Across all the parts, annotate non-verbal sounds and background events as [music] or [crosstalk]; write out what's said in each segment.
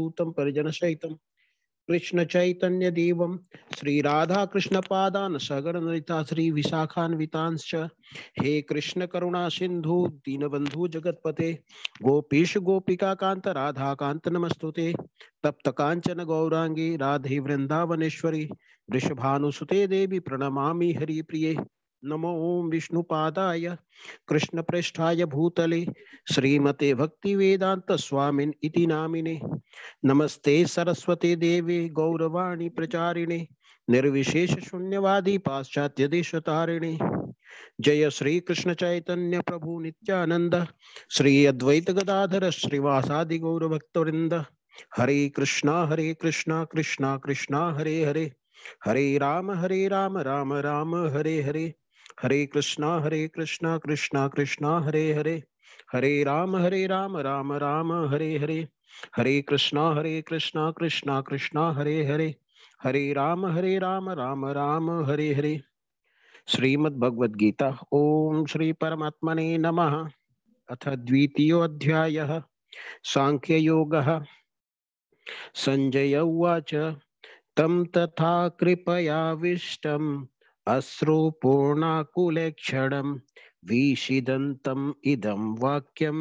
दूतं परिजनसहितं कृष्णचैतन्यदेवं श्रीराधाकृष्णपादान् सगणनलिता श्रीविशाखान्वितांश्च हे कृष्णकरुणा सिन्धु दीनबन्धु जगत्पते गोपीश गोपिकाकान्त राधाकान्त नमस्तु ते तप्तकाञ्चन गौराङ्गी राधे वृन्दावनेश्वरी वृषभानुसुते देवी प्रणमामि हरिप्रिये नमो विष्णु कृष्ण कृष्णपृष्ठाय भूतले श्रीमते स्वामिन इति नामिने नमस्ते सरस्वती देवे गौरवाणी प्रचारिणे निर्विशेष देश पाश्चात्यदेशतारिणे जय श्री कृष्ण चैतन्य प्रभु नित्यानंद श्री अद्वैत गदाधर श्रीवासादि गौर भक्तवृंद हरे कृष्णा हरे कृष्णा कृष्णा कृष्णा हरे हरे हरे राम हरे राम राम राम हरे हरे हरे कृष्णा हरे कृष्णा कृष्णा कृष्णा हरे हरे हरे राम हरे राम राम राम हरे हरे हरे कृष्णा हरे कृष्णा कृष्णा कृष्णा हरे हरे हरे राम हरे राम राम राम हरे हरे श्रीमद भगवद गीता ओम श्री परमात्मने नमः अथ द्वितीय अध्याय सांख्य योग संजय उवाच तम तथा विष्टम अश्रुपूर्णाकुलेक्षणं वीषिदन्तम् इदं वाक्यम्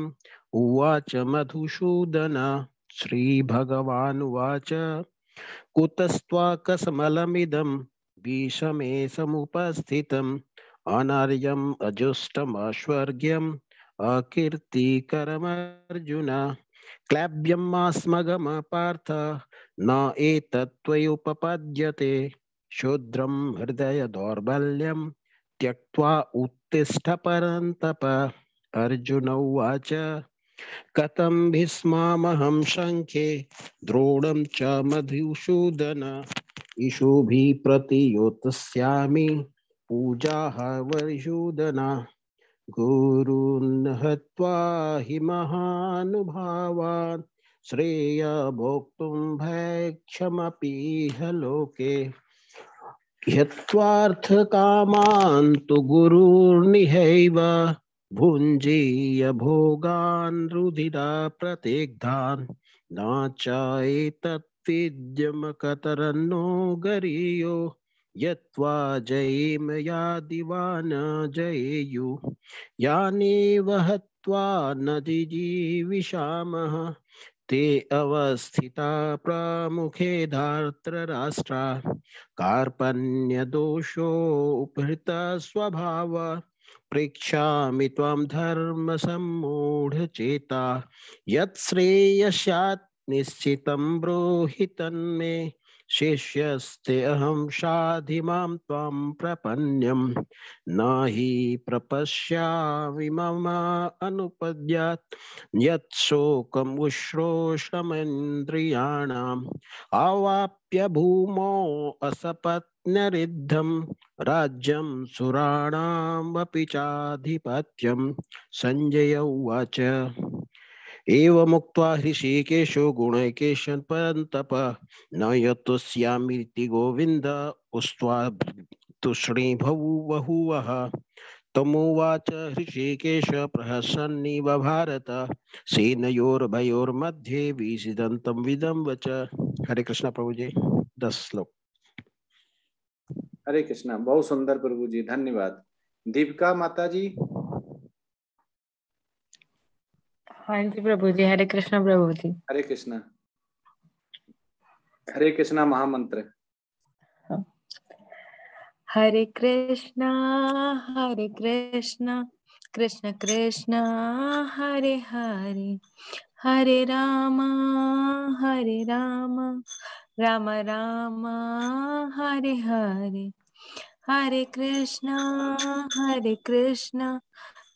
उवाच मधुसूदन श्रीभगवानुवाच कुतस्त्वाकसमलमिदं विषमे समुपस्थितम् अनार्यम् अजुष्टमस्वर्ग्यम् अकीर्तिकरमर्जुन क्लैब्यं मास्मगमपार्थ न एतत्त्वयुपपद्यते हृदय दौर्बल्यम त्यक्त्वा उत्तिष्ठ परन्तप अर्जुन उवाच कथं भीस्मामहं शंखे द्रोणम च मधुसूदन इशु भी पूजाः पूजा गुरून् हत्वा हि महानुभावान् श्रेय भोक्तुं लोके ह्यत्वार्थकामान् तु गुरुर्निहैव भुञ्जीय भोगान् रुधिरा प्रत्यग्धान् नाचायेतत्विद्यमकतरन्नो गरीयो यत्त्वा जयेम या दिवा न जयेयु याने वहत्वा न जिजीविषामः ते अवस्थिता प्रामुखे धार्तराष्ट्रा कार्पण्यदोषोपहृता स्वभाव प्रेक्षामि त्वं धर्म यत् श्रेयस्यात् निश्चितं ब्रूहि तन्मे अहम शाधि मां त्वां प्रपन्यं न प्रपश्यामि मम अनुपद्यात् यत्शोकमुश्रोषमेन्द्रियाणाम् आवाप्य भूमौ असपत्नरिद्धं राज्यं सुराणामपि चाधिपत्यं सञ्जय उवाच एवमुक्त्वा हृषीकेशो गुणैकेशन् परन्तप न यतुस्यामीति गोविन्द उष्ट्वा तुष्णीभवु बहूवः तमुवाच हृषीकेश प्रहसन्निव भारत सेनोर्भ्ये विसिदन्तं विदं हरे कृष्ण प्रभु जी दस श्लोक हरे कृष्णा बहुत सुंदर प्रभु जी धन्यवाद दीपिका माता जी हाँ जी प्रभु जी हरे कृष्णा प्रभु जी हरे कृष्ण हरे कृष्ण महामंत्र हरे कृष्णा हरे कृष्णा कृष्ण कृष्णा हरे हरे हरे राम हरे राम राम राम हरे हरे हरे कृष्णा हरे कृष्णा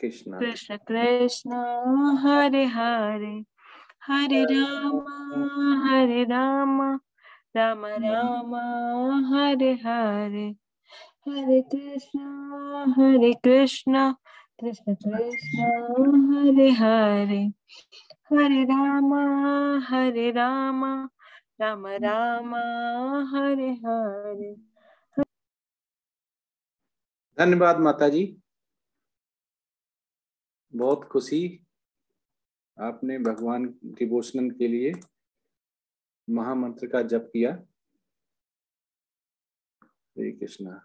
कृष्ण कृष्ण कृष्ण हरे हरे हरे राम हरे राम राम राम हरे हरे हरे कृष्ण हरे कृष्ण कृष्ण कृष्ण हरे हरे हरे राम हरे राम राम राम हरे हरे धन्यवाद माता जी बहुत खुशी आपने भगवान डिवोशनल के लिए महामंत्र का जप किया हरे कृष्णा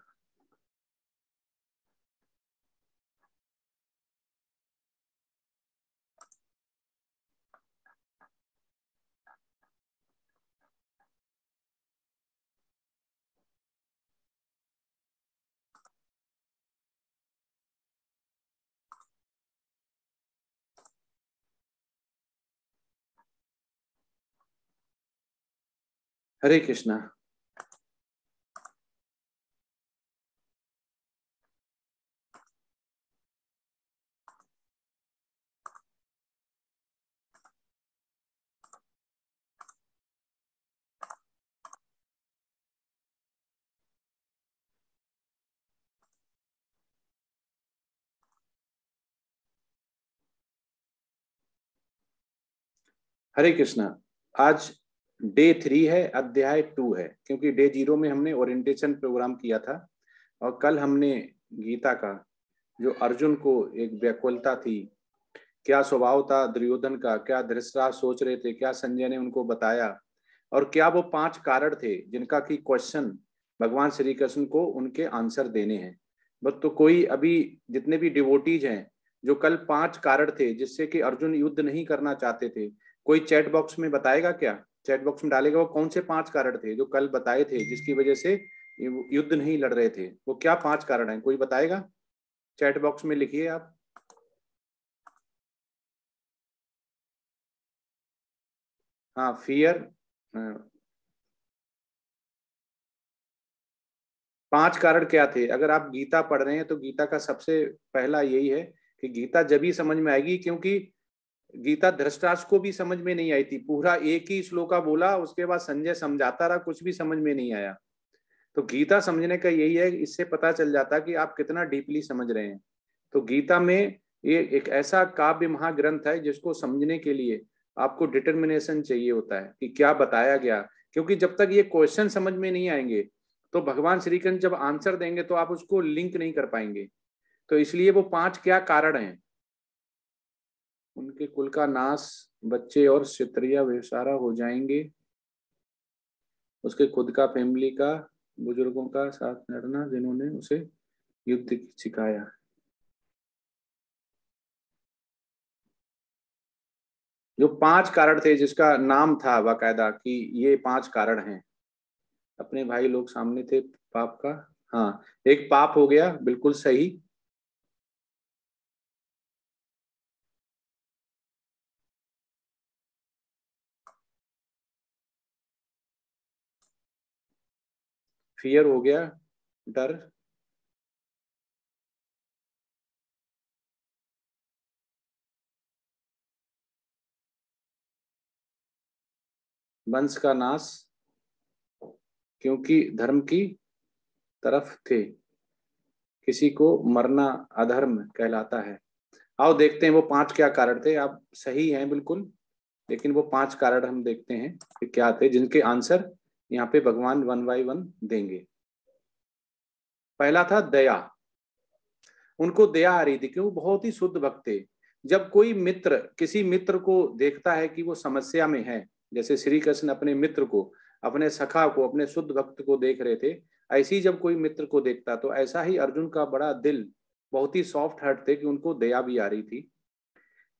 हरे कृष्णा हरे कृष्णा आज डे थ्री है अध्याय टू है क्योंकि डे जीरो में हमने ओरिएंटेशन प्रोग्राम किया था और कल हमने गीता का जो अर्जुन को एक व्याकुलता थी क्या स्वभाव था दुर्योधन का क्या धृष्टा सोच रहे थे क्या संजय ने उनको बताया और क्या वो पांच कारण थे जिनका की क्वेश्चन भगवान श्री कृष्ण को उनके आंसर देने हैं बस तो कोई अभी जितने भी डिवोटीज हैं जो कल पांच कारण थे जिससे कि अर्जुन युद्ध नहीं करना चाहते थे कोई चैट बॉक्स में बताएगा क्या चैट बॉक्स में डालेगा वो कौन से पांच कारण थे जो कल बताए थे जिसकी वजह से युद्ध नहीं लड़ रहे थे वो क्या पांच कारण है कोई बताएगा चैट बॉक्स में लिखिए आप हाँ फियर पांच कारण क्या थे अगर आप गीता पढ़ रहे हैं तो गीता का सबसे पहला यही है कि गीता जब ही समझ में आएगी क्योंकि गीता धृष्टास को भी समझ में नहीं आई थी पूरा एक ही श्लोका बोला उसके बाद संजय समझाता रहा कुछ भी समझ में नहीं आया तो गीता समझने का यही है इससे पता चल जाता कि आप कितना डीपली समझ रहे हैं तो गीता में ये एक ऐसा काव्य महाग्रंथ है जिसको समझने के लिए आपको डिटर्मिनेशन चाहिए होता है कि क्या बताया गया क्योंकि जब तक ये क्वेश्चन समझ में नहीं आएंगे तो भगवान श्रीकृष्ण जब आंसर देंगे तो आप उसको लिंक नहीं कर पाएंगे तो इसलिए वो पांच क्या कारण हैं उनके कुल का नाश बच्चे और क्षेत्रिया व्यवसारा हो जाएंगे उसके खुद का फैमिली का बुजुर्गों का साथ लड़ना जिन्होंने उसे युद्ध सिखाया जो पांच कारण थे जिसका नाम था बाकायदा कि ये पांच कारण हैं अपने भाई लोग सामने थे पाप का हाँ एक पाप हो गया बिल्कुल सही फियर हो गया डर वंश का नाश क्योंकि धर्म की तरफ थे किसी को मरना अधर्म कहलाता है आओ देखते हैं वो पांच क्या कारण थे आप सही हैं बिल्कुल लेकिन वो पांच कारण हम देखते हैं कि क्या थे जिनके आंसर यहाँ पे भगवान वन बाय वन देंगे पहला था दया उनको दया आ रही थी क्यों बहुत ही शुद्ध भक्त थे जब कोई मित्र किसी मित्र को देखता है कि वो समस्या में है जैसे श्री कृष्ण अपने मित्र को अपने सखा को अपने शुद्ध भक्त को देख रहे थे ऐसी जब कोई मित्र को देखता तो ऐसा ही अर्जुन का बड़ा दिल बहुत ही सॉफ्ट हार्ट थे कि उनको दया भी आ रही थी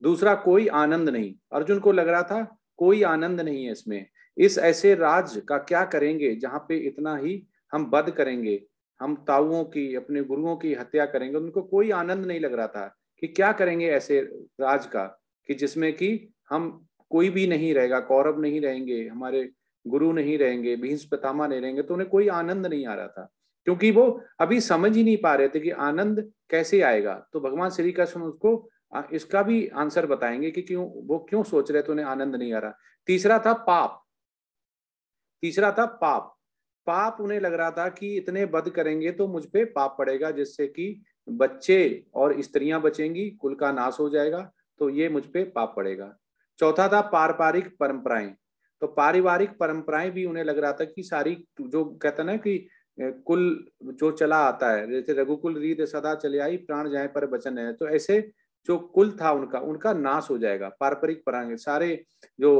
दूसरा कोई आनंद नहीं अर्जुन को लग रहा था कोई आनंद नहीं है इसमें इस ऐसे राज का क्या करेंगे जहाँ पे इतना ही हम बद करेंगे हम ताऊओं की अपने गुरुओं की हत्या करेंगे उनको कोई आनंद नहीं लग रहा था कि क्या करेंगे ऐसे राज का कि जिसमें कि हम कोई भी नहीं रहेगा कौरव नहीं रहेंगे हमारे गुरु नहीं रहेंगे भीष पितामा नहीं रहेंगे तो उन्हें कोई आनंद नहीं आ रहा था क्योंकि वो अभी समझ ही नहीं पा रहे थे कि आनंद कैसे आएगा तो भगवान श्री कृष्ण उसको इसका भी आंसर बताएंगे कि क्यों वो क्यों सोच रहे थे उन्हें आनंद नहीं आ रहा तीसरा था पाप तीसरा था पाप पाप उन्हें लग रहा था कि इतने बद करेंगे तो मुझ पर पाप पड़ेगा जिससे कि बच्चे और स्त्रियां बचेंगी कुल का नाश हो जाएगा तो ये मुझ पर पाप पड़ेगा चौथा था पारिवारिक परंपराएं तो पारिवारिक परंपराएं भी उन्हें लग रहा था कि सारी जो कहते ना कि कुल जो चला आता है जैसे रघुकुल रीत सदा चले आई प्राण जाए पर बचन है तो ऐसे जो कुल था उनका उनका नाश हो जाएगा पारंपरिक पर सारे जो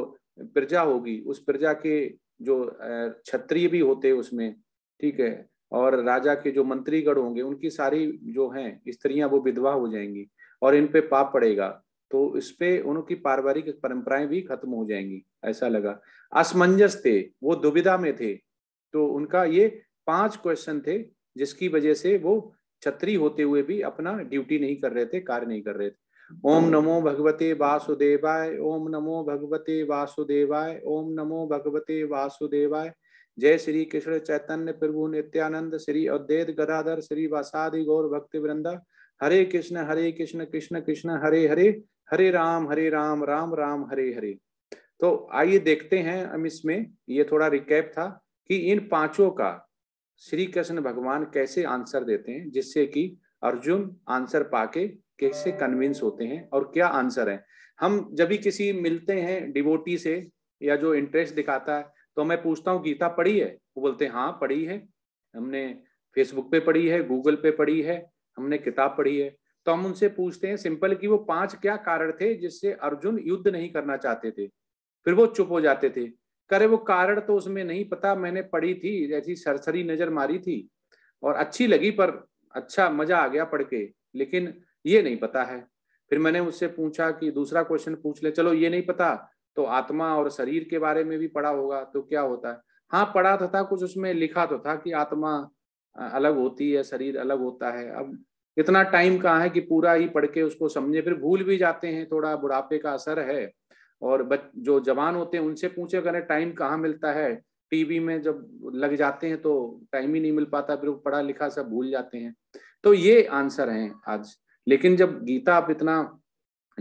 प्रजा होगी उस प्रजा के जो क्षत्रिय भी होते उसमें ठीक है और राजा के जो मंत्रीगण होंगे उनकी सारी जो हैं स्त्रियां वो विधवा हो जाएंगी और इन पे पाप पड़ेगा तो इस पे उनकी पारिवारिक परंपराएं भी खत्म हो जाएंगी ऐसा लगा असमंजस थे वो दुविधा में थे तो उनका ये पांच क्वेश्चन थे जिसकी वजह से वो छत्री होते हुए भी अपना ड्यूटी नहीं कर रहे थे कार्य नहीं कर रहे थे ओम नमो भगवते वासुदेवाय ओम नमो भगवते वासुदेवाय ओम नमो भगवते वासुदेवाय जय श्री कृष्ण चैतन्य प्रभु नित्यानंद श्री अद्वैत गदाधर श्री वासादि गौर भक्ति वृंदा हरे कृष्ण हरे कृष्ण कृष्ण कृष्ण हरे हरे हरे राम हरे राम राम राम हरे हरे तो आइए देखते हैं हम इसमें ये थोड़ा रिकैप था कि इन पांचों का श्री कृष्ण भगवान कैसे आंसर देते हैं जिससे कि अर्जुन आंसर पाके कैसे कन्विंस होते हैं और क्या आंसर है हम जब भी किसी मिलते हैं डिवोटी से या जो इंटरेस्ट दिखाता है तो मैं पूछता हूँ गीता पढ़ी है वो बोलते हैं हाँ पढ़ी है हमने फेसबुक पे पढ़ी है गूगल पे पढ़ी है हमने किताब पढ़ी है तो हम उनसे पूछते हैं सिंपल कि वो पांच क्या कारण थे जिससे अर्जुन युद्ध नहीं करना चाहते थे फिर वो चुप हो जाते थे करे वो कारण तो उसमें नहीं पता मैंने पढ़ी थी ऐसी सरसरी नजर मारी थी और अच्छी लगी पर अच्छा मजा आ गया पढ़ के लेकिन ये नहीं पता है फिर मैंने उससे पूछा कि दूसरा क्वेश्चन पूछ ले चलो ये नहीं पता तो आत्मा और शरीर के बारे में भी पढ़ा होगा तो क्या होता है हाँ पढ़ा तो था कुछ उसमें लिखा तो था कि आत्मा अलग होती है शरीर अलग होता है अब इतना टाइम कहाँ है कि पूरा ही पढ़ के उसको समझे फिर भूल भी जाते हैं थोड़ा बुढ़ापे का असर है और बच जो जवान होते हैं उनसे पूछे करें टाइम कहाँ मिलता है टीवी में जब लग जाते हैं तो टाइम ही नहीं मिल पाता फिर पढ़ा लिखा सब भूल जाते हैं तो ये आंसर हैं आज लेकिन जब गीता आप इतना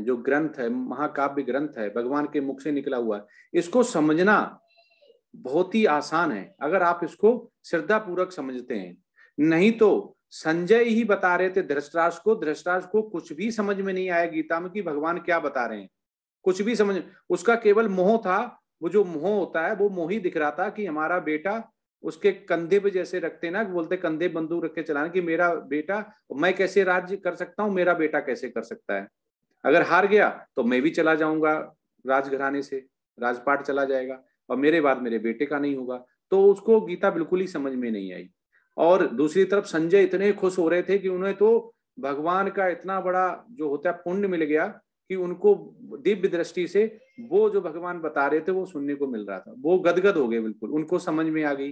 जो ग्रंथ है महाकाव्य ग्रंथ है भगवान के मुख से निकला हुआ है इसको समझना बहुत ही आसान है अगर आप इसको श्रद्धा पूर्वक समझते हैं नहीं तो संजय ही बता रहे थे धृष्टराज को धृष्टराज को कुछ भी समझ में नहीं आया गीता में कि भगवान क्या बता रहे हैं कुछ भी समझ उसका केवल मोह था वो जो मोह होता है वो मोह ही दिख रहा था कि हमारा बेटा उसके कंधे पे जैसे रखते ना बोलते कंधे बंदूक रख के चलाना कि मेरा बेटा मैं कैसे राज्य कर सकता हूँ मेरा बेटा कैसे कर सकता है अगर हार गया तो मैं भी चला जाऊंगा राजघराने से राजपाट चला जाएगा और मेरे बाद मेरे बेटे का नहीं होगा तो उसको गीता बिल्कुल ही समझ में नहीं आई और दूसरी तरफ संजय इतने खुश हो रहे थे कि उन्हें तो भगवान का इतना बड़ा जो होता है पुण्य मिल गया कि उनको दिव्य दृष्टि से वो जो भगवान बता रहे थे वो सुनने को मिल रहा था वो गदगद हो गए बिल्कुल उनको समझ में आ गई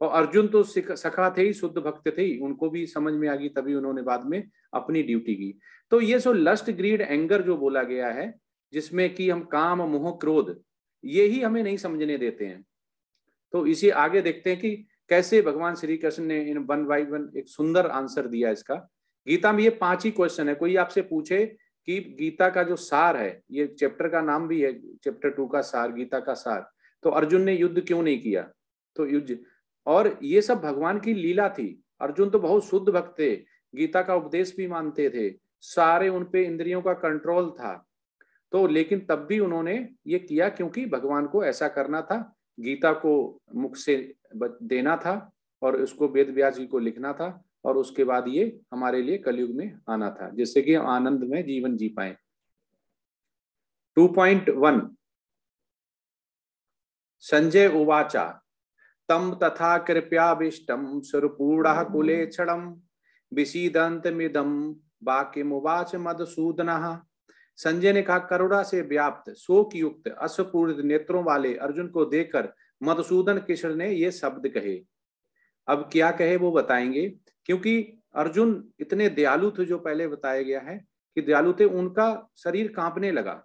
और अर्जुन तो सखा थे ही शुद्ध भक्त थे ही उनको भी समझ में आ गई तभी उन्होंने बाद में अपनी ड्यूटी की तो ये सो लस्ट ग्रीड एंगर जो बोला गया है जिसमें कि हम काम मोह क्रोध ये ही हमें नहीं समझने देते हैं तो इसी आगे देखते हैं कि कैसे भगवान श्री कृष्ण ने इन वन बाई वन एक सुंदर आंसर दिया इसका गीता में ये पांच ही क्वेश्चन है कोई आपसे पूछे कि गीता का जो सार है ये चैप्टर का नाम भी है चैप्टर टू का सार गीता का सार तो अर्जुन ने युद्ध क्यों नहीं किया तो युद्ध और ये सब भगवान की लीला थी अर्जुन तो बहुत शुद्ध भक्त थे गीता का उपदेश भी मानते थे सारे उनपे इंद्रियों का कंट्रोल था तो लेकिन तब भी उन्होंने ये किया क्योंकि भगवान को ऐसा करना था गीता को मुख से देना था और उसको वेद व्यास जी को लिखना था और उसके बाद ये हमारे लिए कलयुग में आना था जिससे कि हम आनंद में जीवन जी पाए 2.1 संजय उवाचा तम तथा कृपयाभिष्टम सुरपूर्ण कुले क्षण विशीदंत मिदम बाक्य मुवाच मधुसूदन संजय ने कहा करुणा से व्याप्त शोक युक्त असपूरित नेत्रों वाले अर्जुन को देखकर मधुसूदन किशन ने ये शब्द कहे अब क्या कहे वो बताएंगे क्योंकि अर्जुन इतने दयालु थे जो पहले बताया गया है कि दयालु थे उनका शरीर कांपने लगा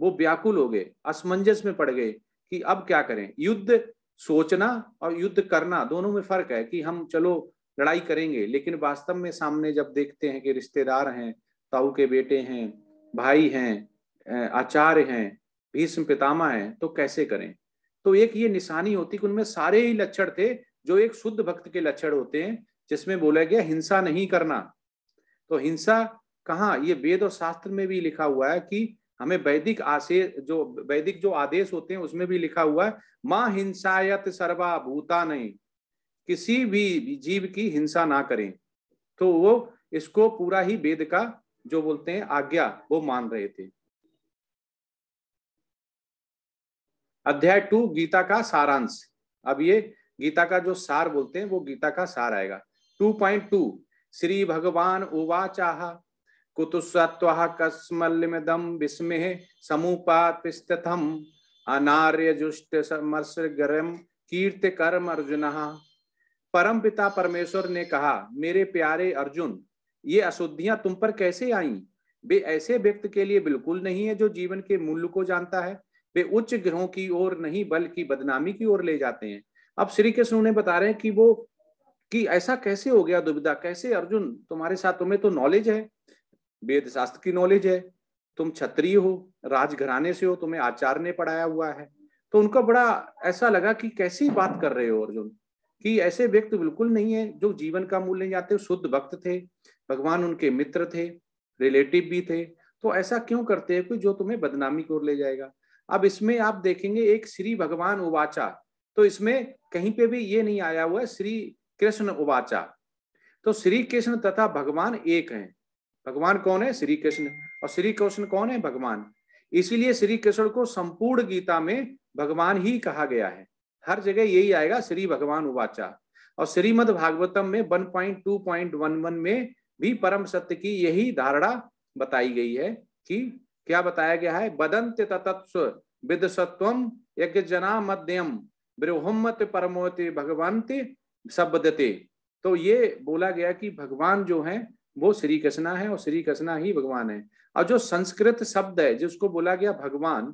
वो व्याकुल हो गए असमंजस में पड़ गए कि अब क्या करें युद्ध सोचना और युद्ध करना दोनों में फर्क है कि हम चलो लड़ाई करेंगे लेकिन वास्तव में सामने जब देखते हैं कि रिश्तेदार हैं ताऊ के बेटे हैं भाई हैं आचार्य हैं भीष्म पितामह हैं तो कैसे करें तो एक ये निशानी होती कि उनमें सारे ही लक्षण थे जो एक शुद्ध भक्त के लक्षण होते हैं जिसमें बोला गया हिंसा नहीं करना तो हिंसा कहाँ ये वेद और शास्त्र में भी लिखा हुआ है कि हमें वैदिक आशे जो वैदिक जो आदेश होते हैं उसमें भी लिखा हुआ है मां हिंसायत सर्वा भूता नहीं किसी भी जीव की हिंसा ना करें तो वो इसको पूरा ही वेद का जो बोलते हैं आज्ञा वो मान रहे थे अध्याय टू गीता का सारांश अब ये गीता का जो सार बोलते हैं वो गीता का सार आएगा टू पॉइंट टू श्री भगवान उवाचाहा कुतुसत्व कस्मलिमिदम विस्मेह समुपातिस्तथम अनार्य जुष्ट कीर्ति कर्म अर्जुन परम पिता परमेश्वर ने कहा मेरे प्यारे अर्जुन ये अशुद्धियां तुम पर कैसे आई वे ऐसे व्यक्ति के लिए बिल्कुल नहीं है जो जीवन के मूल्य को जानता है वे उच्च ग्रहों की ओर नहीं बल्कि बदनामी की ओर ले जाते हैं अब श्री कृष्ण उन्हें बता रहे हैं कि वो कि ऐसा कैसे हो गया दुविधा कैसे अर्जुन तुम्हारे साथ तुम्हें तो नॉलेज है वेद शास्त्र की नॉलेज है तुम क्षत्रिय हो राजघराने से हो तुम्हें आचार्य ने पढ़ाया हुआ है तो उनका बड़ा ऐसा लगा कि कैसी बात कर रहे हो अर्जुन कि ऐसे व्यक्ति बिल्कुल नहीं है जो जीवन का मूल्य नहीं जाते शुद्ध भक्त थे भगवान उनके मित्र थे रिलेटिव भी थे तो ऐसा क्यों करते हैं कोई जो तुम्हें बदनामी की ओर ले जाएगा अब इसमें आप देखेंगे एक श्री भगवान उवाचा तो इसमें कहीं पे भी ये नहीं आया हुआ है श्री कृष्ण उवाचा तो श्री कृष्ण तथा भगवान एक हैं भगवान कौन है श्री कृष्ण और श्री कृष्ण कौन है भगवान इसीलिए श्री कृष्ण को संपूर्ण गीता में भगवान ही कहा गया है हर जगह यही आएगा श्री भगवान उवाचा और श्रीमद भागवतम में 1.2.11 में भी परम सत्य की यही धारणा बताई गई है कि क्या बताया गया है बदंत तत्व विद सत्व यज्ञ जना मध्यम ब्रह्मत परमोते भगवंत शब्दते तो ये बोला गया कि भगवान जो है वो श्री कृष्णा है और श्री कृष्णा ही भगवान है और जो संस्कृत शब्द है जिसको बोला गया भगवान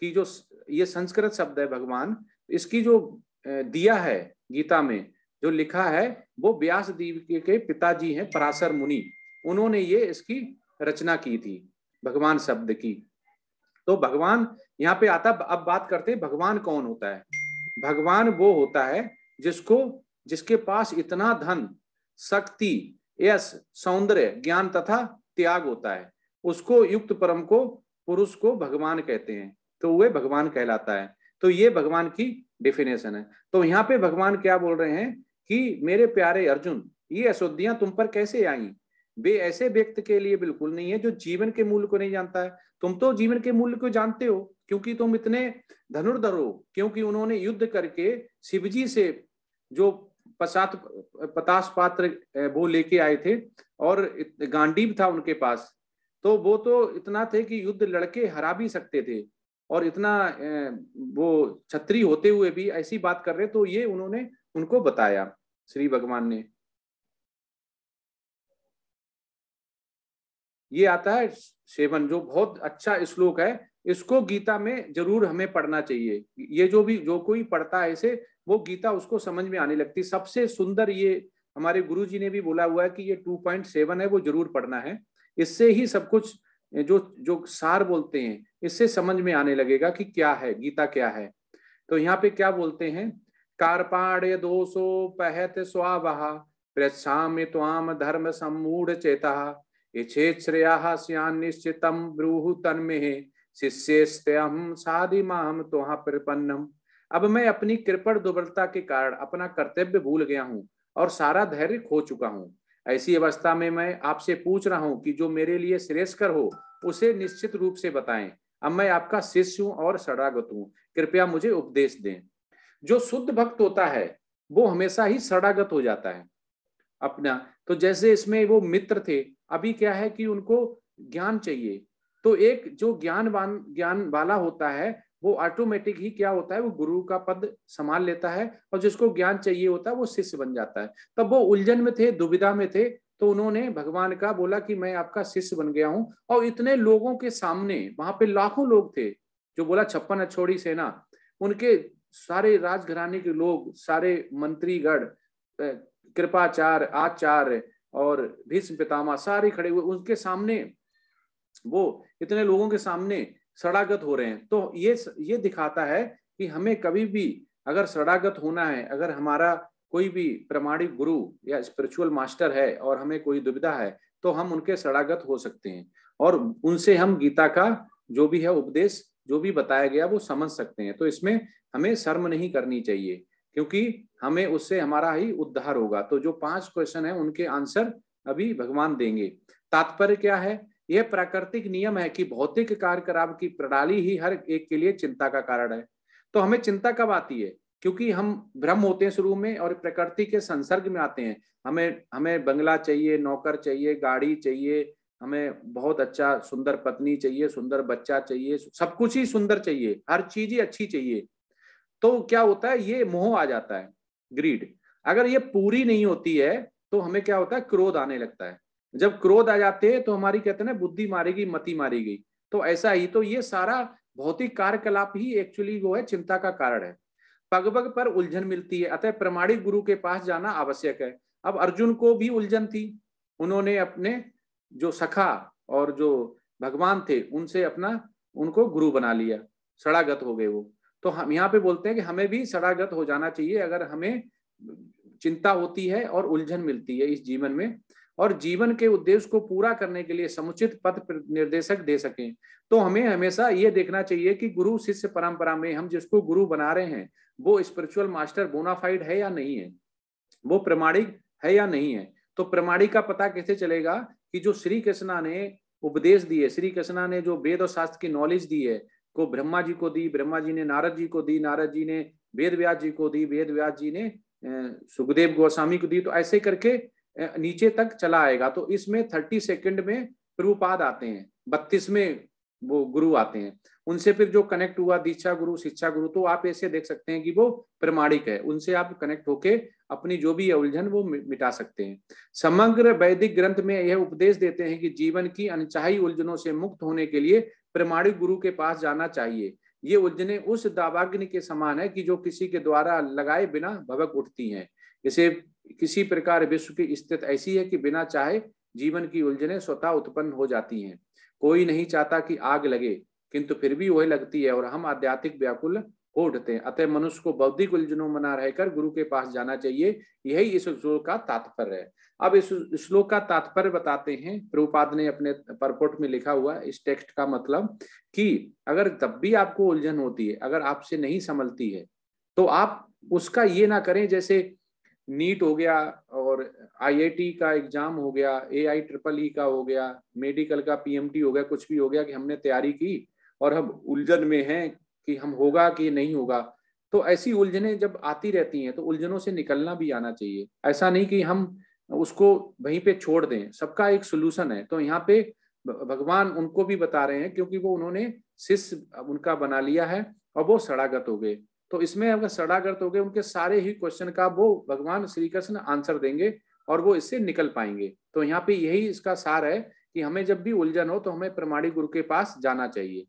की जो ये संस्कृत शब्द है भगवान इसकी जो दिया है गीता में जो लिखा है वो व्यास देव के पिताजी हैं पराशर मुनि उन्होंने ये इसकी रचना की थी भगवान शब्द की तो भगवान यहाँ पे आता अब बात करते हैं भगवान कौन होता है भगवान वो होता है जिसको जिसके पास इतना धन शक्ति यस सौंदर्य ज्ञान तथा त्याग होता है उसको युक्त परम को पुरुष को भगवान कहते हैं तो वे भगवान कहलाता है तो ये भगवान की डिफिनेशन है तो यहाँ पे भगवान क्या बोल रहे हैं कि मेरे प्यारे अर्जुन ये अशुद्धियां तुम पर कैसे आई वे ऐसे व्यक्ति के लिए बिल्कुल नहीं है जो जीवन के मूल्य को नहीं जानता है तुम तो जीवन के मूल्य को जानते हो क्योंकि तुम इतने धनुर्धर हो क्योंकि उन्होंने युद्ध करके शिवजी से जो पचास पचास पात्र वो लेके आए थे और गांडीव था उनके पास तो वो तो इतना थे कि युद्ध लड़के हरा भी सकते थे और इतना वो छत्री होते हुए भी ऐसी बात कर रहे तो ये उन्होंने उनको बताया श्री भगवान ने ये आता है सेवन जो बहुत अच्छा श्लोक है इसको गीता में जरूर हमें पढ़ना चाहिए ये जो भी जो कोई पढ़ता है इसे वो गीता उसको समझ में आने लगती सबसे सुंदर ये हमारे गुरु जी ने भी बोला हुआ है कि ये टू पॉइंट सेवन है वो जरूर पढ़ना है इससे ही सब कुछ जो जो सार बोलते हैं इससे समझ में आने लगेगा कि क्या है गीता क्या है तो यहाँ पे क्या बोलते हैं दो सो पहत स्वावहा धर्म समूढ़ चेता इच्छे श्रेया सियान निश्चितम ब्रूहु तन्मे स्त्यम साधि माम तोहा प्रपन्नम अब मैं अपनी कृपण दुर्बलता के कारण अपना कर्तव्य भूल गया हूँ और सारा धैर्य खो चुका हूँ ऐसी अवस्था में मैं आपसे पूछ रहा हूँ कि जो मेरे लिए श्रेयस्कर हो उसे निश्चित रूप से बताएं अब मैं आपका शिष्य हूँ और सड़ागत हूँ कृपया मुझे उपदेश दें जो शुद्ध भक्त होता है वो हमेशा ही सड़ागत हो जाता है अपना तो जैसे इसमें वो मित्र थे अभी क्या है कि उनको ज्ञान चाहिए तो एक जो ज्ञानवान ज्ञान वाला होता है वो ऑटोमेटिक ही क्या होता है वो गुरु का पद संभाल लेता है और जिसको ज्ञान चाहिए होता है वो शिष्य बन जाता है तब वो उलझन में थे दुविधा में थे तो उन्होंने भगवान का बोला कि मैं आपका शिष्य बन गया हूँ और इतने लोगों के सामने वहां पे लाखों लोग थे जो बोला छप्पन अछोड़ी सेना उनके सारे राजघराने के लोग सारे मंत्रीगढ़ कृपाचार्य आचार्य और भीष्म पितामह सारे खड़े हुए उनके सामने वो इतने लोगों के सामने सड़ागत हो रहे हैं तो ये ये दिखाता है कि हमें कभी भी अगर सड़ागत होना है अगर हमारा कोई भी प्रमाणिक गुरु या स्पिरिचुअल मास्टर है और हमें कोई दुविधा है तो हम उनके सड़ागत हो सकते हैं और उनसे हम गीता का जो भी है उपदेश जो भी बताया गया वो समझ सकते हैं तो इसमें हमें शर्म नहीं करनी चाहिए क्योंकि हमें उससे हमारा ही उद्धार होगा तो जो पांच क्वेश्चन है उनके आंसर अभी भगवान देंगे तात्पर्य क्या है यह प्राकृतिक नियम है कि भौतिक कार्यकलाप की प्रणाली ही हर एक के लिए चिंता का कारण है तो हमें चिंता कब आती है क्योंकि हम भ्रम होते हैं शुरू में और प्रकृति के संसर्ग में आते हैं हमें हमें बंगला चाहिए नौकर चाहिए गाड़ी चाहिए हमें बहुत अच्छा सुंदर पत्नी चाहिए सुंदर बच्चा चाहिए सब कुछ ही सुंदर चाहिए हर चीज ही अच्छी चाहिए तो क्या होता है ये मोह आ जाता है ग्रीड अगर ये पूरी नहीं होती है तो हमें क्या होता है क्रोध आने लगता है जब क्रोध आ जाते हैं तो हमारी कहते हैं ना बुद्धि मारी गई मति मारी गई तो ऐसा ही तो ये सारा भौतिक कार्यकलाप ही एक्चुअली वो है चिंता का कारण है पग पग पर उलझन मिलती है अतः प्रमाणिक गुरु के पास जाना आवश्यक है अब अर्जुन को भी उलझन थी उन्होंने अपने जो सखा और जो भगवान थे उनसे अपना उनको गुरु बना लिया सड़ागत हो गए वो तो हम यहाँ पे बोलते हैं कि हमें भी सड़ागत हो जाना चाहिए अगर हमें चिंता होती है और उलझन मिलती है इस जीवन में और जीवन के उद्देश्य को पूरा करने के लिए समुचित पथ निर्देशक दे सकें तो हमें हमेशा ये देखना चाहिए कि गुरु शिष्य परंपरा में हम जिसको गुरु बना रहे हैं वो स्पिरिचुअल मास्टर बोनाफाइड है या नहीं है वो प्रमाणिक है या नहीं है तो प्रमाणिक का पता कैसे चलेगा कि जो श्री कृष्णा ने उपदेश दिए श्री कृष्णा ने जो वेद और शास्त्र की नॉलेज दी है को ब्रह्मा जी को दी ब्रह्मा जी ने नारद जी को दी नारद जी ने वेद व्यास जी को दी वेद व्यास जी ने सुखदेव गोस्वामी को दी तो ऐसे करके नीचे तक चला आएगा तो इसमें थर्टी सेकेंड में प्रभुपाद आते हैं बत्तीस में वो गुरु आते हैं उनसे फिर जो कनेक्ट हुआ दीक्षा गुरु शिक्षा गुरु तो आप ऐसे देख सकते हैं कि वो प्रमाणिक है उनसे आप कनेक्ट होके अपनी जो भी उलझन वो मिटा सकते हैं समग्र वैदिक ग्रंथ में यह उपदेश देते हैं कि जीवन की अनचाही उलझनों से मुक्त होने के लिए प्रमाणिक गुरु के पास जाना चाहिए ये उलझने उस दावाग्नि के समान है कि जो किसी के द्वारा लगाए बिना भवक उठती है जैसे किसी प्रकार विश्व की स्थिति ऐसी है कि बिना चाहे जीवन की उलझने स्वतः उत्पन्न हो जाती हैं कोई नहीं चाहता कि आग लगे किंतु फिर भी वह लगती है और हम आध्यात्मिक व्याकुल हो उठते हैं अतः मनुष्य को बौद्धिक उलझनों में न रहकर गुरु के पास जाना चाहिए यही इस श्लोक का तात्पर्य है अब इस श्लोक का तात्पर्य बताते हैं प्रभुपाद ने अपने परपोट में लिखा हुआ इस टेक्स्ट का मतलब कि अगर तब भी आपको उलझन होती है अगर आपसे नहीं संभलती है तो आप उसका ये ना करें जैसे नीट हो गया और आईआईटी का एग्जाम हो गया ए आई ट्रिपल ई का हो गया मेडिकल का पीएमटी हो गया कुछ भी हो गया कि हमने तैयारी की और हम उलझन में हैं कि हम होगा कि नहीं होगा तो ऐसी उलझने जब आती रहती हैं तो उलझनों से निकलना भी आना चाहिए ऐसा नहीं कि हम उसको वहीं पे छोड़ दें सबका एक सोल्यूशन है तो यहाँ पे भगवान उनको भी बता रहे हैं क्योंकि वो उन्होंने शिष्य उनका बना लिया है और वो सड़ागत हो गए तो इसमें अगर गर्त हो गए उनके सारे ही क्वेश्चन का वो भगवान श्री कृष्ण आंसर देंगे और वो इससे निकल पाएंगे तो यहाँ पे यही इसका सार है कि हमें जब भी उलझन हो तो हमें प्रमाणी गुरु के पास जाना चाहिए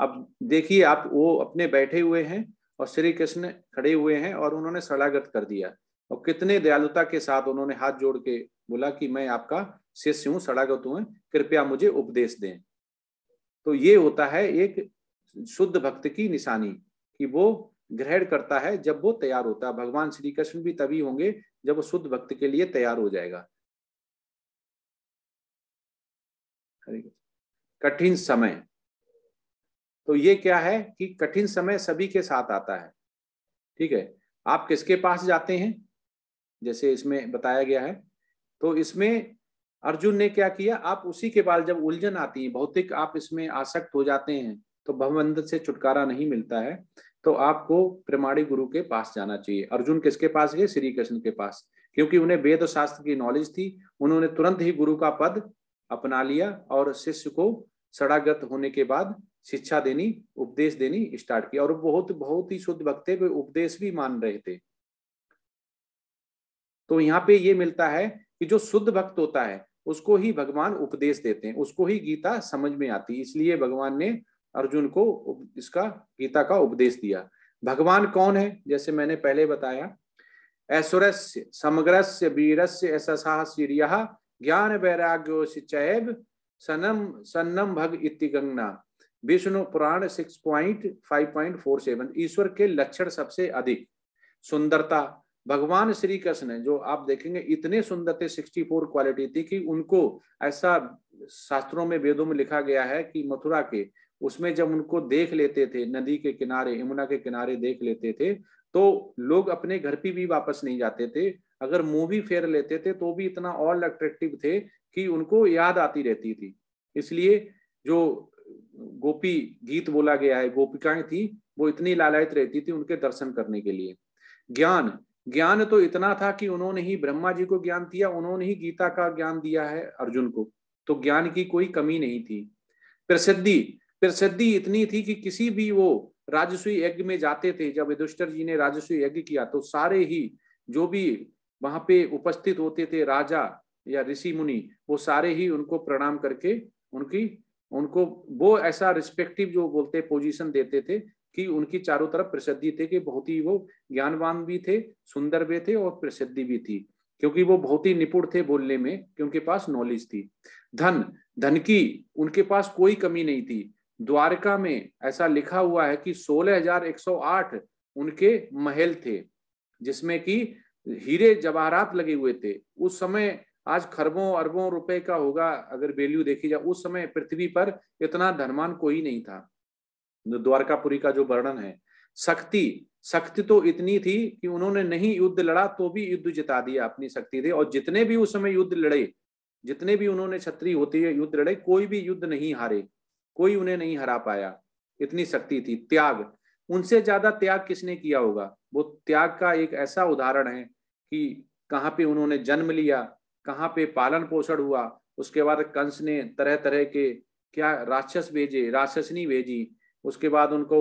अब देखिए आप वो अपने बैठे हुए हैं और श्री कृष्ण खड़े हुए हैं और उन्होंने सड़ागत कर दिया और कितने दयालुता के साथ उन्होंने हाथ जोड़ के बोला कि मैं आपका शिष्य हूँ सड़ागत हूँ कृपया मुझे उपदेश दें तो ये होता है एक शुद्ध भक्त की निशानी कि वो ग्रहण करता है जब वो तैयार होता है भगवान श्री कृष्ण भी तभी होंगे जब वो शुद्ध भक्त के लिए तैयार हो जाएगा कठिन समय तो ये क्या है कि कठिन समय सभी के साथ आता है ठीक है आप किसके पास जाते हैं जैसे इसमें बताया गया है तो इसमें अर्जुन ने क्या किया आप उसी के पास जब उलझन आती है भौतिक आप इसमें आसक्त हो जाते हैं तो भवबंधन से छुटकारा नहीं मिलता है तो आपको प्रमाणी गुरु के पास जाना चाहिए अर्जुन किसके पास गए श्री कृष्ण के पास क्योंकि उन्हें वेद शास्त्र की नॉलेज थी उन्होंने तुरंत ही गुरु का पद अपना लिया और शिष्य को सड़ागत होने के बाद शिक्षा देनी उपदेश देनी स्टार्ट किया और बहुत बहुत ही शुद्ध भक्त थे वे उपदेश भी मान रहे थे तो यहाँ पे ये मिलता है कि जो शुद्ध भक्त होता है उसको ही भगवान उपदेश देते हैं उसको ही गीता समझ में आती है इसलिए भगवान ने अर्जुन को इसका गीता का उपदेश दिया भगवान कौन है जैसे मैंने पहले बताया ऐश्वर्य समग्रस्य वीरस्य ऐसा साहसीय ज्ञान वैराग्य चैब सनम सन्नम भग इति गंगना Vishnu Purana six point five point four seven ईश्वर के लक्षण सबसे अधिक सुंदरता भगवान श्री कृष्ण जो आप देखेंगे इतने सुंदर थे सिक्सटी फोर क्वालिटी थी कि उनको ऐसा शास्त्रों में वेदों में लिखा गया है कि मथुरा के उसमें जब उनको देख लेते थे नदी के किनारे यमुना के किनारे देख लेते थे तो लोग अपने घर पे भी वापस नहीं जाते थे अगर मुंह भी फेर लेते थे तो भी इतना ऑल अट्रेक्टिव थे कि उनको याद आती रहती थी इसलिए जो गोपी गीत बोला गया है गोपिकाएं थी वो इतनी लालयत रहती थी उनके दर्शन करने के लिए ज्ञान ज्ञान तो इतना था कि उन्होंने ही ब्रह्मा जी को ज्ञान दिया उन्होंने ही गीता का ज्ञान दिया है अर्जुन को तो ज्ञान की कोई कमी नहीं थी प्रसिद्धि प्रसिद्धि इतनी थी कि किसी भी वो राजस्वी यज्ञ में जाते थे जब युधिष्ठर जी ने राजस्वी यज्ञ किया तो सारे ही जो भी वहां पे उपस्थित होते थे राजा या ऋषि मुनि वो सारे ही उनको प्रणाम करके उनकी उनको वो ऐसा रिस्पेक्टिव जो बोलते पोजीशन देते थे कि उनकी चारों तरफ प्रसिद्धि थे कि बहुत ही वो ज्ञानवान भी थे सुंदर भी थे और प्रसिद्धि भी थी क्योंकि वो बहुत ही निपुण थे बोलने में कि उनके पास नॉलेज थी धन धन की उनके पास कोई कमी नहीं थी द्वारका में ऐसा लिखा हुआ है कि 16,108 उनके महल थे जिसमें कि हीरे जवाहरात लगे हुए थे उस समय आज खरबों अरबों रुपए का होगा अगर वैल्यू देखी जाए उस समय पृथ्वी पर इतना धनमान कोई नहीं था द्वारकापुरी का जो वर्णन है शक्ति शक्ति तो इतनी थी कि उन्होंने नहीं युद्ध लड़ा तो भी युद्ध जिता दिया अपनी शक्ति थे और जितने भी उस समय युद्ध लड़े जितने भी उन्होंने छत्री होती है युद्ध लड़े कोई भी युद्ध नहीं हारे कोई उन्हें नहीं हरा पाया इतनी शक्ति थी त्याग उनसे ज्यादा त्याग किसने किया होगा वो त्याग का एक ऐसा उदाहरण है कि कहाँ पे उन्होंने जन्म लिया कहाँ पे पालन पोषण हुआ उसके बाद कंस ने तरह तरह के क्या राक्षस भेजे राक्षसनी भेजी उसके बाद उनको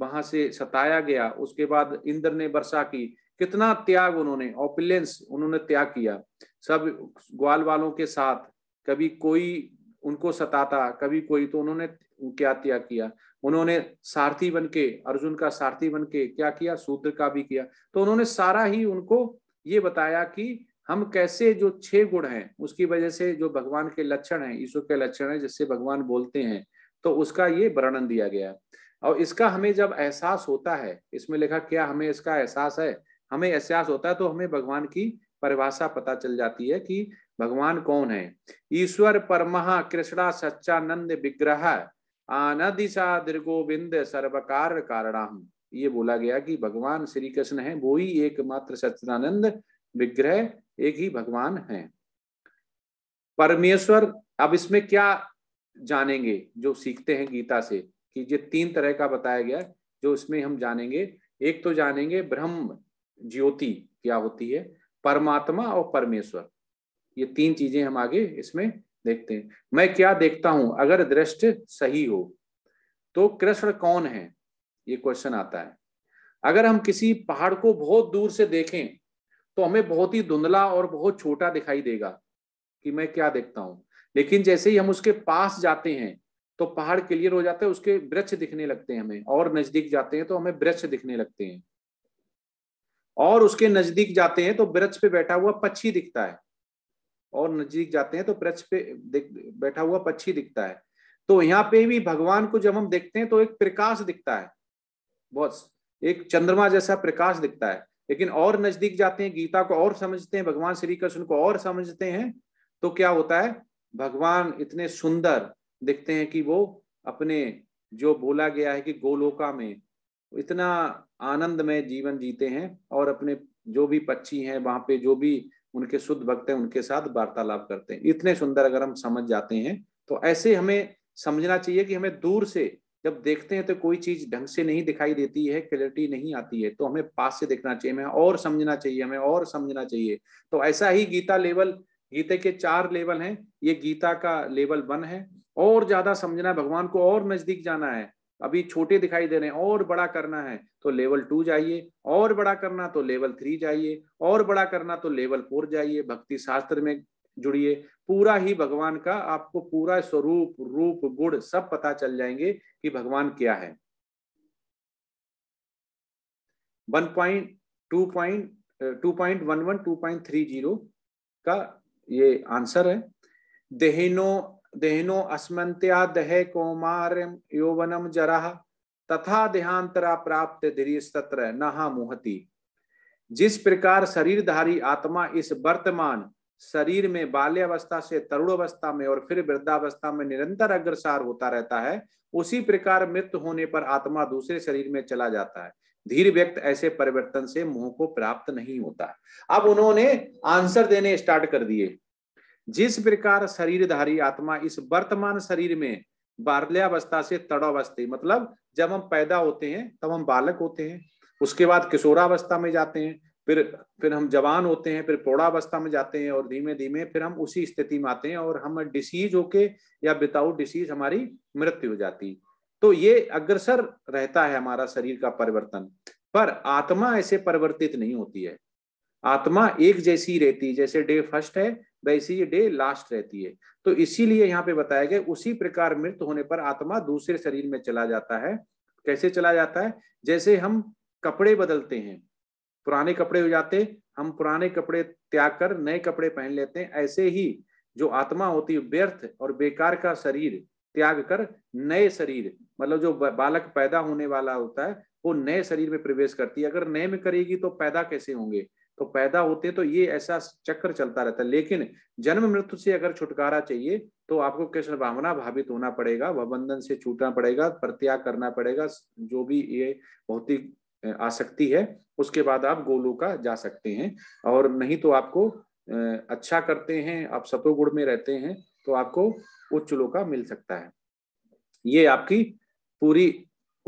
वहां से सताया गया उसके बाद इंद्र ने वर्षा की कितना त्याग उन्होंने ऑपिलेंस उन्होंने त्याग किया सब ग्वाल वालों के साथ कभी कोई उनको सताता कभी कोई तो उन्होंने क्या त्याग किया उन्होंने सारथी बन के अर्जुन का सारथी बन के क्या किया सूत्र का भी किया तो उन्होंने सारा ही उनको ये बताया कि हम कैसे जो छह गुण हैं उसकी वजह से जो भगवान के लक्षण हैं ईश्वर के लक्षण हैं जिससे भगवान बोलते हैं तो उसका ये वर्णन दिया गया और इसका हमें जब एहसास होता है इसमें लिखा क्या हमें इसका एहसास है हमें एहसास होता है तो हमें भगवान की परिभाषा पता चल जाती है कि भगवान कौन है ईश्वर परमहा कृष्णा सच्चानंद विग्रह आनदिशा दीर्गोविंद सर्वकार कारणा ये बोला गया कि भगवान श्री कृष्ण है वो ही एकमात्र सच्चिदानंद विग्रह एक ही भगवान है परमेश्वर अब इसमें क्या जानेंगे जो सीखते हैं गीता से कि ये तीन तरह का बताया गया जो इसमें हम जानेंगे एक तो जानेंगे ब्रह्म ज्योति क्या होती है परमात्मा और परमेश्वर ये तीन चीजें हम आगे इसमें देखते हैं मैं क्या देखता हूं अगर दृष्ट सही हो तो कृष्ण कौन है ये क्वेश्चन आता है अगर हम किसी पहाड़ को बहुत दूर से देखें तो हमें बहुत ही धुंधला और बहुत छोटा दिखाई देगा कि मैं क्या देखता हूं लेकिन जैसे ही हम उसके पास जाते हैं तो पहाड़ क्लियर हो जाता है उसके वृक्ष दिखने लगते हैं हमें और नजदीक जाते हैं तो हमें वृक्ष दिखने लगते हैं और उसके नजदीक जाते हैं तो वृक्ष पे बैठा हुआ पक्षी दिखता है और नजदीक जाते हैं तो वृक्ष पे बैठा हुआ पक्षी दिखता है तो यहाँ पे भी भगवान को जब हम देखते हैं तो एक प्रकाश दिखता है बहुत एक चंद्रमा जैसा प्रकाश दिखता है लेकिन और नजदीक जाते हैं गीता को और समझते हैं भगवान श्री कृष्ण को और समझते हैं तो क्या होता है भगवान इतने सुंदर दिखते हैं कि वो अपने जो बोला गया है कि गोलोका में इतना आनंद में जीवन जीते हैं और अपने जो भी पक्षी हैं वहां पे जो भी उनके शुद्ध भक्त हैं उनके साथ वार्तालाप करते हैं इतने सुंदर अगर हम समझ जाते हैं तो ऐसे हमें समझना चाहिए कि हमें दूर से जब देखते हैं तो कोई चीज ढंग से नहीं दिखाई देती है क्लियरिटी नहीं आती है तो हमें पास से देखना चाहिए हमें और समझना चाहिए हमें और समझना चाहिए तो ऐसा ही गीता लेवल गीते के चार लेवल हैं ये गीता का लेवल वन है और ज्यादा समझना भगवान को और नजदीक जाना है अभी छोटे दिखाई दे रहे हैं और बड़ा करना है तो लेवल टू जाइए और बड़ा करना तो लेवल थ्री जाइए और बड़ा करना तो लेवल फोर जाइए भक्ति शास्त्र में जुड़िए पूरा ही भगवान का आपको पूरा स्वरूप रूप गुण सब पता चल जाएंगे कि भगवान क्या है one point two point two point one one two point three zero का ये आंसर है देहिनो देहनो अस्मंत्या दह कौमार यौवनम जरा तथा देहांतरा प्राप्त धीरस्तत्र नहा मुहति जिस प्रकार शरीरधारी आत्मा इस वर्तमान शरीर में बाल्यावस्था से तरुण अवस्था में और फिर वृद्धावस्था में निरंतर अग्रसार होता रहता है उसी प्रकार मृत होने पर आत्मा दूसरे शरीर में चला जाता है धीर व्यक्त ऐसे परिवर्तन से मुंह को प्राप्त नहीं होता अब उन्होंने आंसर देने स्टार्ट कर दिए जिस प्रकार शरीरधारी आत्मा इस वर्तमान शरीर में बाल्यावस्था से तड़ावस्थी मतलब जब हम पैदा होते हैं तब हम बालक होते हैं उसके बाद किशोरावस्था में जाते हैं फिर फिर हम जवान होते हैं फिर पौड़ावस्था में जाते हैं और धीमे धीमे फिर हम उसी स्थिति में आते हैं और हम डिसीज होके या विदाउट डिसीज हमारी मृत्यु हो जाती तो ये अग्रसर रहता है हमारा शरीर का परिवर्तन पर आत्मा ऐसे परिवर्तित नहीं होती है आत्मा एक जैसी रहती जैसे डे फर्स्ट है वैसी ये डे लास्ट रहती है तो इसीलिए यहाँ पे बताया गया उसी प्रकार मृत्यु होने पर आत्मा दूसरे शरीर में चला जाता है कैसे चला जाता है जैसे हम कपड़े बदलते हैं पुराने कपड़े हो जाते हम पुराने कपड़े त्याग कर नए कपड़े पहन लेते हैं ऐसे ही जो आत्मा होती है व्यर्थ और बेकार का शरीर त्याग कर नए शरीर मतलब जो बालक पैदा होने वाला होता है वो नए शरीर में प्रवेश करती है अगर नए में करेगी तो पैदा कैसे होंगे तो पैदा होते तो ये ऐसा चक्र चलता रहता है लेकिन जन्म मृत्यु से अगर छुटकारा चाहिए तो आपको कृष्ण भावना भावित होना पड़ेगा वह बंधन से छूटना पड़ेगा प्रत्याग करना पड़ेगा जो भी ये भौतिक आसक्ति है उसके बाद आप का जा सकते हैं और नहीं तो आपको अच्छा करते हैं आप सतोगुण में रहते हैं तो आपको उच्च लोका मिल सकता है ये आपकी पूरी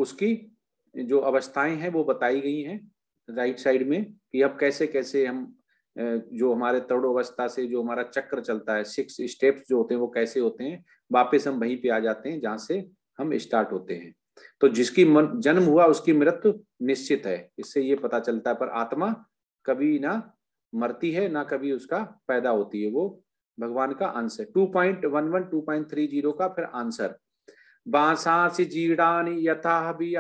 उसकी जो अवस्थाएं हैं वो बताई गई हैं राइट साइड में कि अब कैसे कैसे हम जो हमारे तरुण अवस्था से जो हमारा चक्र चलता है सिक्स स्टेप्स जो होते हैं वो कैसे होते हैं वापस हम वहीं पे आ जाते हैं जहां से हम स्टार्ट होते हैं तो जिसकी मन, जन्म हुआ उसकी मृत्यु निश्चित है इससे ये पता चलता है पर आत्मा कभी ना मरती है ना कभी उसका पैदा होती है वो भगवान का answer two point one one two point three zero का फिर आंसर बांसासी जीड़ानी यथा भी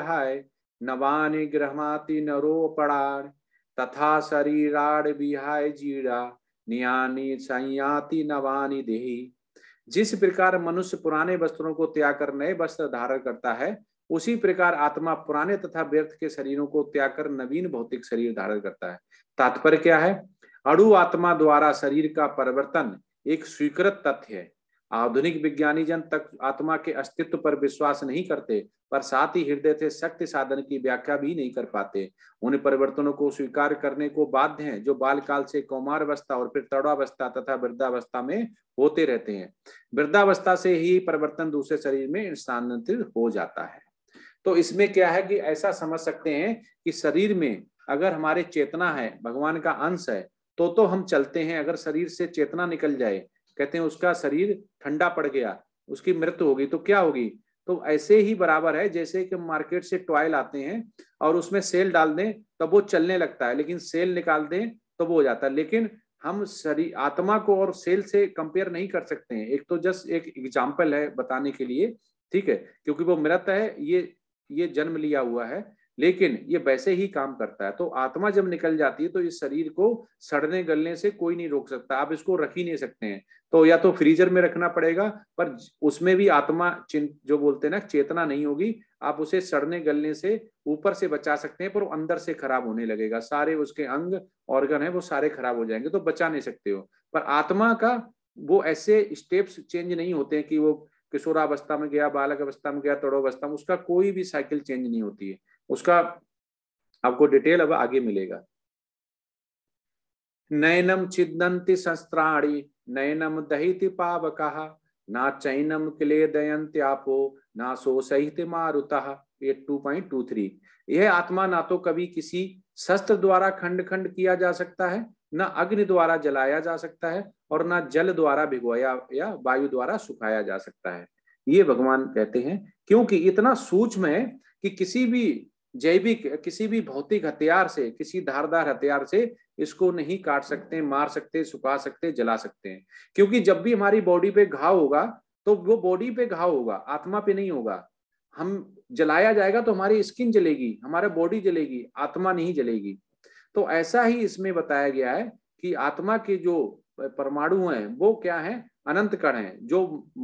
नवानि गृहमाति नरोपणानि तथा शरीराड़ बिहाय जीड़ा नियानी संयाति नवानी देही जिस प्रकार मनुष्य पुराने वस्त्रों को त्याग कर नए वस्त्र धारण करता है उसी प्रकार आत्मा पुराने तथा व्यर्थ के शरीरों को त्याग कर नवीन भौतिक शरीर धारण करता है तात्पर्य क्या है अड़ु आत्मा द्वारा शरीर का परिवर्तन एक स्वीकृत तथ्य है आधुनिक विज्ञानी जन तक आत्मा के अस्तित्व पर विश्वास नहीं करते पर साथ ही हृदय से शक्ति साधन की व्याख्या भी नहीं कर पाते उन परिवर्तनों को स्वीकार करने को बाध्य हैं जो बालकाल से कौमार अवस्था और फिर तड़ावस्था तथा वृद्धावस्था में होते रहते हैं वृद्धावस्था से ही परिवर्तन दूसरे शरीर में स्थानांतरित हो जाता है तो इसमें क्या है कि ऐसा समझ सकते हैं कि शरीर में अगर हमारे चेतना है भगवान का अंश है तो तो हम चलते हैं अगर शरीर से चेतना निकल जाए कहते हैं उसका शरीर ठंडा पड़ गया उसकी मृत्यु होगी तो क्या होगी तो ऐसे ही बराबर है जैसे कि मार्केट से टॉयल आते हैं और उसमें सेल डाल दें तब वो चलने लगता है लेकिन सेल निकाल दें तो वो हो जाता है लेकिन हम शरीर आत्मा को और सेल से कंपेयर नहीं कर सकते हैं एक तो जस्ट एक एग्जाम्पल है बताने के लिए ठीक है क्योंकि वो मृत है ये ये जन्म लिया हुआ है लेकिन ये वैसे ही काम करता है तो आत्मा जब निकल जाती है तो इस शरीर को सड़ने गलने से कोई नहीं रोक सकता आप इसको रख ही नहीं सकते हैं तो या तो फ्रीजर में रखना पड़ेगा पर उसमें भी आत्मा जो बोलते हैं ना चेतना नहीं होगी आप उसे सड़ने गलने से ऊपर से बचा सकते हैं पर वो अंदर से खराब होने लगेगा सारे उसके अंग ऑर्गन है वो सारे खराब हो जाएंगे तो बचा नहीं सकते हो पर आत्मा का वो ऐसे स्टेप्स चेंज नहीं होते हैं कि वो किशोरावस्था में गया बालक अवस्था में गया तड़ोवस्था में उसका कोई भी साइकिल चेंज नहीं होती है उसका आपको डिटेल अब आगे मिलेगा नयनम छिदंती संस्त्राणी नयनम दहिति पावक ना चैनम क्ले दयंत्यापो ना सहित मारुता ये टू पॉइंट टू थ्री यह आत्मा ना तो कभी किसी शस्त्र द्वारा खंड खंड किया जा सकता है न अग्नि द्वारा जलाया जा सकता है और न जल द्वारा भिगोया या वायु द्वारा सुखाया जा सकता है ये भगवान कहते हैं क्योंकि इतना सूक्ष्म है कि किसी भी जैविक किसी भी भौतिक हथियार से किसी धारदार हथियार से इसको नहीं काट सकते मार सकते सुखा सकते जला सकते हैं क्योंकि जब भी हमारी बॉडी पे घाव होगा तो वो बॉडी पे घाव होगा आत्मा पे नहीं होगा हम जलाया जाएगा तो हमारी स्किन जलेगी हमारा बॉडी जलेगी आत्मा नहीं जलेगी तो ऐसा ही इसमें बताया गया है कि आत्मा के जो परमाणु हैं वो क्या है अनंत कण हैं जो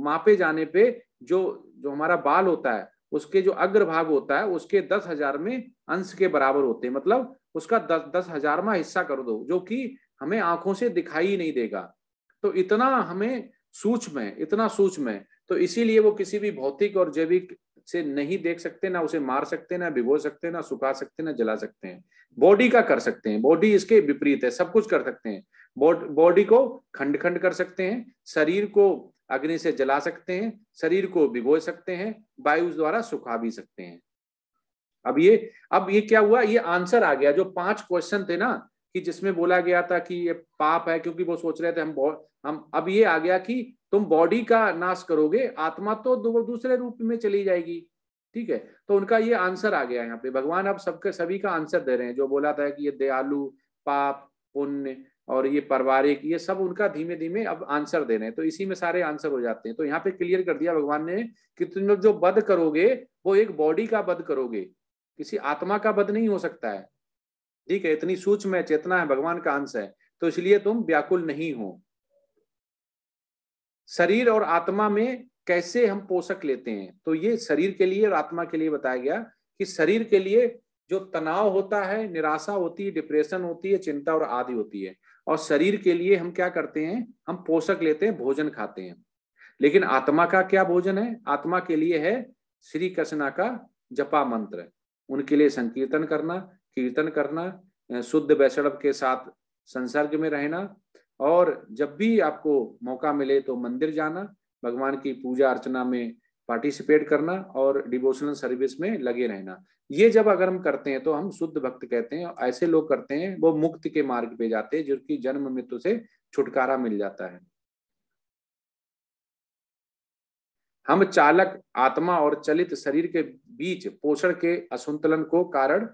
मापे जाने पे जो जो हमारा बाल होता है उसके जो अग्रभाग होता है उसके दस हजार में अंश के बराबर होते हैं मतलब उसका दस दस हजारवा हिस्सा कर दो जो कि हमें आंखों से दिखाई नहीं देगा तो इतना हमें सूक्ष्म है इतना सूक्ष्म है तो इसीलिए वो किसी भी भौतिक और जैविक से नहीं देख सकते ना उसे मार सकते ना भिगो सकते ना सुखा सकते ना जला सकते हैं बॉडी का कर सकते हैं बॉडी इसके विपरीत है सब कुछ कर सकते हैं बॉडी को खंड खंड कर सकते हैं शरीर को अग्नि से जला सकते हैं शरीर को भिगो सकते हैं वायु द्वारा सुखा भी सकते हैं अब ये अब ये क्या हुआ ये आंसर आ गया जो पांच क्वेश्चन थे ना कि जिसमें बोला गया था कि ये पाप है क्योंकि वो सोच रहे थे हम हम अब ये आ गया कि तुम बॉडी का नाश करोगे आत्मा तो दूसरे रूप में चली जाएगी ठीक है तो उनका ये आंसर आ गया यहाँ पे भगवान अब सबके सभी का आंसर दे रहे हैं जो बोला था कि ये दयालु पाप पुण्य और ये पारिवारिक ये सब उनका धीमे धीमे अब आंसर दे रहे हैं तो इसी में सारे आंसर हो जाते हैं तो यहाँ पे क्लियर कर दिया भगवान ने कि तुम लोग जो बद करोगे वो एक बॉडी का बद करोगे किसी आत्मा का बद नहीं हो सकता है ठीक है इतनी सूक्ष्म है चेतना है भगवान का अंश है तो इसलिए तुम व्याकुल नहीं हो शरीर और आत्मा में कैसे हम पोषक लेते हैं तो ये शरीर के लिए और आत्मा के लिए बताया गया कि शरीर के लिए जो तनाव होता है निराशा होती है डिप्रेशन होती है चिंता और आदि होती है और शरीर के लिए हम क्या करते हैं हम पोषक लेते हैं भोजन खाते हैं लेकिन आत्मा का क्या भोजन है आत्मा के लिए है श्री कृष्णा का जपा मंत्र उनके लिए संकीर्तन करना कीर्तन करना शुद्ध वैष्णव के साथ संसर्ग में रहना और जब भी आपको मौका मिले तो मंदिर जाना भगवान की पूजा अर्चना में पार्टिसिपेट करना और डिवोशनल सर्विस में लगे रहना ये जब अगर हम करते हैं तो हम शुद्ध भक्त कहते हैं ऐसे लोग करते हैं वो मुक्ति के मार्ग पे जाते हैं जिनकी जन्म मृत्यु से छुटकारा मिल जाता है हम चालक आत्मा और चलित शरीर के बीच पोषण के असंतुलन को कारण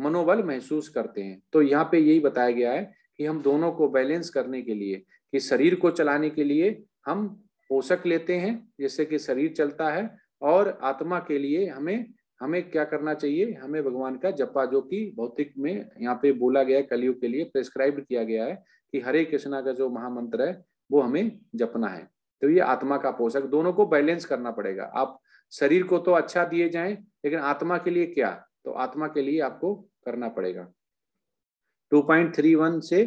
मनोबल महसूस करते हैं तो यहाँ पे यही बताया गया है कि हम दोनों को बैलेंस करने के लिए कि शरीर को चलाने के लिए हम पोषक लेते हैं जिससे कि शरीर चलता है और आत्मा के लिए हमें हमें क्या करना चाहिए हमें भगवान का जपा जो कि भौतिक में यहाँ पे बोला गया है कलियुग के लिए प्रेस्क्राइब किया गया है कि हरे कृष्णा का जो महामंत्र है वो हमें जपना है तो ये आत्मा का पोषक दोनों को बैलेंस करना पड़ेगा आप शरीर को तो अच्छा दिए जाए लेकिन आत्मा के लिए क्या तो आत्मा के लिए आपको करना पड़ेगा 2.31 से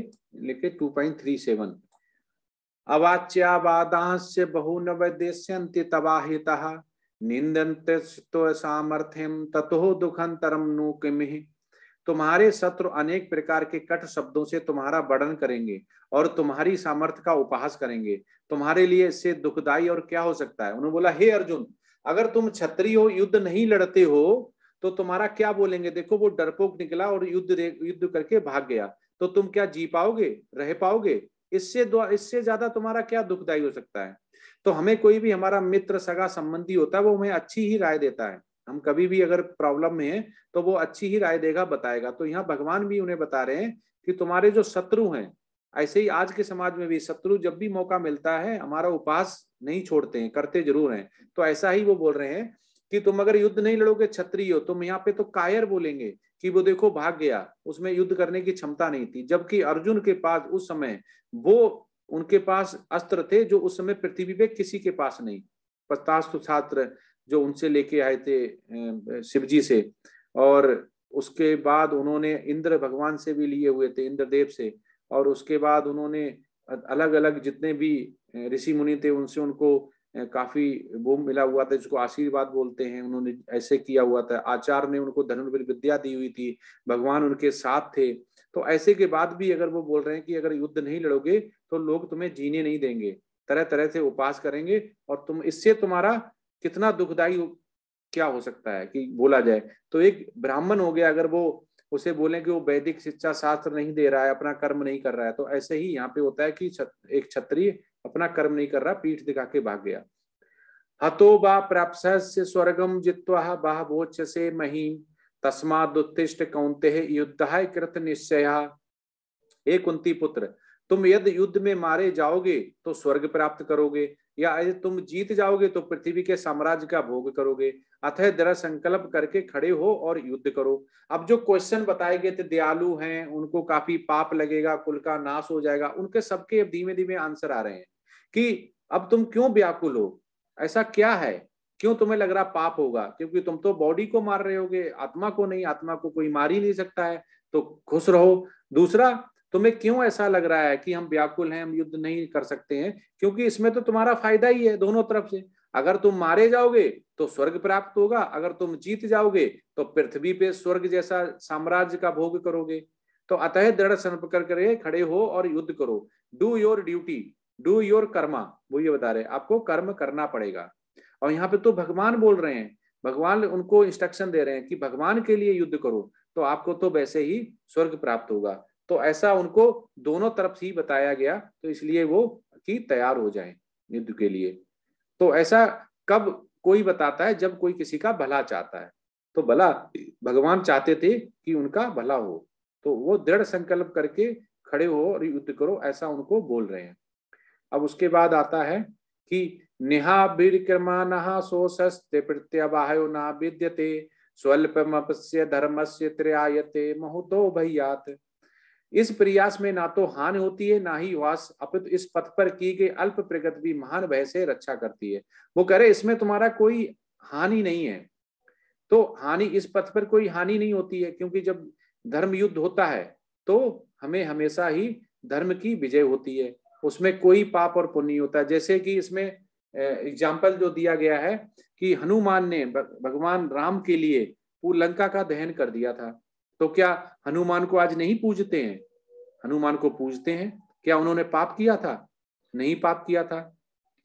लेके 2.37 अवाच्यावादांश बहून वैदेश्यंति तबाहिता निंदनतो सामर्थ्यम ततो दुखंतरम नु किमि तुम्हारे शत्रु अनेक प्रकार के कट शब्दों से तुम्हारा वर्णन करेंगे और तुम्हारी सामर्थ्य का उपहास करेंगे तुम्हारे लिए इससे दुखदाई और क्या हो सकता है उन्होंने बोला हे अर्जुन अगर तुम छत्री हो युद्ध नहीं लड़ते हो तो तुम्हारा क्या बोलेंगे देखो वो डरपोक निकला और युद्ध युद्ध करके भाग गया तो तुम क्या जी पाओगे रह पाओगे इससे इससे ज्यादा तुम्हारा क्या दुखदायी हो सकता है तो हमें कोई भी हमारा मित्र सगा संबंधी होता है वो हमें अच्छी ही राय देता है हम कभी भी अगर प्रॉब्लम में है तो वो अच्छी ही राय देगा बताएगा तो यहाँ भगवान भी उन्हें बता रहे हैं कि तुम्हारे जो शत्रु हैं ऐसे ही आज के समाज में भी शत्रु जब भी मौका मिलता है हमारा उपास नहीं छोड़ते हैं करते जरूर हैं तो ऐसा ही वो बोल रहे हैं कि तुम अगर युद्ध नहीं लड़ोगे क्षत्रिय हो तुम यहाँ पे तो कायर बोलेंगे कि वो देखो भाग गया उसमें युद्ध करने की क्षमता नहीं थी जबकि अर्जुन के पास उस समय वो उनके पास अस्त्र थे जो उस समय पृथ्वी पे किसी के पास नहीं पतास्तु छात्र जो उनसे लेके आए थे शिवजी से और उसके बाद उन्होंने इंद्र भगवान से भी लिए हुए थे इंद्रदेव से और उसके बाद उन्होंने अलग अलग जितने भी ऋषि मुनि थे उनसे उनको काफी वो मिला हुआ था जिसको आशीर्वाद बोलते हैं उन्होंने ऐसे किया हुआ था आचार्य ने उनको धनुर्विद्या दी हुई थी भगवान उनके साथ थे तो ऐसे के बाद भी अगर वो बोल रहे हैं कि अगर युद्ध नहीं लड़ोगे तो लोग तुम्हें जीने नहीं देंगे तरह तरह से उपास करेंगे और तुम इससे तुम्हारा कितना दुखदायी क्या हो सकता है कि बोला जाए तो एक ब्राह्मण हो गया अगर वो उसे बोले कि वो वैदिक शिक्षा शास्त्र नहीं दे रहा है अपना कर्म नहीं कर रहा है तो ऐसे ही यहाँ पे होता है कि एक क्षत्रिय अपना कर्म नहीं कर रहा पीठ दिखा के भाग गया हतो बा प्राप्त स्वर्गम जित्वा बाह बोच से महीम तस्मादुत्तिष्ठ कौनते युद्ध कृत निश्चय हे कुंती पुत्र तुम यदि युद्ध में मारे जाओगे तो स्वर्ग प्राप्त करोगे या यदि तुम जीत जाओगे तो पृथ्वी के साम्राज्य का भोग करोगे अतः दृढ़ संकल्प करके खड़े हो और युद्ध करो अब जो क्वेश्चन बताए गए थे दयालु हैं उनको काफी पाप लगेगा कुल का नाश हो जाएगा उनके सबके धीमे धीमे आंसर आ रहे हैं कि अब तुम क्यों व्याकुल हो ऐसा क्या है क्यों तुम्हें लग रहा पाप होगा क्योंकि तुम तो बॉडी को मार रहे होगे आत्मा को नहीं आत्मा को कोई मार ही नहीं सकता है तो खुश रहो दूसरा तुम्हें क्यों ऐसा लग रहा है कि हम व्याकुल हैं हम युद्ध नहीं कर सकते हैं क्योंकि इसमें तो तुम्हारा फायदा ही है दोनों तरफ से अगर तुम मारे जाओगे तो स्वर्ग प्राप्त होगा अगर तुम जीत जाओगे तो पृथ्वी पे स्वर्ग जैसा साम्राज्य का भोग करोगे तो अतः दृढ़ संपर्क कर करे खड़े हो और युद्ध करो do your duty do your karma वो ये बता रहे आपको कर्म करना पड़ेगा और यहाँ पे तो भगवान बोल रहे हैं भगवान उनको इंस्ट्रक्शन दे रहे हैं कि भगवान के लिए युद्ध करो तो आपको तो वैसे ही स्वर्ग प्राप्त होगा तो ऐसा उनको दोनों तरफ ही बताया गया तो इसलिए वो कि तैयार हो जाए युद्ध के लिए तो ऐसा कब कोई बताता है जब कोई किसी का भला चाहता है तो भला भगवान चाहते थे कि उनका भला हो तो वो दृढ़ संकल्प करके खड़े हो और युद्ध करो ऐसा उनको बोल रहे हैं अब उसके बाद आता है कि नेहा विक्रमा नहा शोषस्ते प्रत्यवाहयो न विद्यते स्वल्पमपस्य धर्मस्य त्रयायते महुतो भयात इस प्रयास में ना तो हानि होती है ना ही वास अपितु इस पथ पर की गई अल्प प्रगति भी महान भय से रक्षा करती है वो कह रहे इसमें तुम्हारा कोई हानि नहीं है तो हानि इस पथ पर कोई हानि नहीं होती है क्योंकि जब धर्म युद्ध होता है तो हमें हमेशा ही धर्म की विजय होती है उसमें कोई पाप और पुण्य होता है जैसे कि इसमें एग्जाम्पल जो दिया गया है कि हनुमान ने भगवान राम के लिए लंका का दहन कर दिया था तो क्या हनुमान को आज नहीं पूजते हैं हनुमान को पूजते हैं क्या उन्होंने पाप किया था नहीं पाप किया था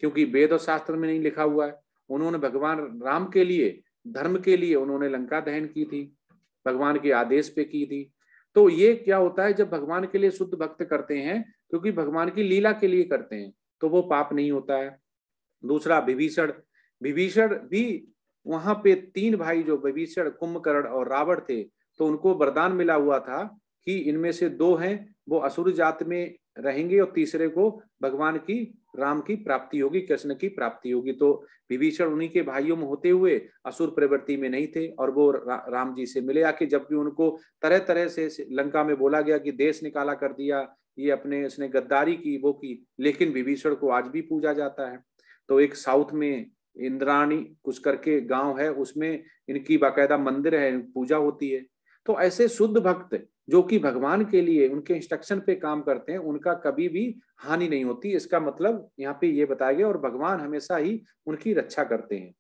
क्योंकि वेद और शास्त्र में नहीं लिखा हुआ है उन्होंने भगवान राम के लिए धर्म के लिए उन्होंने लंका दहन की थी भगवान के आदेश पे की थी तो ये क्या होता है जब भगवान के लिए शुद्ध भक्त करते हैं क्योंकि भगवान की लीला के लिए करते हैं तो वो पाप नहीं होता है दूसरा विभीषण विभीषण भी वहां पे तीन भाई जो विभीषण कुंभकर्ण और रावण थे तो उनको वरदान मिला हुआ था कि इनमें से दो हैं वो असुर जात में रहेंगे और तीसरे को भगवान की राम की प्राप्ति होगी कृष्ण की प्राप्ति होगी तो विभीषण उन्हीं के भाइयों में होते हुए असुर प्रवृत्ति में नहीं थे और वो रा, राम जी से मिले आके जबकि उनको तरह तरह से लंका में बोला गया कि देश निकाला कर दिया ये अपने इसने गद्दारी की वो की लेकिन विभीषण को आज भी पूजा जाता है तो एक साउथ में इंद्राणी कुछ करके गांव है उसमें इनकी बाकायदा मंदिर है पूजा होती है तो ऐसे शुद्ध भक्त जो कि भगवान के लिए उनके इंस्ट्रक्शन पे काम करते हैं उनका कभी भी हानि नहीं होती इसका मतलब यहाँ पे ये बताया गया और भगवान हमेशा ही उनकी रक्षा करते हैं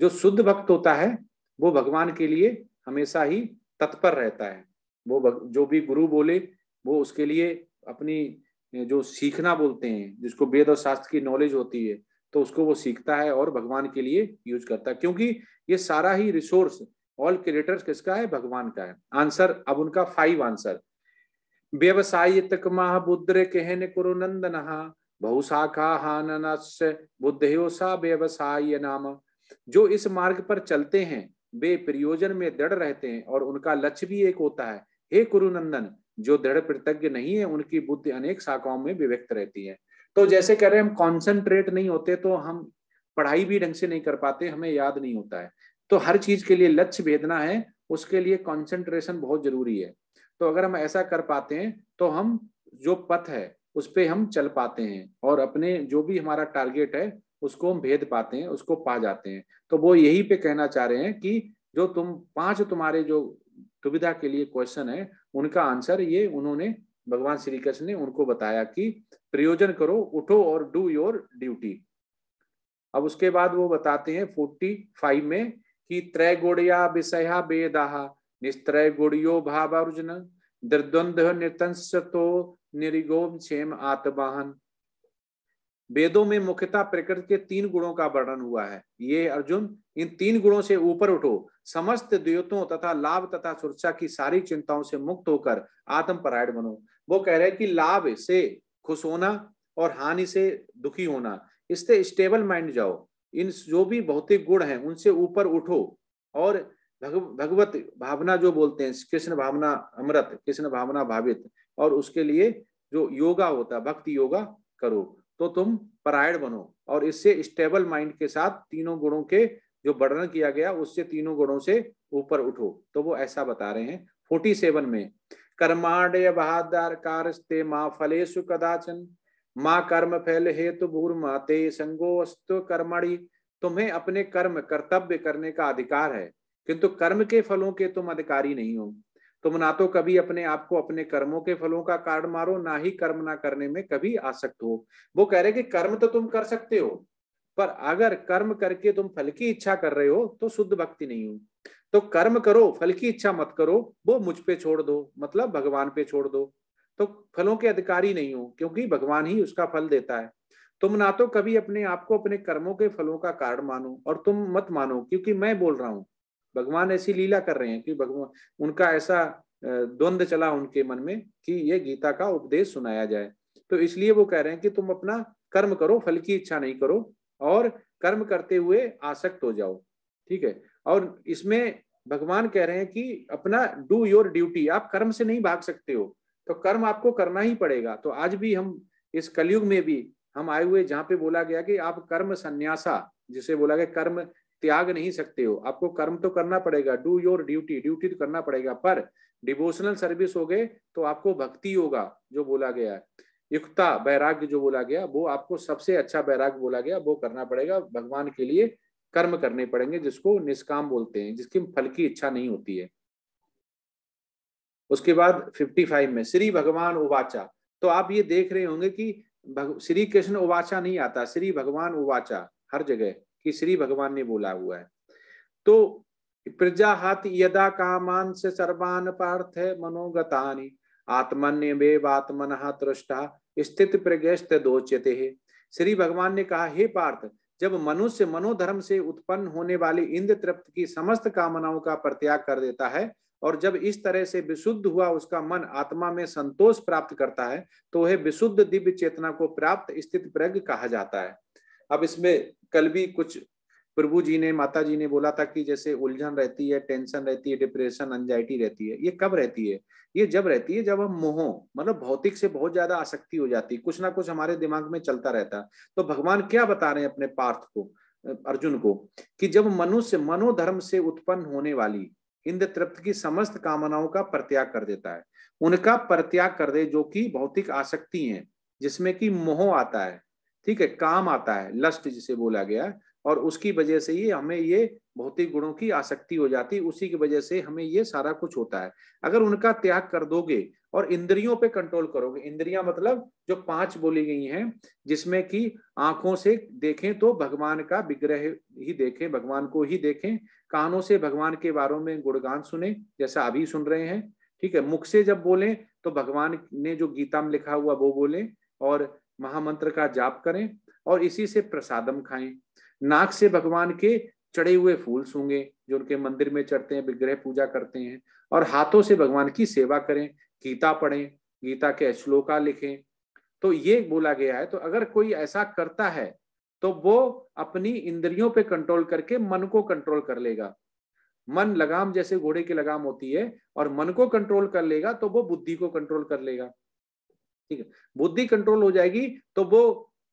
जो शुद्ध भक्त होता है वो भगवान के लिए हमेशा ही तत्पर रहता है वो जो भी गुरु बोले वो उसके लिए अपनी जो सीखना बोलते हैं जिसको वेद और शास्त्र की नॉलेज होती है तो उसको वो सीखता है और भगवान के लिए यूज करता है क्योंकि ये सारा ही रिसोर्स ऑल क्रिएटर्स किसका है भगवान का है आंसर अब उनका फाइव आंसर व्यवसाय तक महाबुद्र कहने कहन कुरु नंदन बहुशाखा हाननस बुद्धा सा व्यवसाय नाम जो इस मार्ग पर चलते हैं वे प्रयोजन में दृढ़ रहते हैं और उनका लक्ष्य भी एक होता है हे कुरुनंदन जो दृढ़ प्रतज्ञ नहीं है उनकी बुद्धि अनेक शाखाओं में विव्यक्त रहती है तो जैसे कह रहे हैं हम कॉन्सेंट्रेट नहीं होते तो हम पढ़ाई भी ढंग से नहीं कर पाते हमें याद नहीं होता है तो हर चीज के लिए लक्ष्य भेदना है उसके लिए कॉन्सेंट्रेशन बहुत जरूरी है तो अगर हम ऐसा कर पाते हैं तो हम जो पथ है उस पर हम चल पाते हैं और अपने जो भी हमारा टारगेट है उसको हम भेद पाते हैं उसको पा जाते हैं तो वो यही पे कहना चाह रहे हैं कि जो तुम पांच तुम्हारे जो दुविधा के लिए क्वेश्चन है उनका आंसर ये उन्होंने भगवान श्री कृष्ण ने उनको बताया कि प्रयोजन करो उठो और डू योर ड्यूटी अब उसके बाद वो बताते हैं फोर्टी फाइव में कि त्रय विषया वेदाहा निस्त्रय गुड़ियो अर्जुन दृद्वंद तो निरिगोम क्षेम आत्माहन वेदों में मुख्यतः प्रकृति के तीन गुणों का वर्णन हुआ है ये अर्जुन इन तीन गुणों से ऊपर उठो समस्त द्वितों तथा लाभ तथा सुरक्षा की सारी चिंताओं से मुक्त होकर आत्म परायण बनो वो कह रहे हैं कि लाभ से खुश होना और हानि से दुखी होना इससे स्टेबल माइंड जाओ इन जो भी भौतिक गुण हैं उनसे ऊपर उठो और भगवत भावना जो बोलते हैं कृष्ण भावना अमृत कृष्ण भावना भावित और उसके लिए जो योगा होता है भक्ति योगा करो तो तुम परायण बनो और इससे स्टेबल माइंड के साथ तीनों गुणों के जो वर्णन किया गया उससे तीनों गुणों से ऊपर उठो तो वो ऐसा बता रहे हैं फोर्टी सेवन में कर्मांडय बहादार कारस्ते माँ फलेशु कदाचन माँ कर्म फल हेतु माते संगो अस्तु कर्मणि तुम्हें अपने कर्म कर्तव्य करने का अधिकार है किंतु कर्म के फलों के तुम अधिकारी नहीं हो तुम ना तो कभी अपने आप को अपने कर्मों के फलों का कारण मारो ना ही कर्म ना करने में कभी आसक्त हो वो कह रहे कि कर्म तो तुम कर सकते हो पर अगर कर्म करके तुम फल की इच्छा कर रहे हो तो शुद्ध भक्ति नहीं हो तो कर्म करो फल की इच्छा मत करो वो मुझ पे छोड़ दो मतलब भगवान पे छोड़ दो तो फलों के अधिकारी नहीं हो क्योंकि भगवान ही उसका फल देता है तुम ना तो कभी अपने आप को अपने कर्मों के फलों का कारण मानो और तुम मत मानो क्योंकि मैं बोल रहा हूं भगवान ऐसी लीला कर रहे हैं कि भगवान उनका ऐसा द्वंद्व चला उनके मन में कि ये गीता का उपदेश सुनाया जाए तो इसलिए वो कह रहे हैं कि तुम अपना कर्म करो फल की इच्छा नहीं करो और कर्म करते हुए आसक्त हो जाओ ठीक है और इसमें भगवान कह रहे हैं कि अपना डू योर ड्यूटी आप कर्म से नहीं भाग सकते हो तो कर्म आपको करना ही पड़ेगा तो आज भी हम इस कलयुग में भी हम आए हुए जहाँ पे बोला गया कि आप कर्म संन्यासा जिसे बोला गया कर्म त्याग नहीं सकते हो आपको कर्म तो करना पड़ेगा डू योर ड्यूटी ड्यूटी तो करना पड़ेगा पर डिवोशनल सर्विस हो गए तो आपको भक्ति होगा जो बोला गया है युक्ता बैराग्य जो बोला गया वो आपको सबसे अच्छा वैराग्य बोला गया वो करना पड़ेगा भगवान के लिए कर्म करने पड़ेंगे जिसको निष्काम बोलते हैं जिसकी फल की इच्छा नहीं होती है उसके बाद 55 में श्री भगवान उवाचा तो आप ये देख रहे होंगे कि श्री कृष्ण उवाचा नहीं आता श्री भगवान उवाचा हर जगह कि श्री भगवान ने बोला हुआ है तो प्रजा हाथ यदा कामान से सर्वान पार्थ है मनोगतानी आत्मन्य वेव आत्मन तृष्टा स्थित दोचते है श्री भगवान ने कहा हे पार्थ जब मनुष्य मनोधर्म से उत्पन्न होने वाली इंद्र तृप्त की समस्त कामनाओं का प्रत्याग कर देता है और जब इस तरह से विशुद्ध हुआ उसका मन आत्मा में संतोष प्राप्त करता है तो वह विशुद्ध दिव्य चेतना को प्राप्त स्थित प्रज्ञ कहा जाता है अब इसमें कल भी कुछ प्रभु जी ने माता जी ने बोला था कि जैसे उलझन रहती है टेंशन रहती है डिप्रेशन एंजाइटी रहती है ये कब रहती है ये जब रहती है जब हम मोह मतलब भौतिक से बहुत ज्यादा आसक्ति हो जाती है कुछ ना कुछ हमारे दिमाग में चलता रहता है तो भगवान क्या बता रहे हैं अपने पार्थ को अर्जुन को कि जब मनुष्य मनोधर्म से उत्पन्न होने वाली इंद्र तृप्त की समस्त कामनाओं का प्रत्याग कर देता है उनका प्रत्याग कर दे जो कि भौतिक आसक्ति है जिसमें कि मोह आता है ठीक है काम आता है लस्ट जिसे बोला गया और उसकी वजह से ही हमें ये भौतिक गुणों की आसक्ति हो जाती उसी की वजह से हमें ये सारा कुछ होता है अगर उनका त्याग कर दोगे और इंद्रियों पे कंट्रोल करोगे इंद्रियां मतलब जो पांच बोली गई हैं जिसमें कि आंखों से देखें तो भगवान का विग्रह ही देखें भगवान को ही देखें कानों से भगवान के बारे में गुणगान सुने जैसा अभी सुन रहे हैं ठीक है मुख से जब बोले तो भगवान ने जो गीता में लिखा हुआ वो बोले और महामंत्र का जाप करें और इसी से प्रसादम खाएं नाक से भगवान के चढ़े हुए फूल सूंगे जो उनके मंदिर में चढ़ते हैं विग्रह पूजा करते हैं और हाथों से भगवान की सेवा करें गीता पढ़ें गीता के श्लोका लिखें तो ये बोला गया है तो अगर कोई ऐसा करता है तो वो अपनी इंद्रियों पे कंट्रोल करके मन को कंट्रोल कर लेगा मन लगाम जैसे घोड़े की लगाम होती है और मन को कंट्रोल कर लेगा तो वो बुद्धि को कंट्रोल कर लेगा ठीक है बुद्धि कंट्रोल हो जाएगी तो वो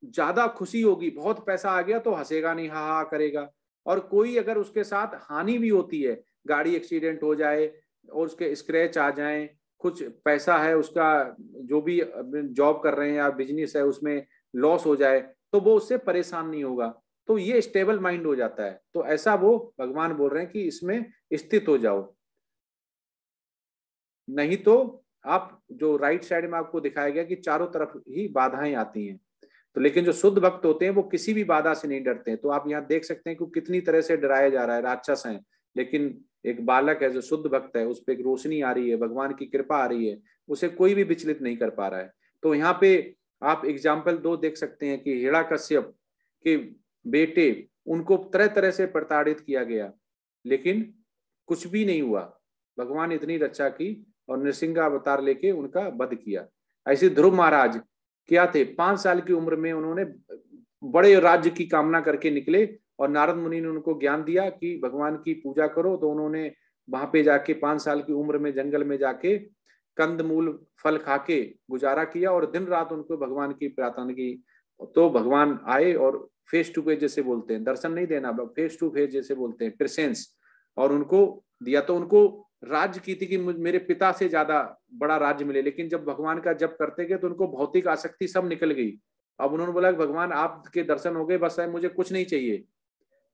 ज्यादा खुशी होगी बहुत पैसा आ गया तो हंसेगा नहीं हा हा करेगा और कोई अगर उसके साथ हानि भी होती है गाड़ी एक्सीडेंट हो जाए और उसके स्क्रैच आ जाए कुछ पैसा है उसका जो भी जॉब कर रहे हैं या बिजनेस है उसमें लॉस हो जाए तो वो उससे परेशान नहीं होगा तो ये स्टेबल माइंड हो जाता है तो ऐसा वो भगवान बोल रहे हैं कि इसमें स्थित हो जाओ नहीं तो आप जो राइट साइड में आपको दिखाया गया कि चारों तरफ ही बाधाएं आती हैं तो लेकिन जो शुद्ध भक्त होते हैं वो किसी भी बाधा से नहीं डरते तो आप यहाँ देख सकते हैं कि कितनी तरह से डराया जा रहा है राक्षस हैं लेकिन एक बालक है जो शुद्ध भक्त है उस पर एक रोशनी आ रही है भगवान की कृपा आ रही है उसे कोई भी विचलित नहीं कर पा रहा है तो यहाँ पे आप एग्जाम्पल दो देख सकते हैं कि हिड़ा कश्यप के बेटे उनको तरह तरह से प्रताड़ित किया गया लेकिन कुछ भी नहीं हुआ भगवान इतनी रक्षा की और नृसिंगा अवतार लेके उनका वध किया ऐसे ध्रुव महाराज क्या थे पांच साल की उम्र में उन्होंने बड़े राज्य की कामना करके निकले और नारद मुनि ने उनको ज्ञान दिया कि भगवान की पूजा करो तो उन्होंने वहां पे जाके पांच साल की उम्र में जंगल में जाके कंद मूल फल खाके गुजारा किया और दिन रात उनको भगवान की प्रार्थना की तो भगवान आए और फेस टू फेस जैसे बोलते हैं दर्शन नहीं देना फेस टू फेस जैसे बोलते हैं प्रेसेंस और उनको दिया तो उनको राज्य की थी कि मेरे पिता से ज्यादा बड़ा राज्य मिले लेकिन जब भगवान का जब करते गए तो उनको भौतिक आसक्ति सब निकल गई अब उन्होंने बोला भगवान आपके दर्शन हो गए बस है मुझे कुछ नहीं चाहिए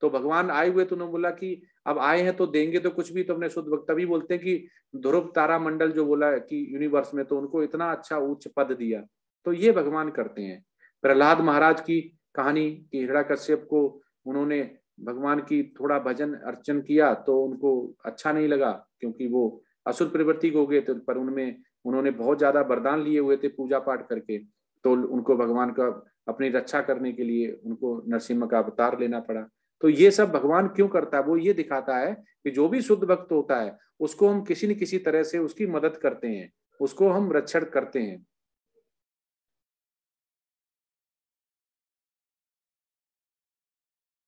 तो भगवान आए हुए तो उन्होंने बोला कि अब आए हैं तो देंगे तो कुछ भी तो अपने शुद्ध भक्त तभी बोलते हैं कि ध्रुव तारा मंडल जो बोला है कि यूनिवर्स में तो उनको इतना अच्छा उच्च पद दिया तो ये भगवान करते हैं प्रहलाद महाराज की कहानी कि हिरा कश्यप को उन्होंने भगवान की थोड़ा भजन अर्चन किया तो उनको अच्छा नहीं लगा क्योंकि वो असुर प्रवृत्ति हो गए थे पर उनमें उन्होंने बहुत ज्यादा वरदान लिए हुए थे पूजा पाठ करके तो उनको भगवान का अपनी रक्षा करने के लिए उनको नरसिम्हा का अवतार लेना पड़ा तो ये सब भगवान क्यों करता है वो ये दिखाता है कि जो भी शुद्ध भक्त होता है उसको हम किसी न किसी तरह से उसकी मदद करते हैं उसको हम रक्षण करते हैं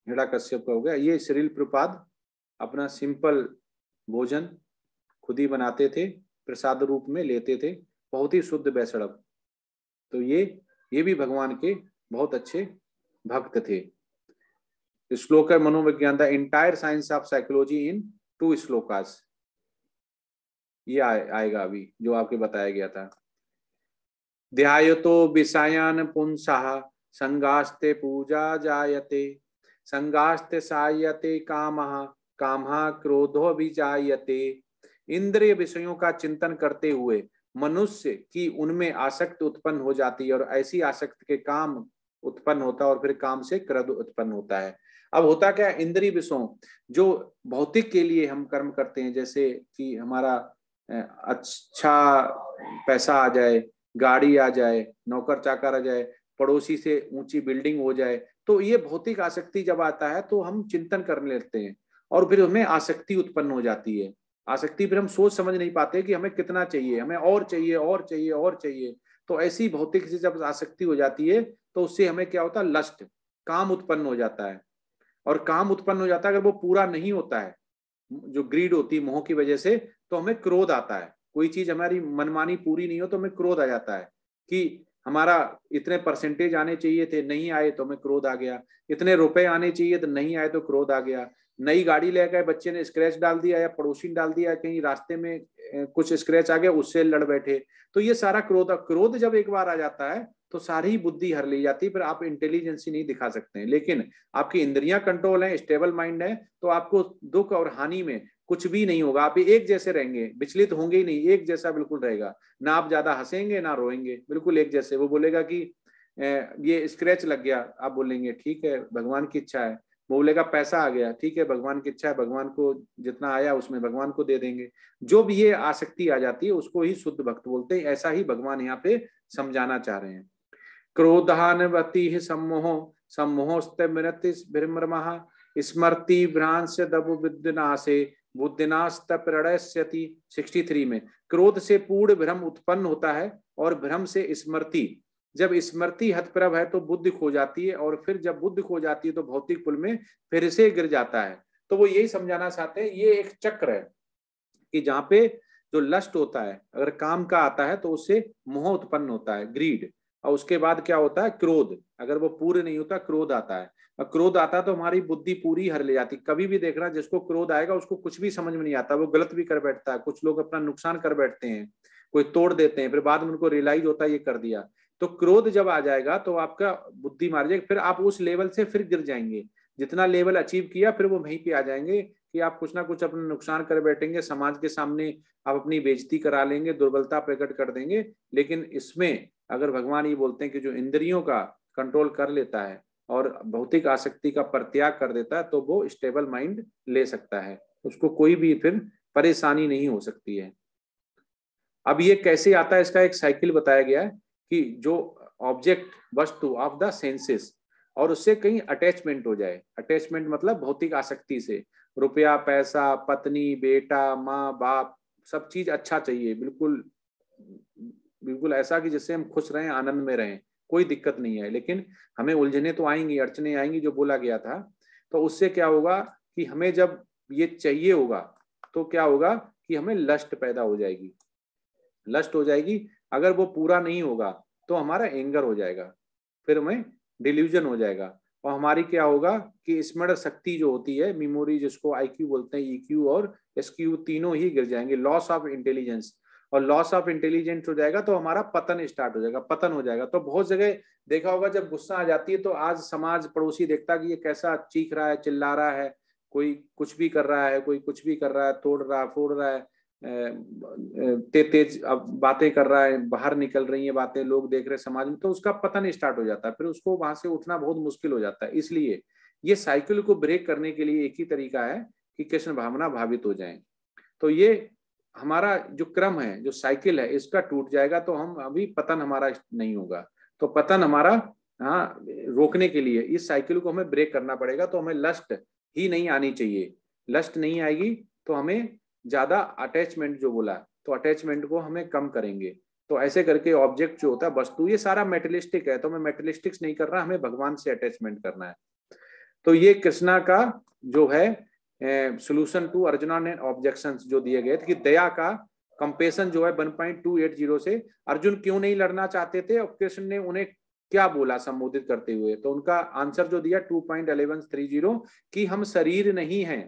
हिड़ा कश्यप का हो गया ये श्रील प्रपाद अपना सिंपल भोजन खुद ही बनाते थे प्रसाद रूप में लेते थे बहुत ही शुद्ध बैसड़प तो ये ये भी भगवान के बहुत अच्छे भक्त थे श्लोक है मनोविज्ञान the entire science of psychology in two shlokas ये आ, आएगा अभी जो आपके बताया गया था ध्यायतो विषायान पुंसा संगास्ते पूजा जायते संगास्त सायते काम काम क्रोधो भी जायते इंद्रिय विषयों का चिंतन करते हुए मनुष्य की उनमें आसक्त उत्पन्न हो जाती है और ऐसी आसक्त के काम उत्पन्न होता है और फिर काम से क्रद उत्पन्न होता है अब होता क्या इंद्रिय विषयों जो भौतिक के लिए हम कर्म करते हैं जैसे कि हमारा अच्छा पैसा आ जाए गाड़ी आ जाए नौकर चाकर आ जाए पड़ोसी से ऊंची बिल्डिंग हो जाए तो ये भौतिक आसक्ति जब आता है तो हम चिंतन करने लगते हैं और फिर हमें आसक्ति उत्पन्न हो जाती है आसक्ति फिर हम सोच समझ नहीं पाते कि हमें कितना चाहिए हमें और चाहिए और चाहिए और चाहिए तो ऐसी भौतिक से जब आसक्ति हो जाती है तो उससे हमें क्या होता है लस्ट काम उत्पन्न हो जाता है और काम उत्पन्न हो जाता है अगर वो पूरा नहीं होता है जो ग्रीड होती मोह की वजह से तो हमें क्रोध आता है कोई चीज हमारी मनमानी पूरी नहीं हो तो हमें क्रोध आ जाता है कि हमारा इतने परसेंटेज आने चाहिए थे नहीं आए तो हमें क्रोध आ गया इतने रुपए आने चाहिए तो नहीं आए तो क्रोध आ गया नई गाड़ी ले गए बच्चे ने स्क्रैच डाल दिया या पड़ोसी डाल दिया कहीं रास्ते में कुछ स्क्रैच आ गया उससे लड़ बैठे तो ये सारा क्रोध क्रोध जब एक बार आ जाता है तो सारी बुद्धि हर ली जाती है फिर आप इंटेलिजेंसी नहीं दिखा सकते हैं लेकिन आपकी इंद्रियां कंट्रोल है स्टेबल माइंड है तो आपको दुख और हानि में कुछ भी नहीं होगा आप एक जैसे रहेंगे विचलित होंगे ही नहीं एक जैसा बिल्कुल रहेगा ना आप ज्यादा हंसेंगे ना रोएंगे बिल्कुल एक जैसे वो बोलेगा कि ये स्क्रैच लग गया आप बोलेंगे ठीक है भगवान की इच्छा है वो बोलेगा पैसा आ गया ठीक है भगवान की इच्छा है भगवान को जितना आया उसमें भगवान को दे देंगे जो भी ये आसक्ति आ जाती है उसको ही शुद्ध भक्त बोलते हैं ऐसा ही भगवान यहाँ पे समझाना चाह रहे हैं क्रोधान सम्मोह सम्मोहस्त मृत स्मृति भ्रांस दबु विद्यनाशे सिक्सटी थ्री में क्रोध से पूर्ण भ्रम उत्पन्न होता है और भ्रम से स्मृति जब स्मृति हतप्रभ है तो बुद्धि खो जाती है और फिर जब बुद्धि खो जाती है तो भौतिक पुल में फिर से गिर जाता है तो वो यही समझाना चाहते हैं ये एक चक्र है कि जहाँ पे जो लस्ट होता है अगर काम का आता है तो उससे मोह उत्पन्न होता है ग्रीड और उसके बाद क्या होता है क्रोध अगर वो पूर्ण नहीं होता क्रोध आता है क्रोध आता तो हमारी बुद्धि पूरी हर ले जाती कभी भी देखना जिसको क्रोध आएगा उसको कुछ भी समझ में नहीं आता वो गलत भी कर बैठता है कुछ लोग अपना नुकसान कर बैठते हैं कोई तोड़ देते हैं फिर बाद में उनको रियलाइज होता है ये कर दिया तो क्रोध जब आ जाएगा तो आपका बुद्धि मार जाएगी फिर आप उस लेवल से फिर गिर जाएंगे जितना लेवल अचीव किया फिर वो वहीं पे आ जाएंगे कि आप कुछ ना कुछ अपना नुकसान कर बैठेंगे समाज के सामने आप अपनी बेजती करा लेंगे दुर्बलता प्रकट कर देंगे लेकिन इसमें अगर भगवान ये बोलते हैं कि जो इंद्रियों का कंट्रोल कर लेता है और भौतिक आसक्ति का प्रत्याग कर देता है तो वो स्टेबल माइंड ले सकता है उसको कोई भी फिर परेशानी नहीं हो सकती है अब ये कैसे आता है इसका एक साइकिल बताया गया है कि जो ऑब्जेक्ट वस्तु ऑफ द सेंसेस और उससे कहीं अटैचमेंट हो जाए अटैचमेंट मतलब भौतिक आसक्ति से रुपया पैसा पत्नी बेटा माँ बाप सब चीज अच्छा चाहिए बिल्कुल बिल्कुल ऐसा कि जिससे हम खुश रहें आनंद में रहें कोई दिक्कत नहीं है लेकिन हमें उलझने तो आएंगी अड़चने आएंगी जो बोला गया था तो उससे क्या होगा कि हमें जब ये चाहिए होगा तो क्या होगा कि हमें लस्ट पैदा हो जाएगी लस्ट हो जाएगी अगर वो पूरा नहीं होगा तो हमारा एंगर हो जाएगा फिर हमें डिल्यूजन हो जाएगा और हमारी क्या होगा कि स्मरण शक्ति जो होती है मेमोरी जिसको आईक्यू बोलते हैं ईक्यू e और एसक्यू तीनों ही गिर जाएंगे लॉस ऑफ इंटेलिजेंस और लॉस ऑफ इंटेलिजेंस हो जाएगा तो हमारा पतन स्टार्ट हो जाएगा पतन हो जाएगा तो बहुत जगह देखा होगा जब गुस्सा आ जाती है तो आज समाज पड़ोसी देखता कि ये कैसा चीख रहा है चिल्ला रहा है कोई कुछ भी कर रहा है कोई कुछ भी कर रहा है तोड़ रहा है फोड़ रहा है ते तेज अब बातें कर रहा है बाहर निकल रही है बातें लोग देख रहे हैं समाज में तो उसका पतन स्टार्ट हो जाता है फिर उसको वहां से उठना बहुत मुश्किल हो जाता है इसलिए ये साइकिल को ब्रेक करने के लिए एक ही तरीका है कि कृष्ण भावना भावित हो जाए तो ये हमारा जो क्रम है जो साइकिल है इसका टूट जाएगा तो हम अभी पतन हमारा नहीं होगा तो पतन हमारा हाँ रोकने के लिए इस साइकिल को हमें ब्रेक करना पड़ेगा तो हमें लस्ट ही नहीं आनी चाहिए लस्ट नहीं आएगी तो हमें ज्यादा अटैचमेंट जो बोला तो अटैचमेंट को हमें कम करेंगे तो ऐसे करके ऑब्जेक्ट जो होता है वस्तु ये सारा मेटलिस्टिक है तो हमें मेटलिस्टिक्स नहीं करना हमें भगवान से अटैचमेंट करना है तो ये कृष्णा का जो है सोल्यूशन टू अर्जुना ने ऑब्जेक्शन जो दिए गए थे कि दया का कंपेशन जो है 1.280 से अर्जुन क्यों नहीं लड़ना चाहते थे और कृष्ण ने उन्हें क्या बोला संबोधित करते हुए तो उनका आंसर जो दिया 2.1130 कि हम शरीर नहीं हैं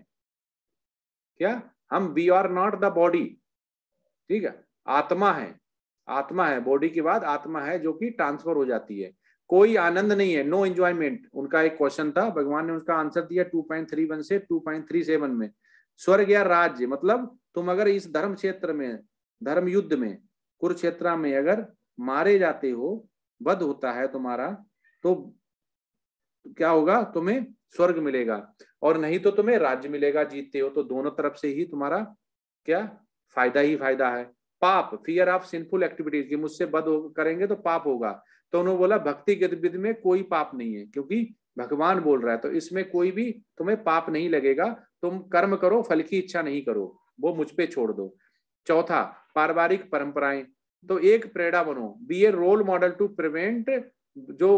क्या हम we are not the body ठीक है आत्मा है आत्मा है बॉडी के बाद आत्मा है जो कि ट्रांसफर हो जाती है कोई आनंद नहीं है नो एंजॉयमेंट उनका एक क्वेश्चन था भगवान ने उसका आंसर दिया टू पॉइंट थ्री वन से टू पॉइंट थ्री सेवन में स्वर्ग या राज्य मतलब तुम अगर इस धर्म क्षेत्र में धर्म युद्ध में कुरुक्षेत्र में अगर मारे जाते हो बद होता है तुम्हारा तो क्या होगा तुम्हें स्वर्ग मिलेगा और नहीं तो तुम्हें राज्य मिलेगा जीतते हो तो दोनों तरफ से ही तुम्हारा क्या फायदा ही फायदा है पाप फियर ऑफ सिंफुल एक्टिविटीज की मुझसे बद करेंगे तो पाप होगा तो उन्होंने बोला भक्ति गतिविधि में कोई पाप नहीं है क्योंकि भगवान बोल रहा है तो इसमें कोई भी तुम्हें पाप नहीं लगेगा तुम कर्म करो फल की इच्छा नहीं करो वो मुझ पे छोड़ दो चौथा पारिवारिक परंपराएं तो एक प्रेरणा बनो be a role model to prevent जो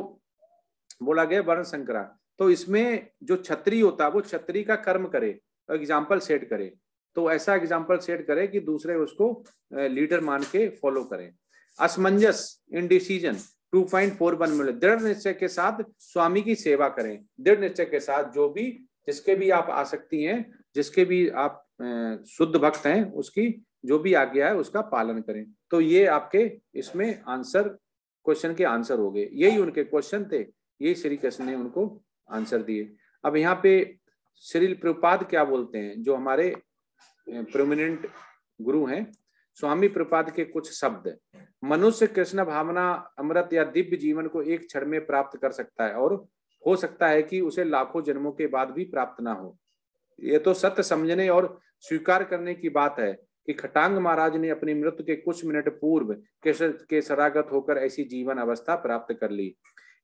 बोला गया वर्ण संकरा तो इसमें जो छत्री होता है वो छत्री का कर्म करे एग्जाम्पल सेट करे तो ऐसा एग्जाम्पल सेट करे कि दूसरे उसको लीडर मान के फॉलो करें असमंजस in decision two point four one मिले दृढ़ निश्चय के साथ स्वामी की सेवा करें दृढ़ निश्चय के साथ जो भी जिसके भी आप आ सकती हैं जिसके भी आप शुद्ध भक्त हैं उसकी जो भी आज्ञा है उसका पालन करें तो ये आपके इसमें आंसर क्वेश्चन के आंसर हो गए यही उनके क्वेश्चन थे यही श्री कृष्ण ने उनको आंसर दिए अब यहाँ पे श्री प्रपाद क्या बोलते हैं जो हमारे प्रोमिनेंट गुरु हैं स्वामी प्रपाद के कुछ शब्द मनुष्य कृष्ण भावना अमृत या दिव्य जीवन को एक क्षण में प्राप्त कर सकता है और हो सकता है कि उसे लाखों जन्मों के बाद भी प्राप्त ना हो ये तो सत्य समझने और स्वीकार करने की बात है कि खटांग महाराज ने अपनी मृत्यु के कुछ मिनट पूर्व कृष्ण के शरागत होकर ऐसी जीवन अवस्था प्राप्त कर ली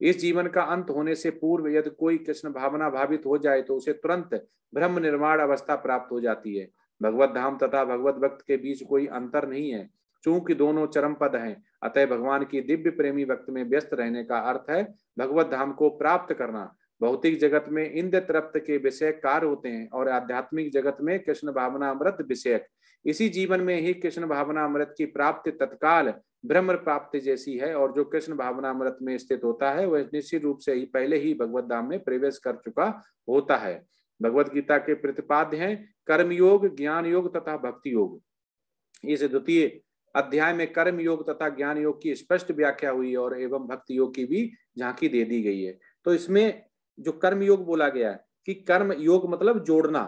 इस जीवन का अंत होने से पूर्व यदि कोई कृष्ण भावना भावित हो जाए तो उसे तुरंत ब्रह्म निर्माण अवस्था प्राप्त हो जाती है भगवत धाम तथा भगवत भक्त के बीच कोई अंतर नहीं है चूंकि दोनों चरम पद हैं अतः भगवान की दिव्य प्रेमी भक्त में व्यस्त रहने का अर्थ है भगवत धाम को प्राप्त करना भौतिक जगत में इंद्र तृप्त के विषय कार्य होते हैं और आध्यात्मिक जगत में कृष्ण भावना अमृत विषयक इसी जीवन में ही कृष्ण भावना अमृत की प्राप्ति तत्काल ब्रह्म प्राप्ति जैसी है और जो कृष्ण भावना अमृत में स्थित होता है वह निश्चित रूप से ही पहले ही भगवत धाम में प्रवेश कर चुका होता है भगवत गीता के प्रतिपाद्य हैं कर्म योग ज्ञान योग तथा भक्ति योग इस द्वितीय अध्याय में कर्म योग तथा ज्ञान योग की स्पष्ट व्याख्या हुई है और एवं भक्ति योग की भी झांकी दे दी गई है तो इसमें जो कर्म योग बोला गया है कि कर्म योग मतलब जोड़ना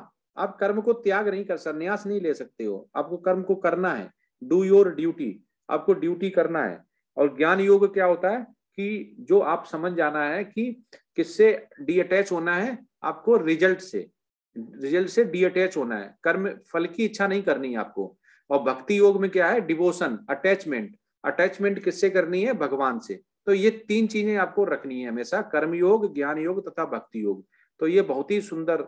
आप कर्म को त्याग नहीं कर संन्यास नहीं ले सकते हो आपको कर्म को करना है डू योर ड्यूटी आपको ड्यूटी करना है और ज्ञान योग क्या होता है कि जो आप समझ जाना है कि किससे अटैच होना है आपको रिजल्ट से रिजल्ट से डी अटैच होना है कर्म फल की इच्छा नहीं करनी है आपको और भक्ति योग में क्या है डिवोशन अटैचमेंट अटैचमेंट किससे करनी है भगवान से तो ये तीन चीजें आपको रखनी है हमेशा कर्म योग ज्ञान योग तथा भक्ति योग तो ये बहुत ही सुंदर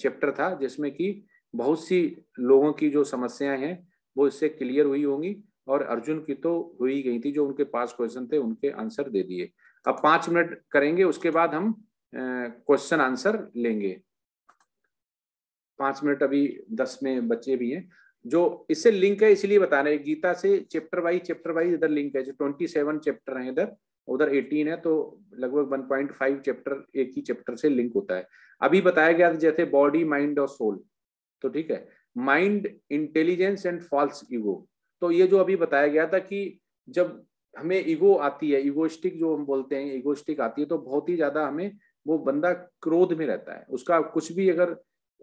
चैप्टर था जिसमें कि बहुत सी लोगों की जो समस्याएं हैं वो इससे क्लियर हुई होंगी और अर्जुन की तो हुई गई थी जो उनके पास क्वेश्चन थे उनके आंसर दे दिए अब पांच मिनट करेंगे उसके बाद हम क्वेश्चन आंसर लेंगे पांच मिनट अभी दस में बच्चे भी हैं जो इससे लिंक है इसलिए बता रहे हैं गीता से चैप्टर वाइज चैप्टर वाइज इधर लिंक है जो ट्वेंटी सेवन चैप्टर है इधर उधर एटीन है तो लगभग वन पॉइंट फाइव चैप्टर एक ही चैप्टर से लिंक होता है अभी बताया गया जैसे बॉडी माइंड और सोल तो ठीक है mind intelligence and false ego तो ये जो अभी बताया गया था कि जब हमें ईगो आती है ईगोस्टिक जो हम बोलते हैं ईगोस्टिक आती है तो बहुत ही ज्यादा हमें वो बंदा क्रोध में रहता है उसका कुछ भी अगर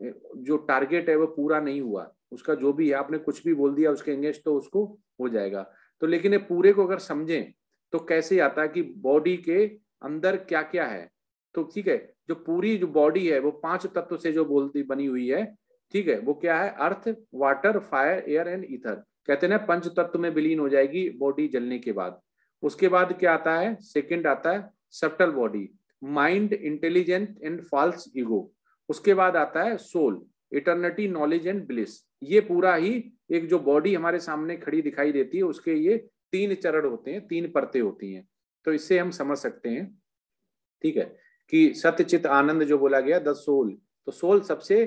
जो टारगेट है वो पूरा नहीं हुआ उसका जो भी है आपने कुछ भी बोल दिया उसके एंगेस्ट तो उसको हो जाएगा तो लेकिन ये पूरे को अगर समझें तो कैसे आता है कि बॉडी के अंदर क्या क्या है तो ठीक है जो पूरी जो बॉडी है वो पांच तत्व से जो बोलती बनी हुई है ठीक है वो क्या है earth water fire air and ether कहते हैं पंच तत्व में विलीन हो जाएगी बॉडी जलने के बाद उसके बाद क्या आता है सेकंड आता है subtle body mind intelligent and false ego उसके बाद आता है soul eternity knowledge and bliss ये पूरा ही एक जो बॉडी हमारे सामने खड़ी दिखाई देती है उसके ये तीन चरण होते हैं तीन परतें होती हैं तो इससे हम समझ सकते हैं ठीक है कि सत्यचित आनंद जो बोला गया द सोल तो सोल सबसे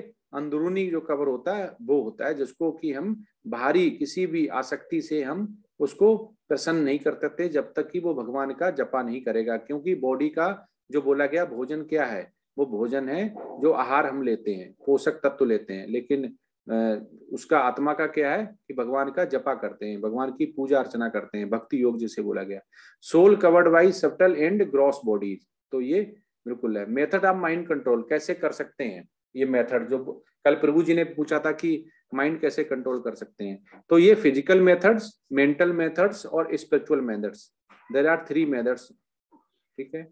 अंदरूनी जो कवर होता है वो होता है जिसको कि हम भारी किसी भी आसक्ति से हम उसको प्रसन्न नहीं कर सकते जब तक कि वो भगवान का जपा नहीं करेगा क्योंकि बॉडी का जो बोला गया भोजन क्या है वो भोजन है जो आहार हम लेते हैं पोषक तत्व लेते हैं लेकिन उसका आत्मा का क्या है कि भगवान का जपा करते हैं भगवान की पूजा अर्चना करते हैं भक्ति योग जिसे बोला गया soul covered by subtle and gross bodies तो ये बिल्कुल है मेथड आप माइंड कंट्रोल कैसे कर सकते हैं ये मेथड जो कल प्रभु जी ने पूछा था कि माइंड कैसे कंट्रोल कर सकते हैं तो ये फिजिकल मेथड्स मेंटल मेथड्स और spiritual methods there are three methods ठीक है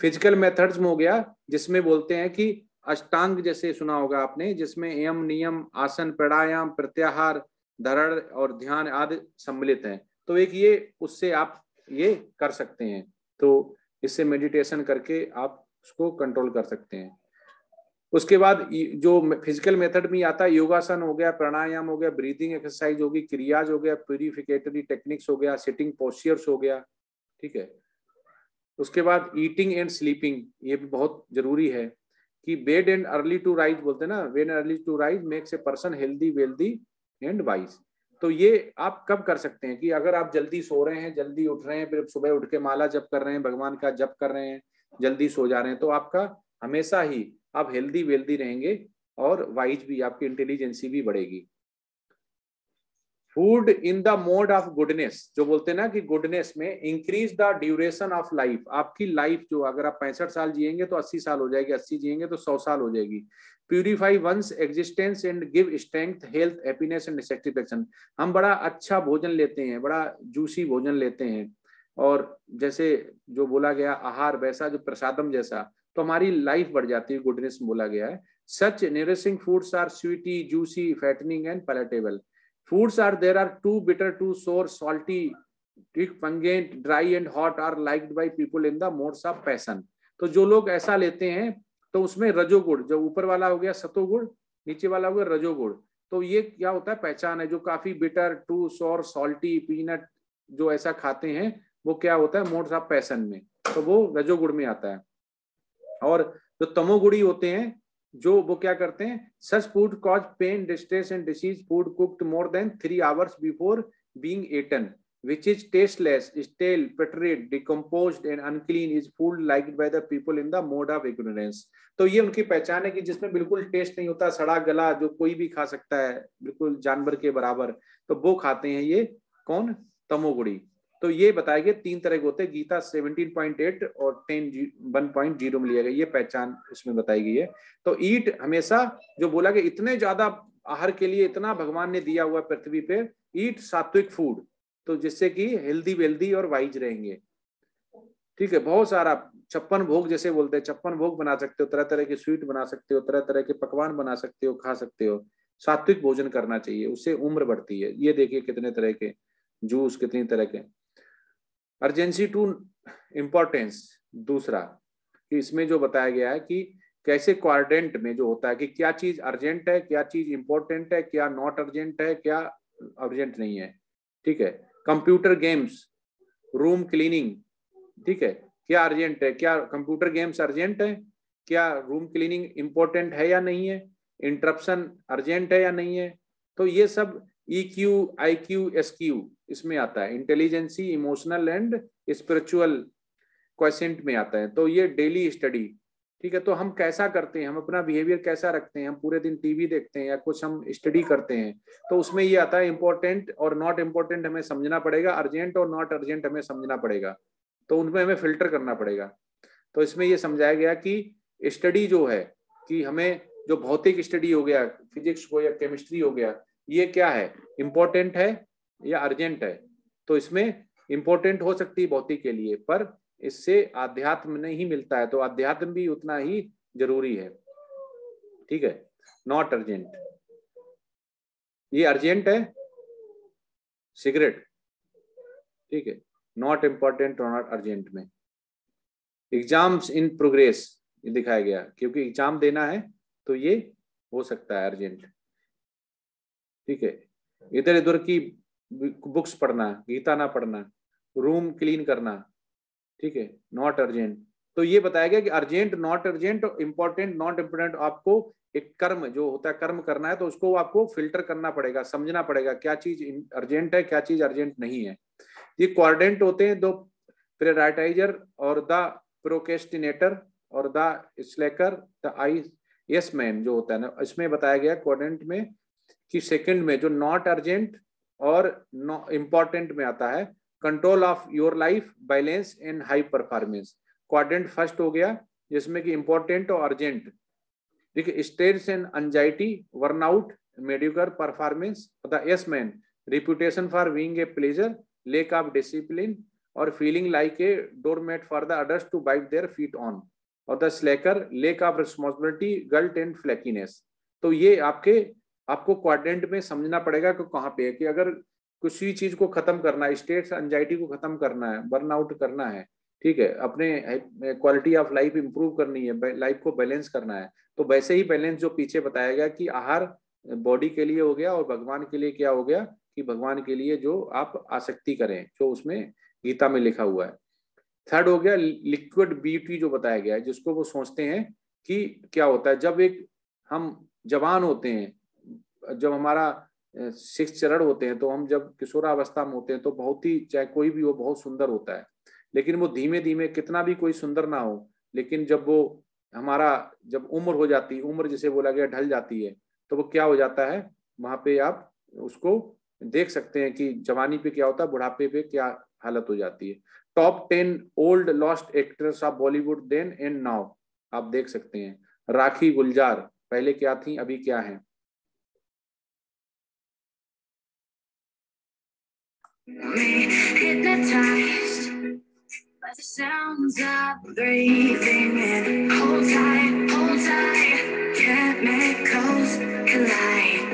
फिजिकल मेथड्स में हो गया जिसमें बोलते हैं कि अष्टांग जैसे सुना होगा आपने जिसमें एम नियम आसन प्राणायाम प्रत्याहार धरण और ध्यान आदि सम्मिलित हैं तो एक ये उससे आप ये कर सकते हैं तो इससे मेडिटेशन करके आप उसको कंट्रोल कर सकते हैं उसके बाद जो फिजिकल मेथड में आता है योगासन हो गया प्राणायाम हो गया ब्रीदिंग एक्सरसाइज होगी क्रियाज हो गया प्यूरिफिकेटरी टेक्निक्स हो गया सिटिंग पोस्चर्स हो गया ठीक है उसके बाद ईटिंग एंड स्लीपिंग ये भी बहुत जरूरी है कि bed and early to rise बोलते हैं ना bed early to rise makes a person healthy wealthy and wise तो ये आप कब कर सकते हैं कि अगर आप जल्दी सो रहे हैं जल्दी उठ रहे हैं फिर सुबह उठ के माला जप कर रहे हैं भगवान का जप कर रहे हैं जल्दी सो जा रहे हैं तो आपका हमेशा ही आप हेल्दी वेल्दी रहेंगे और वाइज भी आपकी इंटेलिजेंसी भी बढ़ेगी food in the mode of goodness जो बोलते हैं ना कि गुडनेस में increase the duration of life आपकी लाइफ जो अगर आप पैंसठ साल जिएंगे तो अस्सी साल हो जाएगी अस्सी जिएंगे तो सौ साल हो जाएगी purify one's existence and give strength health happiness and satisfaction हम बड़ा अच्छा भोजन लेते हैं बड़ा जूसी भोजन लेते हैं और जैसे जो बोला गया आहार वैसा जो प्रसादम जैसा तो हमारी लाइफ बढ़ जाती है गुडनेस बोला गया है such nourishing foods are sweet juicy fattening and palatable Foods are there are too bitter, too sour, salty, pungent, dry and hot are liked by people in the modes of passion. तो जो लोग ऐसा लेते हैं तो उसमें रजोगुण जो ऊपर वाला हो गया सतोगुण नीचे वाला हो गया रजोगुण तो ये क्या होता है पहचान है जो काफी bitter too sour salty pungent जो ऐसा खाते हैं वो क्या होता है मोड्स ऑफ पैसन में तो वो रजोगुड़ में आता है और जो तमोगुड़ी होते हैं जो वो क्या करते हैं such food cause pain distress and disease food cooked more than three hours before being eaten which is tasteless stale putrid, decompose and unclean is food like by the people in the mode of ignorance तो ये उनकी पहचान है कि जिसमें बिल्कुल test नहीं होता सड़ा गला जो कोई भी खा सकता है बिल्कुल जानवर के बराबर तो वो खाते हैं ये कौन तमोगुड़ी तो ये बताया गया तीन तरह के होते हैं गीता 17.8 और 10 जीरो में लिया गया ये पहचान इसमें बताई गई है तो ईट हमेशा जो बोला कि इतने ज्यादा आहार के लिए इतना भगवान ने दिया हुआ पृथ्वी पे ईट सात्विक फूड तो जिससे कि हेल्दी वेल्दी और वाइज रहेंगे ठीक है बहुत सारा छप्पन भोग जैसे बोलते हैं छप्पन भोग बना सकते हो तरह तरह के स्वीट बना सकते हो तरह तरह के पकवान बना सकते हो खा सकते हो सात्विक भोजन करना चाहिए उससे उम्र बढ़ती है ये देखिए कितने तरह के जूस कितनी तरह के अर्जेंसी टू इम्पोर्टेंस दूसरा कि इसमें जो बताया गया है कि कैसे क्वारडेंट में जो होता है कि क्या चीज अर्जेंट है क्या चीज इंपॉर्टेंट है क्या नॉट अर्जेंट है क्या अर्जेंट नहीं है ठीक है कंप्यूटर गेम्स रूम क्लीनिंग ठीक है क्या अर्जेंट है क्या कंप्यूटर गेम्स अर्जेंट है क्या रूम क्लीनिंग इंपॉर्टेंट है या नहीं है इंटरप्शन अर्जेंट है या नहीं है तो ये सब E Q I Q S Q इसमें आता है intelligence emotional and spiritual question में आता है तो ये डेली स्टडी ठीक है तो हम कैसा करते हैं हम अपना बिहेवियर कैसा रखते हैं हम पूरे दिन टीवी देखते हैं या कुछ हम स्टडी करते हैं तो उसमें ये आता है इंपॉर्टेंट और नॉट इम्पोर्टेंट हमें समझना पड़ेगा अर्जेंट और नॉट अर्जेंट हमें समझना पड़ेगा तो उनमें हमें फिल्टर करना पड़ेगा तो इसमें यह समझाया गया कि स्टडी जो है कि हमें जो भौतिक स्टडी हो गया फिजिक्स हो या केमिस्ट्री हो गया ये क्या है इंपॉर्टेंट है या अर्जेंट है तो इसमें इंपॉर्टेंट हो सकती है भौतिक के लिए पर इससे अध्यात्म नहीं मिलता है तो अध्यात्म भी उतना ही जरूरी है ठीक है नॉट अर्जेंट ये अर्जेंट है सिगरेट ठीक है नॉट इंपॉर्टेंट और नॉट अर्जेंट में एग्जाम्स इन प्रोग्रेस दिखाया गया क्योंकि एग्जाम देना है तो ये हो सकता है अर्जेंट ठीक है इधर इधर की बुक्स पढ़ना गीता ना पढ़ना रूम क्लीन करना ठीक है नॉट अर्जेंट तो ये बताया गया कि urgent not urgent important not important आपको एक कर्म जो होता है कर्म करना है तो उसको आपको फिल्टर करना पड़ेगा समझना पड़ेगा क्या चीज अर्जेंट है क्या चीज अर्जेंट नहीं है ये क्वारेंट होते हैं दो प्रेराइटाइजर और द प्रोकेस्टिनेटर और the slacker the I yes man जो होता है ना इसमें बताया गया क्वारेंट में कि सेकंड में जो नॉट अर्जेंट और इम्पॉर्टेंट में आता है control of your life balance and high performance quadrant first हो गया जिसमें कि इम्पोर्टेंट और अर्जेंट देखिए stress and anxiety burnout mediocre performance तथा yes man reputation for being a pleasure lack of discipline और feeling like a doormat for the others to bite their feet on और the slacker lack of responsibility guilt and flakiness तो ये आपके आपको quadrant में समझना पड़ेगा कि कहाँ पे है कि अगर किसी चीज को खत्म करना है स्टेट एंजाइटी को खत्म करना है बर्नआउट करना है ठीक है अपने क्वालिटी ऑफ लाइफ इंप्रूव करनी है लाइफ को बैलेंस करना है तो वैसे ही बैलेंस जो पीछे बताया गया कि आहार बॉडी के लिए हो गया और भगवान के लिए क्या हो गया कि भगवान के लिए जो आप आसक्ति करें जो उसमें गीता में लिखा हुआ है थर्ड हो गया लिक्विड ब्यूटी जो बताया गया है जिसको वो सोचते हैं कि क्या होता है जब एक हम जवान होते हैं जब हमारा सिक्स चरण होते हैं तो हम जब किशोरावस्था में होते हैं तो बहुत ही चाहे कोई भी हो बहुत सुंदर होता है लेकिन वो धीमे धीमे कितना भी कोई सुंदर ना हो लेकिन जब वो हमारा जब उम्र हो जाती है उम्र जिसे बोला गया ढल जाती है तो वो क्या हो जाता है वहां पे आप उसको देख सकते हैं कि जवानी पे क्या होता है बुढ़ापे पे क्या हालत हो जाती है top ten old lost actress of Bollywood then and now आप देख सकते हैं राखी गुलजार पहले क्या थी अभी क्या है Hypnotized by the sounds of breathing and Hold tight, hold tight. Chemicals collide.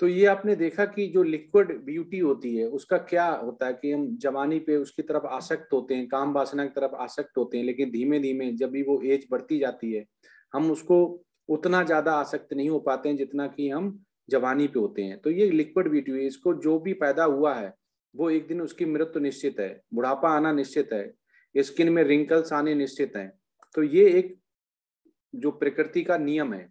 तो ये आपने देखा कि जो लिक्विड ब्यूटी होती है उसका क्या होता है कि हम जवानी पे उसकी तरफ आसक्त होते हैं काम वासना की तरफ आसक्त होते हैं लेकिन धीमे धीमे जब भी वो एज बढ़ती जाती है हम उसको उतना ज्यादा आसक्त नहीं हो पाते हैं जितना कि हम जवानी पे होते हैं तो ये लिक्विड ब्यूटी है इसको जो भी पैदा हुआ है वो एक दिन उसकी मृत्यु तो निश्चित है बुढ़ापा आना निश्चित है स्किन में रिंकल्स आने निश्चित है तो ये एक जो प्रकृति का नियम है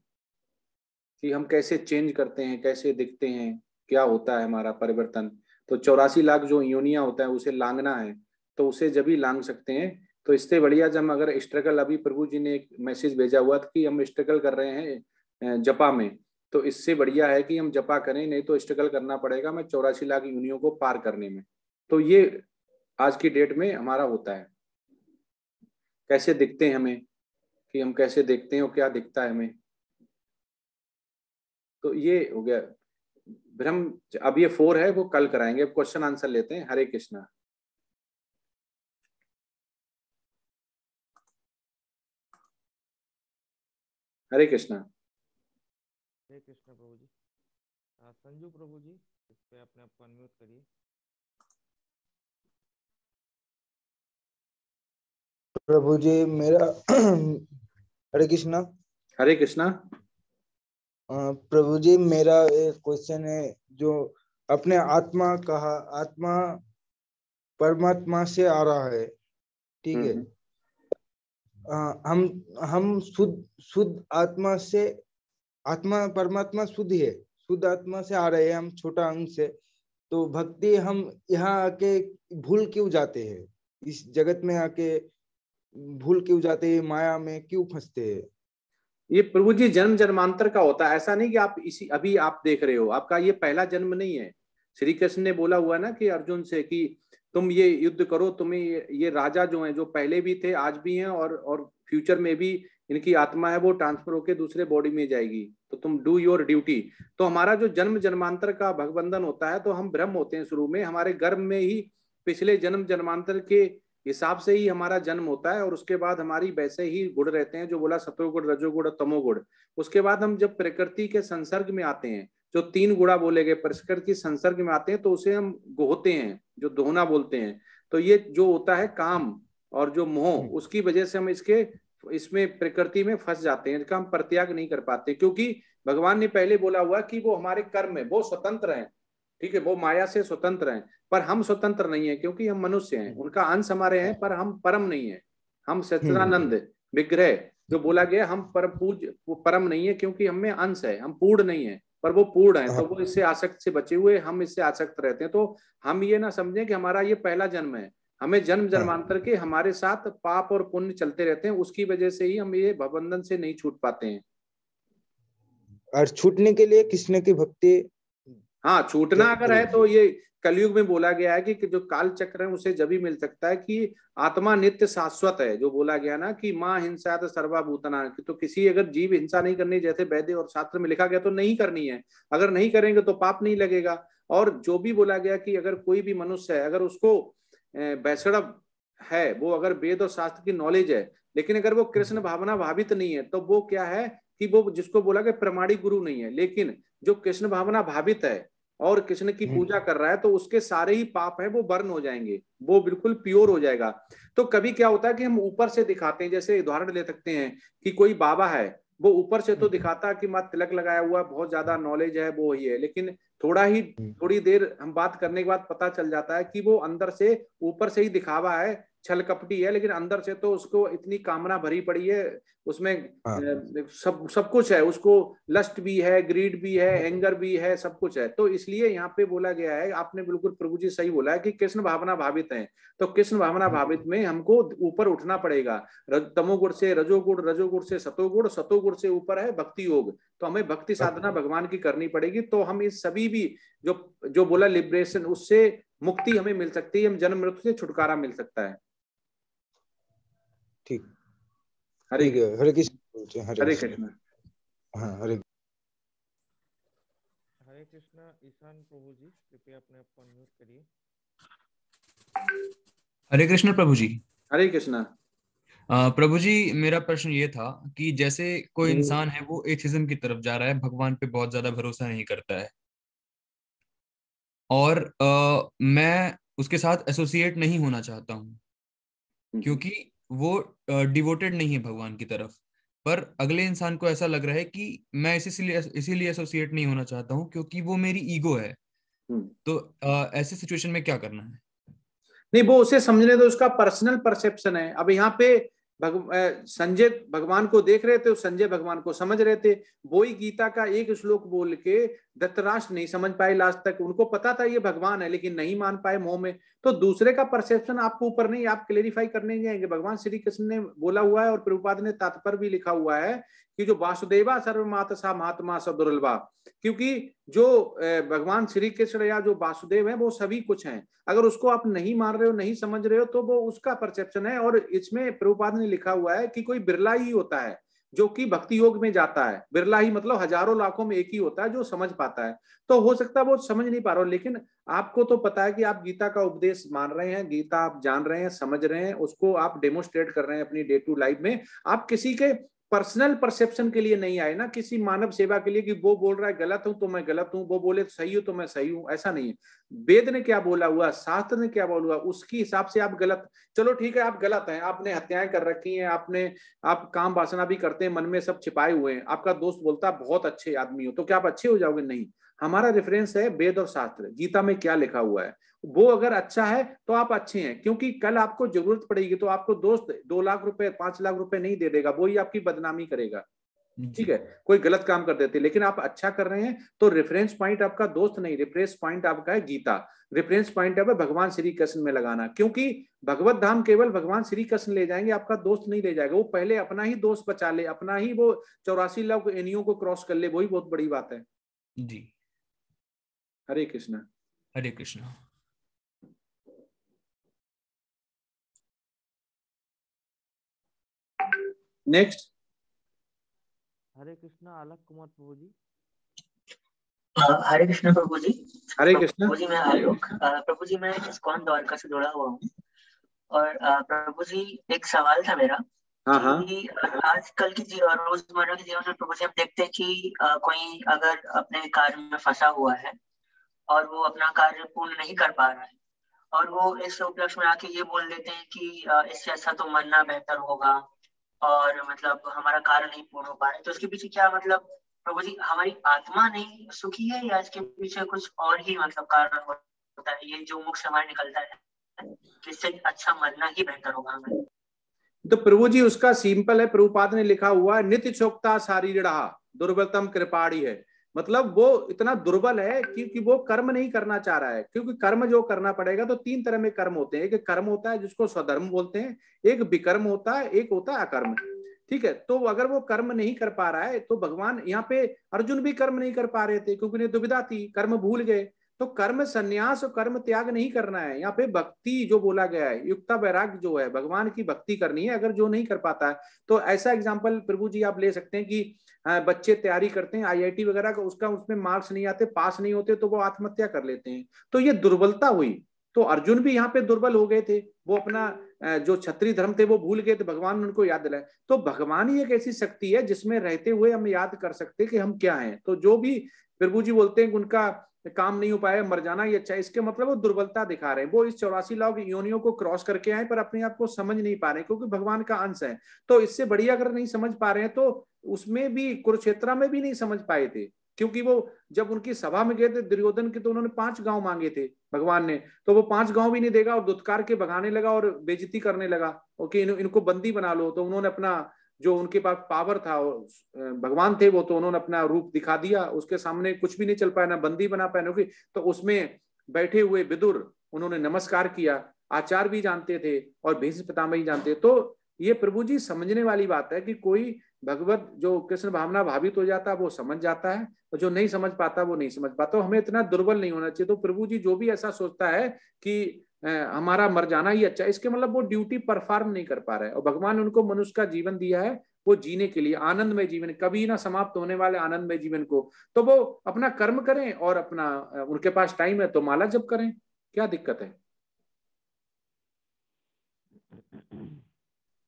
कि हम कैसे चेंज करते हैं कैसे दिखते हैं क्या होता है हमारा परिवर्तन तो चौरासी लाख जो यूनिया होता है उसे लांगना है तो उसे जब ही लांग सकते हैं तो इससे बढ़िया जब हम अगर स्ट्रगल अभी प्रभु जी ने एक मैसेज भेजा हुआ था कि हम स्ट्रगल कर रहे हैं जपा में तो इससे बढ़िया है कि हम जपा करें नहीं तो स्ट्रगल करना पड़ेगा मैं चौरासी लाख यूनियों को पार करने में तो ये आज की डेट में हमारा होता है कैसे दिखते हैं हमें कि हम कैसे देखते हैं और क्या दिखता है हमें तो ये हो गया ब्रह्म अब ये फोर है वो कल कराएंगे अब क्वेश्चन आंसर लेते हैं हरे कृष्णा हरे कृष्णा हरे कृष्णा प्रभु जी संजू प्रभु जी इस पे अपने आप को अनम्यूट करिए प्रभु जी मेरा [clears throat] हरे कृष्णा हरे कृष्णा प्रभु जी मेरा एक क्वेश्चन है जो अपने आत्मा कहा आत्मा परमात्मा से आ रहा है ठीक है हम्म, हम हम शुद्ध शुद्ध आत्मा से आत्मा परमात्मा शुद्ध है शुद्ध आत्मा से आ रहे हैं हम छोटा अंग से तो भक्ति हम यहाँ आके भूल क्यों जाते हैं इस जगत में आके भूल क्यों जाते हैं माया में क्यों फंसते हैं ये प्रभु जी जन्म जन्मांतर का होता है ऐसा नहीं कि आप इसी अभी आप देख रहे हो आपका ये पहला जन्म नहीं है श्री कृष्ण ने बोला हुआ ना कि अर्जुन से कि तुम ये युद्ध करो तुम्हें ये राजा जो हैं जो पहले भी थे आज भी हैं और और फ्यूचर में भी इनकी आत्मा है वो ट्रांसफर होकर दूसरे बॉडी में जाएगी तो तुम डू योर ड्यूटी तो हमारा जो जन्म जन्मांतर का भगवंदन होता है तो हम ब्रह्म होते हैं शुरू में हमारे गर्भ में ही पिछले जन्म जन्मांतर के हिसाब से ही हमारा जन्म होता है और उसके बाद हमारी वैसे ही गुण रहते हैं जो बोला सतोगुण रजोगुण और तमोगुण उसके बाद हम जब प्रकृति के संसर्ग में आते हैं जो तीन गुड़ा बोले गए प्रकृति संसर्ग में आते हैं तो उसे हम गोहते हैं जो दोहना बोलते हैं तो ये जो होता है काम और जो मोह हम्म। उसकी वजह से हम इसके इसमें प्रकृति में फंस जाते हैं इसका हम प्रत्याग नहीं कर पाते क्योंकि भगवान ने पहले बोला हुआ कि वो हमारे कर्म है वो स्वतंत्र है ठीक है वो माया से स्वतंत्र हैं पर हम स्वतंत्र नहीं है क्योंकि हम मनुष्य हैं हम्म। उनका अंश हमारे हैं पर हम परम नहीं है हम सचिदानंद हम्म। विग्रह जो बोला गया हम पर पूज परम नहीं है क्योंकि हमें अंश है हम पूर्ण नहीं है पर वो पूर्ण है तो वो हाँ। इससे आसक्त से बचे हुए हम इससे आसक्त रहते हैं तो हम ये ना समझें कि हमारा ये पहला जन्म है हमें जन्म हाँ। जन्मांतर के हमारे साथ पाप और पुण्य चलते रहते हैं उसकी वजह से ही हम ये भवबंधन से नहीं छूट पाते हैं और छूटने के लिए कृष्ण की भक्ति हाँ छूटना तो अगर तो है तो ये कलयुग में बोला गया है कि जो काल चक्र है उसे जब ही मिल सकता है कि आत्मा नित्य शाश्वत है जो बोला गया ना कि माँ हिंसा तो सर्वाभूतना कि तो किसी अगर जीव हिंसा नहीं करनी जैसे वैद्य और शास्त्र में लिखा गया तो नहीं करनी है अगर नहीं करेंगे तो पाप नहीं लगेगा और जो भी बोला गया कि अगर कोई भी मनुष्य है अगर उसको बैसड़ है वो अगर वेद और शास्त्र की नॉलेज है लेकिन अगर वो कृष्ण भावना भावित नहीं है तो वो क्या है कि वो जिसको बोला कि प्रमाणिक गुरु नहीं है लेकिन जो कृष्ण भावना भावित है और कृष्ण की हम्म। पूजा कर रहा है तो उसके सारे ही पाप है वो बर्न हो जाएंगे वो बिल्कुल प्योर हो जाएगा तो कभी क्या होता है कि हम ऊपर से दिखाते हैं जैसे उदाहरण ले सकते हैं कि कोई बाबा है वो ऊपर से तो हम्म। दिखाता है कि माँ तिलक लगाया हुआ है बहुत ज्यादा नॉलेज है वो ही है लेकिन थोड़ा ही हम्म। थोड़ी देर हम बात करने के बाद पता चल जाता है कि वो अंदर से ऊपर से ही दिखावा है छल कपटी है लेकिन अंदर से तो उसको इतनी कामना भरी पड़ी है उसमें हाँ। सब सब कुछ है उसको लस्ट भी है ग्रीड भी है एंगर हाँ। भी है सब कुछ है तो इसलिए यहाँ पे बोला गया है आपने बिल्कुल प्रभु जी सही बोला है कि कृष्ण भावना भावित है तो कृष्ण भावना हाँ। भावित में हमको ऊपर उठना पड़ेगा तमोगुण से रजोगुण रजोगुण से सतोगुण सतोगुण से ऊपर है भक्ति योग तो हमें भक्ति साधना भगवान की करनी पड़ेगी तो हम इस सभी भी जो जो बोला लिब्रेशन उससे मुक्ति हमें मिल सकती है हम जन्म मृत्यु से छुटकारा मिल सकता है हरे हरे कृष्ण हरे कृष्ण हाँ हरे हरे कृष्ण ईशान प्रभु जी कृपया अपने आप को अनम्यूट करिए हरे कृष्ण प्रभु जी हरे कृष्ण प्रभु जी मेरा प्रश्न ये था कि जैसे कोई हम्म। इंसान है वो एथिज्म की तरफ जा रहा है भगवान पे बहुत ज्यादा भरोसा नहीं करता है और आ, मैं उसके साथ एसोसिएट नहीं होना चाहता हूँ हम्म। क्योंकि वो डिवोटेड नहीं है भगवान की तरफ पर अगले इंसान को ऐसा लग रहा है कि मैं इसीलिए इसीलिए एसोसिएट नहीं होना चाहता हूँ क्योंकि वो मेरी ईगो है हम्म। तो ऐसे सिचुएशन में क्या करना है नहीं वो उसे समझने दो उसका पर्सनल परसेप्शन है अब यहाँ पे भग संजय भगवान को देख रहे थे संजय भगवान को समझ रहे थे वो ही गीता का एक श्लोक बोल के दत्तराष्ट्र नहीं समझ पाए लास्ट तक उनको पता था ये भगवान है लेकिन नहीं मान पाए मोह में तो दूसरे का परसेप्शन आपको ऊपर नहीं आप क्लेरिफाई करने जाएंगे भगवान श्री कृष्ण ने बोला हुआ है और प्रभुपाद ने तात्पर्य भी लिखा हुआ है कि जो वासुदेवा सर्वमात सा महात्मा सबुरलवा क्योंकि जो भगवान श्री कृष्ण या जो वासुदेव है वो सभी कुछ हैं अगर उसको आप नहीं मान रहे हो नहीं समझ रहे हो तो वो उसका परसेप्शन है और इसमें प्रभुपाद ने लिखा हुआ है कि कोई बिरला ही होता है जो कि भक्ति योग में जाता है बिरला ही मतलब हजारों लाखों में एक ही होता है जो समझ पाता है तो हो सकता है वो समझ नहीं पा रहा हो लेकिन आपको तो पता है कि आप गीता का उपदेश मान रहे हैं गीता आप जान रहे हैं समझ रहे हैं उसको आप डेमोस्ट्रेट कर रहे हैं अपनी डे टू लाइफ में आप किसी के पर्सनल परसेप्शन के लिए नहीं आए ना किसी मानव सेवा के लिए कि वो बोल रहा है गलत हूं तो मैं गलत हूं वो बोले तो सही हूं तो मैं सही हूं ऐसा नहीं है वेद ने क्या बोला हुआ शास्त्र ने क्या बोला हुआ उसके हिसाब से आप गलत चलो ठीक है आप गलत हैं आपने हत्याएं कर रखी हैं आपने आप काम वासना भी करते हैं मन में सब छिपाए हुए हैं आपका दोस्त बोलता बहुत अच्छे आदमी हो तो क्या आप अच्छे हो जाओगे नहीं हमारा रेफरेंस है वेद और शास्त्र गीता में क्या लिखा हुआ है वो अगर अच्छा है तो आप अच्छे हैं क्योंकि कल आपको जरूरत पड़ेगी तो आपको दोस्त दो लाख रुपए पांच लाख रुपए नहीं दे देगा वो ही आपकी बदनामी करेगा ठीक है कोई गलत काम कर देते लेकिन आप अच्छा कर रहे हैं तो रेफरेंस पॉइंट आपका दोस्त नहीं रेफरेंस पॉइंट आपका है गीता रेफरेंस पॉइंट आप भगवान श्री कृष्ण में लगाना क्योंकि भगवत धाम केवल भगवान श्री कृष्ण ले जाएंगे आपका दोस्त नहीं ले जाएगा वो पहले अपना ही दोस्त बचा ले अपना ही वो चौरासी लाख एनियो को क्रॉस कर ले वही बहुत बड़ी बात है जी हरे कृष्णा हरे कृष्णा नेक्स्ट हरे कृष्णा आलोक कुमार प्रभु जी हरे कृष्णा प्रभु जी हरे कृष्णा प्रभु जी मैं आलोक प्रभु जी मैं इस्कॉन द्वारका से जुड़ा हुआ हूँ और प्रभु जी एक सवाल था मेरा हाँ, हाँ। आजकल की रोजमर्रा के जीवन में प्रभु जी हम देखते हैं कि कोई अगर अपने कार्य में फंसा हुआ है और वो अपना कार्य पूर्ण नहीं कर पा रहा है और वो इस उपलक्ष्य में आके ये बोल देते हैं कि इससे अच्छा तो मरना बेहतर होगा और मतलब हमारा कार्य नहीं पूर्ण हो पा रहा है तो उसके पीछे क्या मतलब प्रभु जी हमारी आत्मा नहीं सुखी है या इसके पीछे कुछ और ही मतलब कारण होता है ये जो मुख से निकलता है इससे अच्छा मरना ही बेहतर होगा हमें तो प्रभु जी उसका सिंपल है प्रभुपाद ने लिखा हुआ है नित्य चोक्ता सारी रहा दुर्बलतम कृपाड़ी है मतलब वो इतना दुर्बल है क्योंकि वो कर्म नहीं करना चाह रहा है क्योंकि कर्म जो करना पड़ेगा तो तीन तरह में कर्म होते हैं एक कर्म होता है जिसको स्वधर्म बोलते हैं एक विकर्म होता है एक होता है अकर्म ठीक है तो अगर वो कर्म नहीं कर पा रहा है तो भगवान यहाँ पे अर्जुन भी कर्म नहीं कर पा रहे थे क्योंकि उन्हें दुविधा थी कर्म भूल गए तो कर्म संन्यास और कर्म त्याग नहीं करना है यहाँ पे भक्ति जो बोला गया है युक्ता वैराग्य जो है भगवान की भक्ति करनी है अगर जो नहीं कर पाता है तो ऐसा एग्जाम्पल प्रभु जी आप ले सकते हैं कि बच्चे तैयारी करते हैं आईआईटी वगैरह का उसका उसमें मार्क्स नहीं आते पास नहीं होते तो वो आत्महत्या कर लेते हैं तो ये दुर्बलता हुई तो अर्जुन भी यहाँ पे दुर्बल हो गए थे वो अपना जो छत्री धर्म थे वो भूल गए थे भगवान ने उनको याद दिलाए तो भगवान ही एक ऐसी शक्ति है जिसमें रहते हुए हम याद कर सकते कि हम क्या हैं तो जो भी प्रभु जी बोलते हैं उनका काम नहीं हो पाया मर जाना ये अच्छा इसके मतलब वो दुर्बलता दिखा रहे हैं वो इस चौरासी लाख योनियों को क्रॉस करके आए पर अपने आप को समझ नहीं पा रहे क्योंकि भगवान का अंश है तो इससे बढ़िया अगर नहीं समझ पा रहे हैं तो उसमें भी कुरुक्षेत्रा में भी नहीं समझ पाए थे क्योंकि वो जब उनकी सभा में गए थे दुर्योधन के तो उन्होंने पांच गांव मांगे थे भगवान ने तो वो पांच गांव भी नहीं देगा और दुत्कार के भगाने लगा और बेजती करने लगा ओके इन, इनको बंदी बना लो तो उन्होंने अपना जो उनके पास पावर था भगवान थे वो तो उन्होंने अपना रूप दिखा दिया उसके सामने कुछ भी नहीं चल पाया ना बंदी बना पाया ना तो उसमें बैठे हुए विदुर उन्होंने नमस्कार किया आचार भी जानते थे और भीष्म पितामह भी जानते तो ये प्रभु जी समझने वाली बात है कि कोई भगवत जो कृष्ण भावना भावित हो जाता है वो समझ जाता है और जो नहीं समझ पाता वो नहीं समझ पाता तो हमें इतना दुर्बल नहीं होना चाहिए तो प्रभु जी जो भी ऐसा सोचता है कि हमारा मर जाना ही अच्छा इसके मतलब वो ड्यूटी परफॉर्म नहीं कर पा रहे और भगवान उनको मनुष्य का जीवन दिया है वो जीने के लिए आनंदमय जीवन कभी ना समाप्त होने वाले आनंदमय जीवन को तो वो अपना कर्म करें और अपना उनके पास टाइम है तो माला जब करें क्या दिक्कत है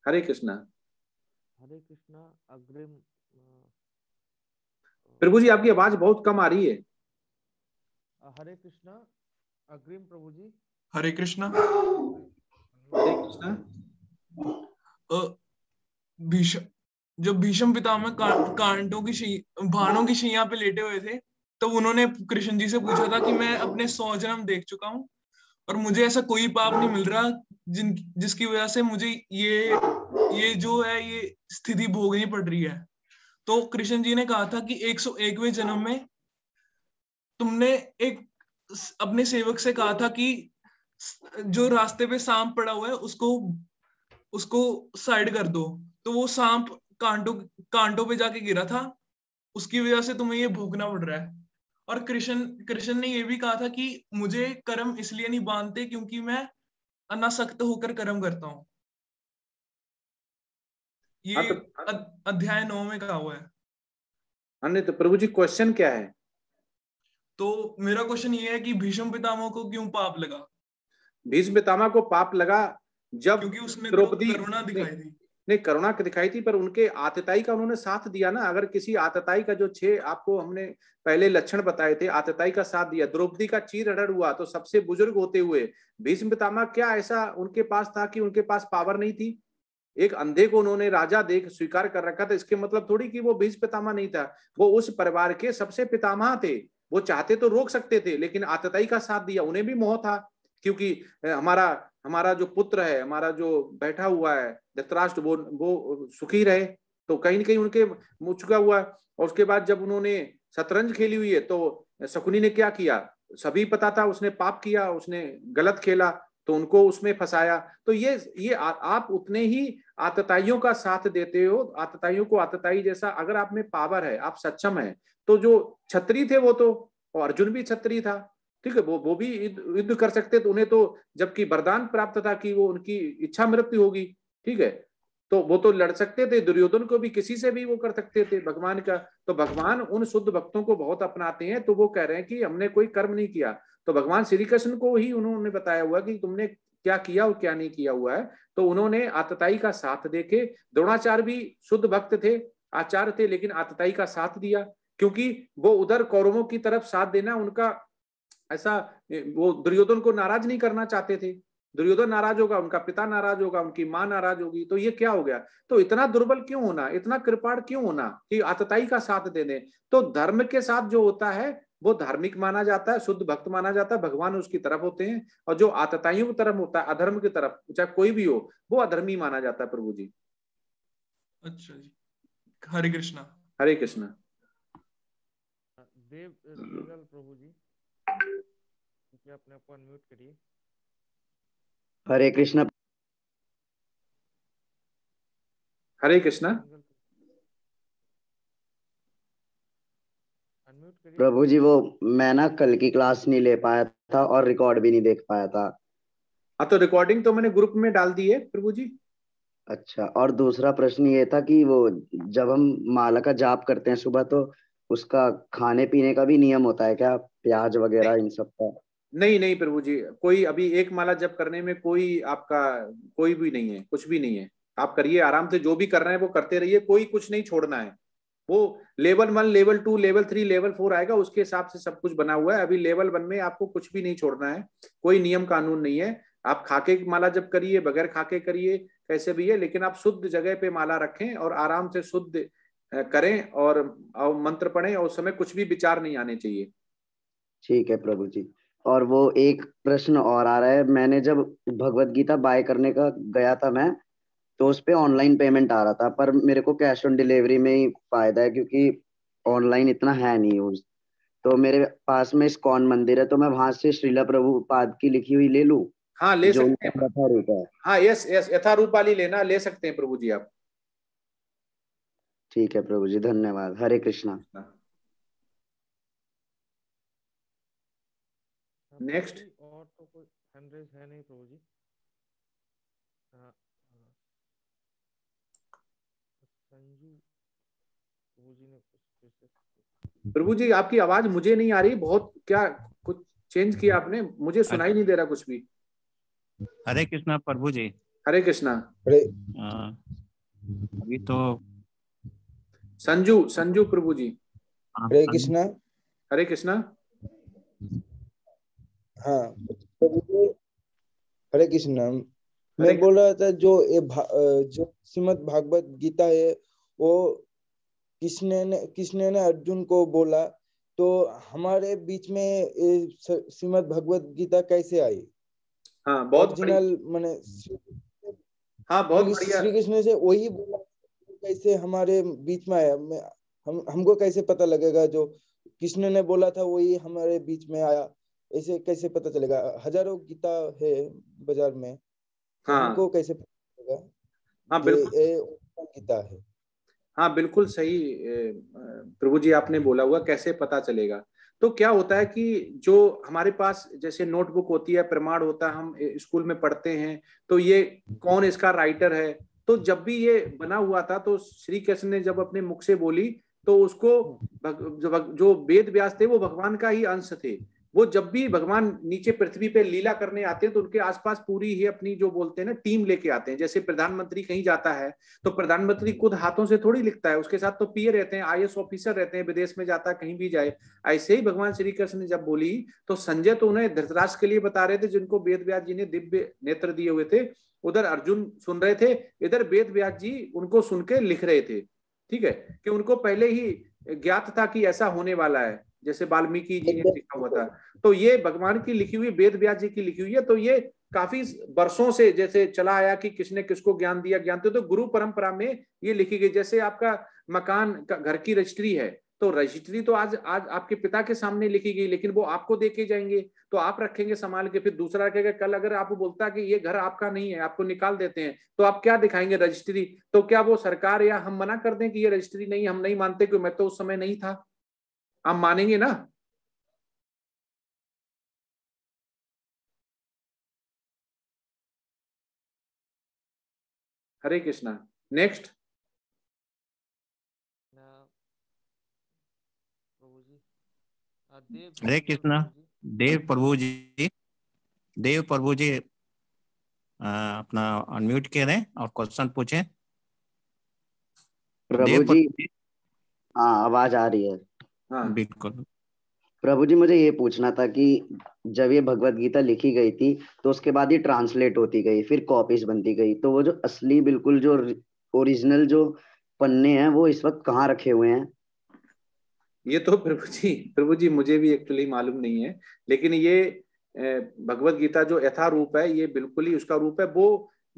हरे कृष्णा हरे कृष्णा अग्रिम प्रभु जी आपकी आवाज बहुत कम आ रही है हरे कृष्णा अग्रिम प्रभु जी हरे कृष्णा हरे कृष्णा जब भीष्म पितामह कांटों की भानों की शैया पे लेटे हुए थे तो उन्होंने कृष्ण जी से पूछा था कि मैं अपने सौ जन्म देख चुका हूँ और मुझे ऐसा कोई पाप नहीं मिल रहा जिन जिसकी वजह से मुझे ये ये जो है ये स्थिति भोगनी पड़ रही है तो कृष्ण जी ने कहा था कि एक सौ एकवे जन्म में तुमने एक अपने सेवक से कहा था कि जो रास्ते पे सांप पड़ा हुआ है उसको उसको साइड कर दो तो वो सांप कांटो कांटो पे जाके गिरा था उसकी वजह से तुम्हें ये भोगना पड़ रहा है और कृष्ण कृष्ण ने ये भी कहा था कि मुझे कर्म इसलिए नहीं बांधते क्योंकि मैं अनासक्त होकर कर्म करता हूं ये तो, अध्याय नौ में कहा हुआ है अन्य तो प्रभु जी क्वेश्चन क्या है तो मेरा क्वेश्चन ये है कि भीष्म पितामह को क्यों पाप लगा भीष्म को पाप लगा जब क्योंकि उसमें तो द्रौपदी करुणा दिखाई थी नहीं करुणा दिखाई थी पर उनके आतताई का उन्होंने साथ दिया ना अगर किसी आतताई का जो छे आपको हमने पहले लक्षण बताए थे आतताई का साथ दिया द्रौपदी का चीर अडर हुआ तो सबसे बुजुर्ग होते हुए भीष्म पितामह क्या ऐसा उनके पास था कि उनके पास पावर नहीं थी एक अंधे को उन्होंने राजा देख स्वीकार कर रखा था इसके मतलब थोड़ी कि वो भीष्म पितामह नहीं था वो उस परिवार के सबसे पितामह थे वो चाहते तो रोक सकते थे लेकिन आतताई का साथ दिया उन्हें भी मोह था क्योंकि हमारा हमारा जो पुत्र है हमारा जो बैठा हुआ है धृतराष्ट्र वो वो सुखी रहे तो कहीं ना कहीं उनके चुका हुआ और उसके बाद जब उन्होंने शतरंज खेली हुई है तो शकुनी ने क्या किया सभी पता था उसने पाप किया उसने गलत खेला तो उनको उसमें फंसाया तो ये ये आ, आप उतने ही आतताइयों का साथ देते हो आतताइयों को आतताई जैसा अगर आप में पावर है आप सक्षम है तो जो छत्री थे वो तो और अर्जुन भी छत्री था ठीक है वो वो भी युद्ध कर सकते तो उन्हें तो जबकि वरदान प्राप्त था कि वो उनकी इच्छा मृत्यु होगी ठीक है तो वो तो लड़ सकते थे दुर्योधन को भी किसी से भी वो कर सकते थे भगवान का तो भगवान उन शुद्ध भक्तों को बहुत अपनाते हैं तो वो कह रहे हैं कि हमने कोई कर्म नहीं किया तो भगवान श्री कृष्ण को ही उन्होंने बताया हुआ कि तुमने क्या किया और क्या नहीं किया हुआ है तो उन्होंने आतताई का साथ देखे द्रोणाचार्य भी शुद्ध भक्त थे आचार्य थे लेकिन आतताई का साथ दिया क्योंकि वो उधर कौरवों की तरफ साथ देना उनका ऐसा वो दुर्योधन को नाराज नहीं करना चाहते थे दुर्योधन नाराज होगा उनका पिता नाराज होगा उनकी माँ नाराज होगी तो ये क्या हो गया तो इतना दुर्बल क्यों होना इतना कृपाण क्यों होना कि आतताई का साथ दे तो धर्म के साथ जो होता है वो धार्मिक माना जाता है शुद्ध भक्त माना जाता है भगवान उसकी तरफ होते हैं और जो आतताइयों की तरफ होता है अधर्म की तरफ चाहे कोई भी हो वो अधर्मी माना जाता है प्रभु जी अच्छा जी हरे कृष्णा हरे कृष्णा देव प्रभु जी कृपया अपने आप को अनम्यूट करिए हरे कृष्णा हरे कृष्णा प्रभु जी वो मैं ना कल की क्लास नहीं ले पाया था और रिकॉर्ड भी नहीं देख पाया था आ हाँ, तो रिकॉर्डिंग तो मैंने ग्रुप में डाल दी है प्रभु जी अच्छा और दूसरा प्रश्न ये था कि वो जब हम माला का जाप करते हैं सुबह तो उसका खाने पीने का भी नियम होता है क्या प्याज वगैरह इन सब का नहीं नहीं प्रभु जी कोई अभी एक माला जब करने में कोई आपका कोई भी नहीं है कुछ भी नहीं है आप करिए आराम से जो भी कर रहे हैं वो करते रहिए कोई कुछ नहीं छोड़ना है वो level one level two level three level four आएगा उसके हिसाब से सब कुछ बना हुआ है अभी लेवल वन में आपको कुछ भी नहीं छोड़ना है कोई नियम कानून नहीं है आप खाके माला जब करिए बगैर खाके करिए कैसे भी है लेकिन आप शुद्ध जगह पे माला रखें और आराम से शुद्ध करें और, मंत्र पढ़ें और उस समय कुछ भी विचार नहीं आने चाहिए ठीक है प्रभु जी और वो एक प्रश्न और आ रहा है मैंने जब भगवत गीता बाय करने का गया था मैं तो उस पर ऑनलाइन पेमेंट आ रहा था पर मेरे को कैश ऑन डिलीवरी में ही फायदा है क्योंकि ऑनलाइन इतना है नहीं यूज तो मेरे पास में स्कॉन मंदिर है तो मैं वहां से श्रीला प्रभु पाद की लिखी हुई ले लू हाँ ले सकते हैं हाँ यस यस यथारूप वाली लेना ले सकते हैं प्रभु जी आप ठीक है प्रभु जी धन्यवाद हरे कृष्णा हाँ। नेक्स्ट और तो कोई हैंड्रेस है नहीं प्रभु जी हाँ, हाँ। संजू प्रभु जी ने प्रभु जी आपकी आवाज मुझे नहीं आ रही बहुत क्या कुछ चेंज किया आपने मुझे सुनाई नहीं दे रहा कुछ भी हरे कृष्णा प्रभु जी हरे कृष्णा हरे अभी तो संजू संजू प्रभु जी हरे कृष्णा हरे कृष्णा हाँ तो हरे कृष्ण मैं बोल रहा था जो ये जो श्रीमद भागवत गीता है वो किसने ने किसने ने अर्जुन को बोला तो हमारे बीच में श्रीमद भगवत गीता कैसे आई हाँ बहुत ओरिजिनल मैंने हम्म। हाँ बहुत श्री कृष्ण से वही बोला कैसे हमारे बीच में आया हम हमको कैसे पता लगेगा जो कृष्ण ने बोला था वही हमारे बीच में आया ऐसे कैसे पता चलेगा हजारों गीता है बाजार में हाँ उनको कैसे पता हाँ बिल्कुल गीता है हाँ बिल्कुल सही प्रभु जी आपने बोला हुआ कैसे पता चलेगा तो क्या होता है कि जो हमारे पास जैसे नोटबुक होती है प्रमाण होता है हम स्कूल में पढ़ते हैं तो ये कौन इसका राइटर है तो जब भी ये बना हुआ था तो श्री कृष्ण ने जब अपने मुख से बोली तो उसको जो वेद व्यास थे वो भगवान का ही अंश थे वो जब भी भगवान नीचे पृथ्वी पे लीला करने आते हैं तो उनके आसपास पूरी ही अपनी जो बोलते हैं ना टीम लेके आते हैं जैसे प्रधानमंत्री कहीं जाता है तो प्रधानमंत्री खुद हाथों से थोड़ी लिखता है उसके साथ तो पीए रहते हैं आई ऑफिसर रहते हैं विदेश में जाता कहीं भी जाए ऐसे ही भगवान श्री कृष्ण ने जब बोली तो संजय तो उन्हें धृतराज के लिए बता रहे थे जिनको वेद व्यास जी ने दिव्य नेत्र दिए हुए थे उधर अर्जुन सुन रहे थे इधर वेद व्यास जी उनको सुन के लिख रहे थे ठीक है कि उनको पहले ही ज्ञात था कि ऐसा होने वाला है जैसे वाल्मीकि जी ने लिखा हुआ था तो ये भगवान की लिखी हुई वेद व्यास जी की लिखी हुई है तो ये काफी वर्षों से जैसे चला आया कि किसने किसको ज्ञान दिया ज्ञान तो, तो गुरु परंपरा में ये लिखी गई जैसे आपका मकान का घर की रजिस्ट्री है तो रजिस्ट्री तो आज आज आपके पिता के सामने लिखी गई लेकिन वो आपको देके जाएंगे तो आप रखेंगे संभाल के फिर दूसरा रखेगा कल अगर आप बोलता कि ये घर आपका नहीं है आपको निकाल देते हैं तो आप क्या दिखाएंगे रजिस्ट्री तो क्या वो सरकार या हम मना कर दें कि ये रजिस्ट्री नहीं हम नहीं मानते क्यों मैं तो उस समय नहीं था आप मानेंगे ना हरे कृष्णा नेक्स्ट हरे कृष्णा देव प्रभु जी देव प्रभु जी अपना अनम्यूट के रहे और क्वेश्चन पूछे प्रभु जी हाँ आवाज आ रही है हाँ। बिल्कुल प्रभु जी मुझे ये पूछना था कि जब ये भगवत गीता लिखी गई थी तो उसके बाद ये ट्रांसलेट होती गई फिर कॉपीज बनती गई तो वो जो असली बिल्कुल जो ओरिजिनल जो पन्ने हैं वो इस वक्त कहाँ रखे हुए हैं ये तो प्रभु जी प्रभु जी मुझे भी एक्चुअली मालूम नहीं है लेकिन ये भगवत गीता जो यथा रूप है ये बिल्कुल ही उसका रूप है वो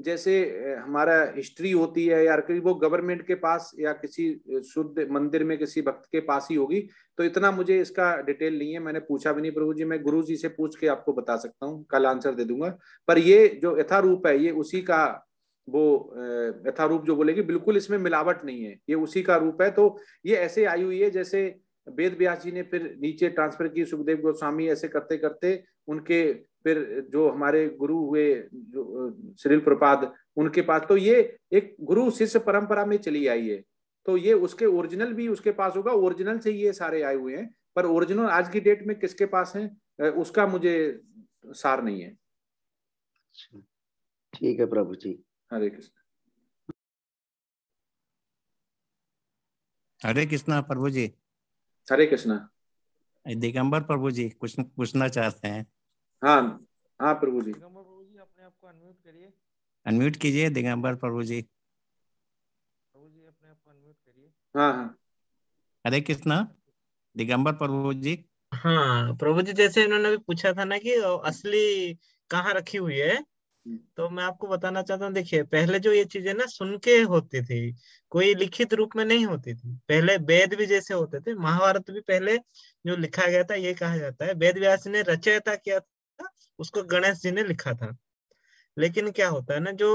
जैसे हमारा हिस्ट्री होती है या वो गवर्नमेंट के पास या किसी शुद्ध मंदिर में किसी भक्त के पास ही होगी तो इतना मुझे इसका डिटेल नहीं है मैंने पूछा भी नहीं प्रभु जी मैं गुरु जी से पूछ के आपको बता सकता हूँ कल आंसर दे दूंगा पर ये जो यथारूप है ये उसी का वो यथारूप जो बोलेगी बिल्कुल इसमें मिलावट नहीं है ये उसी का रूप है तो ये ऐसे आई हुई है जैसे वेद व्यास जी ने फिर नीचे ट्रांसफर की सुखदेव गोस्वामी ऐसे करते करते उनके फिर जो हमारे गुरु हुए जो श्रील प्रपाद उनके पास तो ये एक गुरु शिष्य परंपरा में चली आई है तो ये उसके ओरिजिनल भी उसके पास होगा ओरिजिनल से ये सारे आए हुए हैं पर ओरिजिनल आज की डेट में किसके पास है उसका मुझे सार नहीं है अच्छा। ठीक है प्रभु जी हरे कृष्ण हरे कृष्णा प्रभु जी हरे कृष्णा दिगंबर प्रभु जी कुछ पूछना चाहते हैं हाँ हाँ प्रभु जी दिगंबर प्रभु जी अपने आप को अनम्यूट करिए अनम्यूट कीजिए दिगंबर प्रभु जी प्रभु जी अपने आप को अनम्यूट करिए हाँ हाँ हरे कृष्णा दिगंबर प्रभु जी हाँ प्रभु जी जैसे इन्होंने भी पूछा था ना कि असली कहाँ रखी हुई है हम्म। तो मैं आपको बताना चाहता हूँ देखिए पहले जो ये चीजें ना सुन के होती थी कोई लिखित रूप में नहीं होती थी पहले वेद भी जैसे होते थे महाभारत भी पहले जो लिखा गया था ये कहा जाता है वेद व्यास ने रचयता किया था उसको गणेश जी ने लिखा था लेकिन क्या होता है ना जो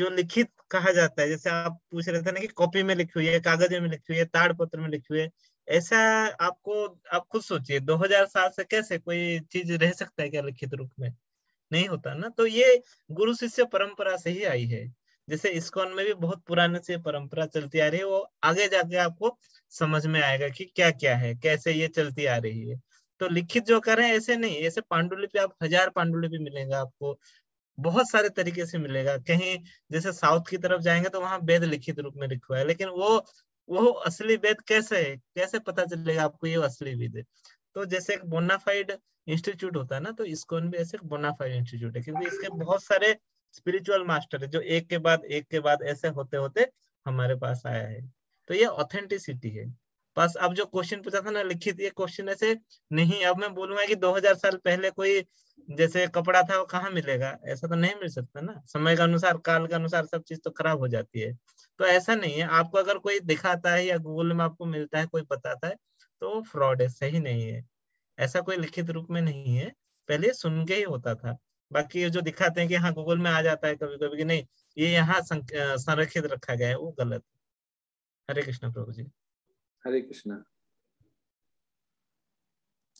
जो लिखित कहा जाता है जैसे आप पूछ रहे थे ना कि कॉपी में लिखी हुई है कागज में लिखी हुई है ताड़ पत्र में लिखी हुई है ऐसा आपको आप खुद सोचिए 2000 साल से कैसे कोई चीज रह सकता है क्या लिखित रूप में नहीं होता ना तो ये गुरु शिष्य परंपरा से ही आई है जैसे इसकोन में भी बहुत पुराने से परंपरा चलती आ रही है वो आगे जाके आपको समझ में आएगा कि क्या क्या है कैसे ये चलती आ रही है तो लिखित जो करें ऐसे नहीं ऐसे पांडुलिपि आप हजार पांडुलिपि मिलेगा आपको बहुत सारे तरीके से मिलेगा कहीं जैसे साउथ की तरफ जाएंगे तो वहां वेद लिखित रूप में लिखवा है लेकिन वो वो असली वेद कैसे है कैसे पता चलेगा आपको ये असली वेद है तो जैसे एक बोनाफाइड इंस्टीट्यूट होता है ना तो इसको भी ऐसे बोनाफाइड इंस्टीट्यूट है क्योंकि इसके बहुत सारे स्पिरिचुअल मास्टर है जो एक के बाद एक के बाद ऐसे होते होते हमारे पास आया है तो ये ऑथेंटिसिटी है बस अब जो क्वेश्चन पूछा था ना लिखित ये क्वेश्चन ऐसे नहीं अब मैं बोलूंगा कि 2000 साल पहले कोई जैसे कपड़ा था वो कहाँ मिलेगा ऐसा तो नहीं मिल सकता ना समय के अनुसार काल के अनुसार सब चीज तो खराब हो जाती है तो ऐसा नहीं है आपको अगर कोई दिखाता है या गूगल में आपको मिलता है कोई बताता है तो फ्रॉड है सही नहीं है ऐसा कोई लिखित रूप में नहीं है पहले सुन के ही होता था बाकी जो दिखाते हैं कि हाँ गूगल में आ जाता है कभी कभी कि नहीं ये यहाँ संरक्षित रखा गया है वो गलत हरे कृष्ण प्रभु जी हरे कृष्णा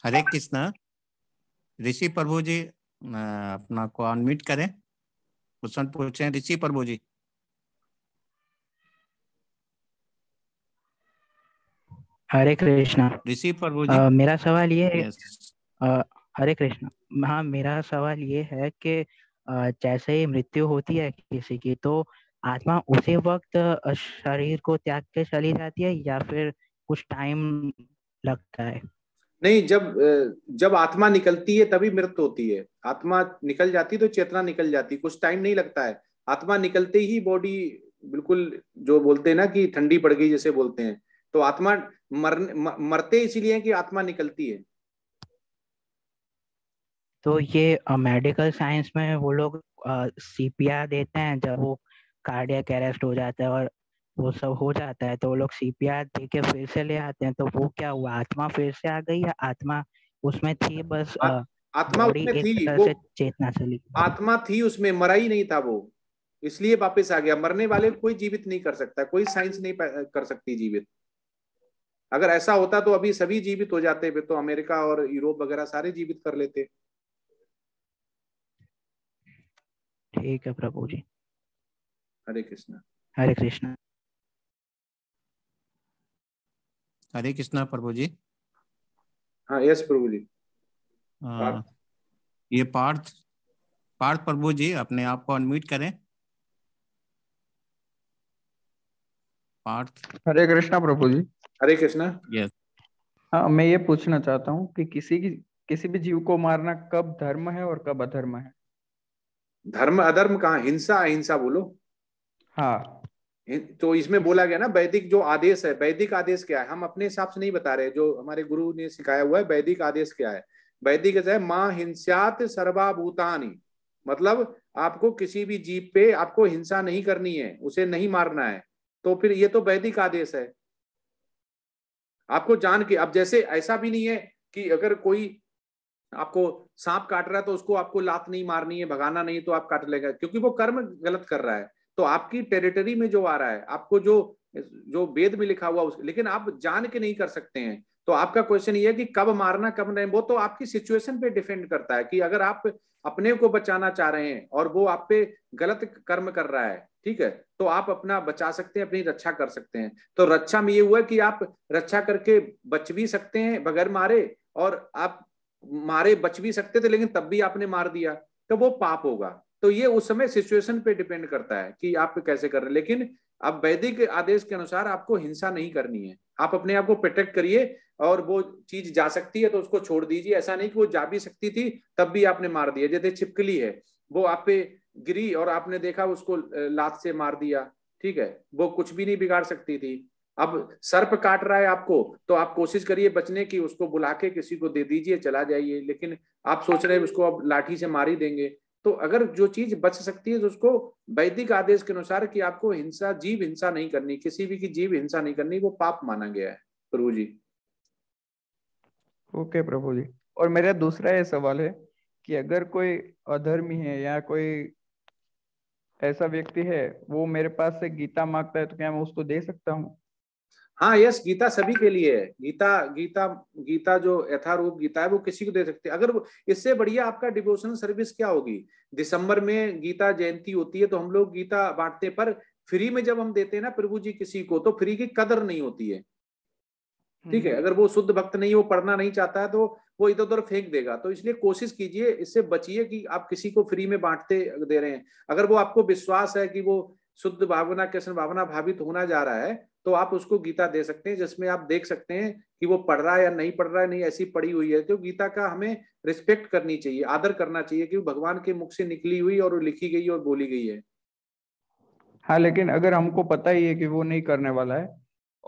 हरे कृष्णा ऋषि प्रभु जी अपना को अनम्यूट करें क्वेश्चन पूछें ऋषि प्रभु जी हरे कृष्णा ऋषि प्रभु जी आ, मेरा सवाल ये है हरे कृष्णा हाँ मेरा सवाल ये है कि जैसे ही मृत्यु होती है किसी की तो आत्मा उसी वक्त शरीर को त्याग के चली जाती है या फिर कुछ टाइम लगता है नहीं जब जब आत्मा निकलती है तभी मृत्यु होती है आत्मा निकल जाती तो चेतना निकल जाती कुछ टाइम नहीं लगता है आत्मा निकलते ही बॉडी बिल्कुल जो बोलते हैं ना कि ठंडी पड़ गई जैसे बोलते हैं तो आत्मा मरने मरते इसीलिए कि आत्मा निकलती है तो ये मेडिकल साइंस में वो लोग सीपीआर देते हैं जब वो कार्डियक अरेस्ट हो जाता है और वो सब हो जाता है तो वो लोग सीपीआर दे के फिर से ले आते हैं तो वो क्या हुआ आत्मा फिर से आ गई या आत्मा उसमें थी बस आ, आत्मा उसमें थी वो चेतना चली आत्मा थी उसमें मरा ही नहीं था वो इसलिए वापस आ गया मरने वाले कोई जीवित नहीं कर सकता कोई साइंस नहीं कर सकती जीवित अगर ऐसा होता तो अभी सभी जीवित हो जाते तो अमेरिका और यूरोप वगैरह सारे जीवित कर लेते ठीक है प्रभु जी हरे कृष्णा हरे कृष्णा हरे कृष्णा प्रभु जी हाँ यस प्रभु जी ये पार्थ पार्थ प्रभु जी अपने आप को अनम्यूट करें पार्थ हरे कृष्णा प्रभु जी हरे कृष्णा यस हाँ मैं ये पूछना चाहता हूँ कि किसी की किसी भी जीव को मारना कब धर्म है और कब अधर्म है धर्म अधर्म कहा हिंसा अहिंसा बोलो हाँ तो इसमें बोला गया ना वैदिक जो आदेश है वैदिक आदेश क्या है हम अपने हिसाब से नहीं बता रहे जो हमारे गुरु ने सिखाया हुआ है वैदिक आदेश क्या है वैदिक है माँ हिंसात सर्वाभूतानी मतलब आपको किसी भी जीव पे आपको हिंसा नहीं करनी है उसे नहीं मारना है तो फिर ये तो वैदिक आदेश है आपको जान के अब जैसे ऐसा भी नहीं है कि अगर कोई आपको सांप काट रहा है तो उसको आपको लात नहीं मारनी है भगाना नहीं तो आप काट लेगा क्योंकि वो कर्म गलत कर रहा है तो आपकी टेरिटरी में जो आ रहा है आपको जो जो वेद में लिखा हुआ उस लेकिन आप जान के नहीं कर सकते हैं तो आपका क्वेश्चन ये है कि कब मारना कब नहीं वो तो आपकी सिचुएशन पे डिपेंड करता है कि अगर आप अपने को बचाना चाह रहे हैं और वो आप पे गलत कर्म कर रहा है ठीक है तो आप अपना बचा सकते हैं अपनी रक्षा कर सकते हैं तो रक्षा में ये हुआ कि आप रक्षा करके बच भी सकते हैं बगैर मारे और आप मारे बच भी सकते थे लेकिन तब भी आपने मार दिया तो वो पाप होगा तो ये उस समय सिचुएशन पे डिपेंड करता है कि आप कैसे कर रहे हैं लेकिन अब वैदिक आदेश के अनुसार आपको हिंसा नहीं करनी है आप अपने आप को प्रोटेक्ट करिए और वो चीज जा सकती है तो उसको छोड़ दीजिए ऐसा नहीं कि वो जा भी सकती थी तब भी आपने मार दिया जैसे छिपकली है वो आप पे गिरी और आपने देखा उसको लात से मार दिया ठीक है वो कुछ भी नहीं बिगाड़ सकती थी अब सर्प काट रहा है आपको तो आप कोशिश करिए बचने की उसको बुला के किसी को दे दीजिए चला जाइए लेकिन आप सोच रहे हैं उसको अब लाठी से मार ही देंगे तो अगर जो चीज बच सकती है तो उसको वैदिक आदेश के अनुसार कि आपको हिंसा जीव हिंसा नहीं करनी किसी भी की जीव हिंसा नहीं करनी वो पाप माना गया है प्रभु जी ओके okay, प्रभु जी और मेरा दूसरा ये सवाल है कि अगर कोई अधर्मी है या कोई ऐसा व्यक्ति है वो मेरे पास से गीता मांगता है तो क्या मैं उसको दे सकता हूँ हाँ यस गीता सभी के लिए है गीता गीता गीता जो यथारूप गीता है वो किसी को दे सकते हैं अगर इससे बढ़िया आपका डिवोशनल सर्विस क्या होगी दिसंबर में गीता जयंती होती है तो हम लोग गीता बांटते पर फ्री में जब हम देते हैं ना प्रभु जी किसी को तो फ्री की कदर नहीं होती है ठीक है हम्म। अगर वो शुद्ध भक्त नहीं वो पढ़ना नहीं चाहता है तो वो इधर उधर फेंक देगा तो इसलिए कोशिश कीजिए इससे बचिए कि आप किसी को फ्री में बांटते दे रहे हैं अगर वो आपको विश्वास है कि वो शुद्ध भावना कृष्ण भावना भावित होना जा रहा है तो आप उसको गीता दे सकते हैं जिसमें आप देख सकते हैं कि वो पढ़ रहा है या नहीं पढ़ रहा है नहीं ऐसी पढ़ी हुई है तो गीता का हमें रिस्पेक्ट करनी चाहिए आदर करना चाहिए कि भगवान के मुख से निकली हुई और लिखी गई और बोली गई है हाँ लेकिन अगर हमको पता ही है कि वो नहीं करने वाला है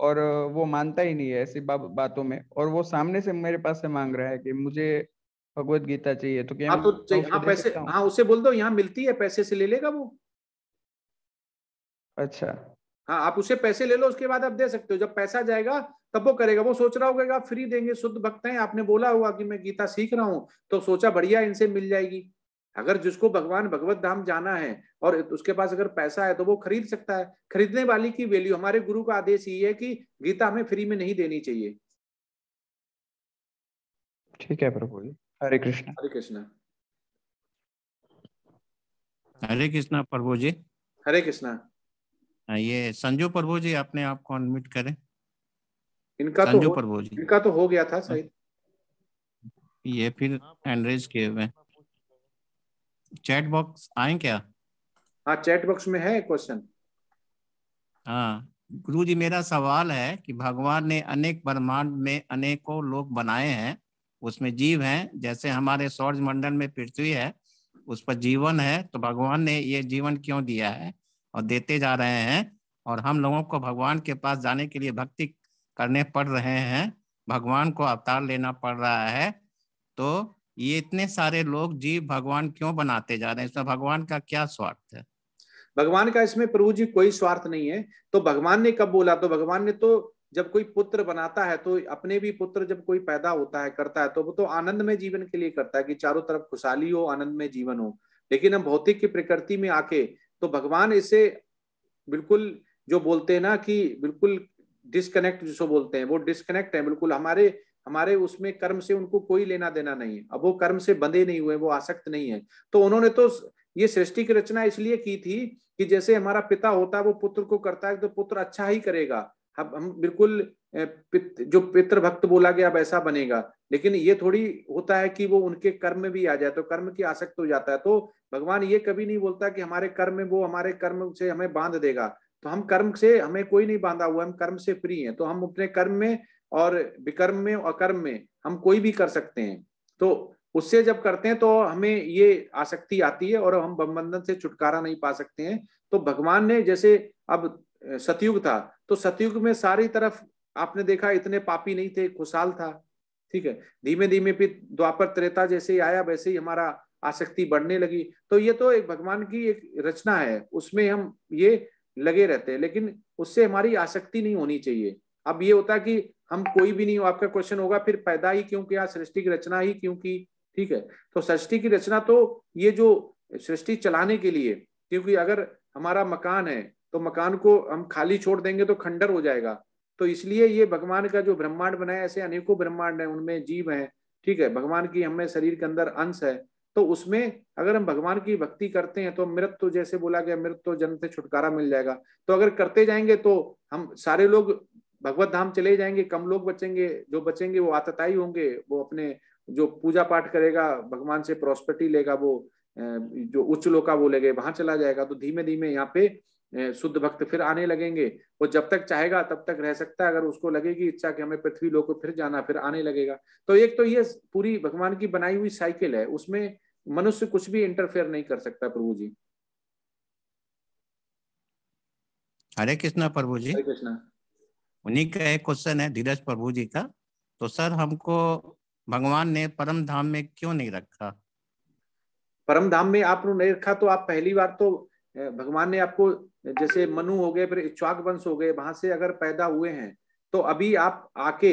और वो मानता ही नहीं है ऐसी बा, बातों में और वो सामने से मेरे पास से मांग रहा है कि मुझे भगवत गीता चाहिए तो क्या हाँ, तो पैसे हाँ उसे बोल दो यहाँ मिलती है पैसे से ले लेगा वो अच्छा हाँ आप उसे पैसे ले लो उसके बाद आप दे सकते हो जब पैसा जाएगा तब वो करेगा वो सोच रहा होगा आप फ्री देंगे शुद्ध भक्त हैं आपने बोला हुआ कि मैं गीता सीख रहा हूँ तो सोचा बढ़िया इनसे मिल जाएगी अगर जिसको भगवान भगवत धाम जाना है और उसके पास अगर पैसा है तो वो खरीद सकता है खरीदने वाली की वैल्यू हमारे गुरु का आदेश ये है कि गीता हमें फ्री में नहीं देनी चाहिए ठीक है प्रभु जी हरे कृष्ण हरे कृष्ण हरे कृष्णा प्रभु जी हरे कृष्णा हाँ, ये संजू प्रभु जी अपने आप को अनम्यूट करें इनका तो संजू तो प्रभु जी इनका तो हो गया था सही हाँ। ये फिर एंड्रेज हाँ, के हुए चैट बॉक्स आए क्या हाँ चैट बॉक्स में है क्वेश्चन हाँ गुरु जी मेरा सवाल है कि भगवान ने अनेक ब्रह्मांड में अनेकों लोग बनाए हैं उसमें जीव हैं जैसे हमारे सौर मंडल में पृथ्वी है उस पर जीवन है तो भगवान ने ये जीवन क्यों दिया है और देते जा रहे हैं और हम लोगों को भगवान के पास जाने के लिए भक्ति करने पड़ रहे हैं भगवान को अवतार लेना पड़ रहा है तो ये इतने सारे लोग जीव भगवान क्यों बनाते जा रहे हैं इसमें भगवान का क्या स्वार्थ है भगवान का इसमें प्रभु जी कोई स्वार्थ नहीं है तो भगवान ने कब बोला तो भगवान ने तो जब कोई पुत्र बनाता है तो अपने भी पुत्र जब कोई पैदा होता है करता है तो वो तो आनंद में जीवन के लिए करता है कि चारों तरफ खुशहाली हो आनंद में जीवन हो लेकिन हम भौतिक की प्रकृति में आके तो भगवान इसे बिल्कुल जो बोलते हैं ना कि बिल्कुल डिस्कनेक्ट जिसको बोलते हैं वो डिस्कनेक्ट है बिल्कुल हमारे हमारे उसमें कर्म से उनको कोई लेना देना नहीं है अब वो कर्म से बंधे नहीं हुए वो आसक्त नहीं है तो उन्होंने तो ये सृष्टि की रचना इसलिए की थी कि जैसे हमारा पिता होता है वो पुत्र को करता है तो पुत्र अच्छा ही करेगा हम हम बिल्कुल पित, जो पितृभक्त बोला गया अब ऐसा बनेगा लेकिन ये थोड़ी होता है कि वो उनके कर्म में भी आ जाए तो कर्म की आसक्त हो जाता है तो भगवान ये कभी नहीं बोलता कि हमारे कर्म में वो हमारे कर्म से हमें बांध देगा तो हम कर्म से हमें कोई नहीं बांधा हुआ हम कर्म से फ्री हैं तो हम अपने कर्म में और विकर्म में और कर्म में हम कोई भी कर सकते हैं तो उससे जब करते हैं तो हमें ये आसक्ति आती है और हम बंधन से छुटकारा नहीं पा सकते हैं तो भगवान ने जैसे अब सतयुग था तो सतयुग में सारी तरफ आपने देखा इतने पापी नहीं थे खुशहाल था ठीक है धीमे धीमे फिर द्वापर त्रेता जैसे ही आया वैसे ही हमारा आसक्ति बढ़ने लगी तो ये तो एक भगवान की एक रचना है उसमें हम ये लगे रहते हैं लेकिन उससे हमारी आसक्ति नहीं होनी चाहिए अब ये होता है कि हम कोई भी नहीं हो आपका क्वेश्चन होगा फिर पैदा ही क्यों किया सृष्टि की रचना ही क्यों की ठीक है तो सृष्टि की रचना तो ये जो सृष्टि चलाने के लिए क्योंकि अगर हमारा मकान है तो मकान को हम खाली छोड़ देंगे तो खंडर हो जाएगा तो इसलिए ये भगवान का जो ब्रह्मांड बनाया ऐसे अनेकों ब्रह्मांड है उनमें जीव है ठीक है भगवान की हमें शरीर के अंदर अंश है तो उसमें अगर हम भगवान की भक्ति करते हैं तो मृत्यु जैसे बोला गया मृत्यु जन्म से छुटकारा मिल जाएगा तो अगर करते जाएंगे तो हम सारे लोग भगवत धाम चले जाएंगे कम लोग बचेंगे जो बचेंगे वो आतताई होंगे वो अपने जो पूजा पाठ करेगा भगवान से प्रॉस्पर्टी लेगा वो जो उच्च लोका वो वहां चला जाएगा तो धीमे धीमे यहाँ पे शुद्ध भक्त फिर आने लगेंगे वो जब तक चाहेगा तब तक रह सकता है अगर उसको लगेगी इच्छा कि हमें पृथ्वी लोग को फिर जाना फिर आने लगेगा तो एक तो ये पूरी भगवान की बनाई हुई साइकिल है उसमें मनुष्य कुछ भी इंटरफेयर नहीं कर सकता प्रभु जी हरे कृष्णा प्रभु जी कृष्णा उन्हीं का एक क्वेश्चन है धीरज प्रभु जी का तो सर हमको भगवान ने परम धाम में क्यों नहीं रखा परम धाम में आपने नहीं रखा तो आप पहली बार तो भगवान ने आपको जैसे मनु हो गए फिर इच्छाक वंश हो गए वहां से अगर पैदा हुए हैं तो अभी आप आके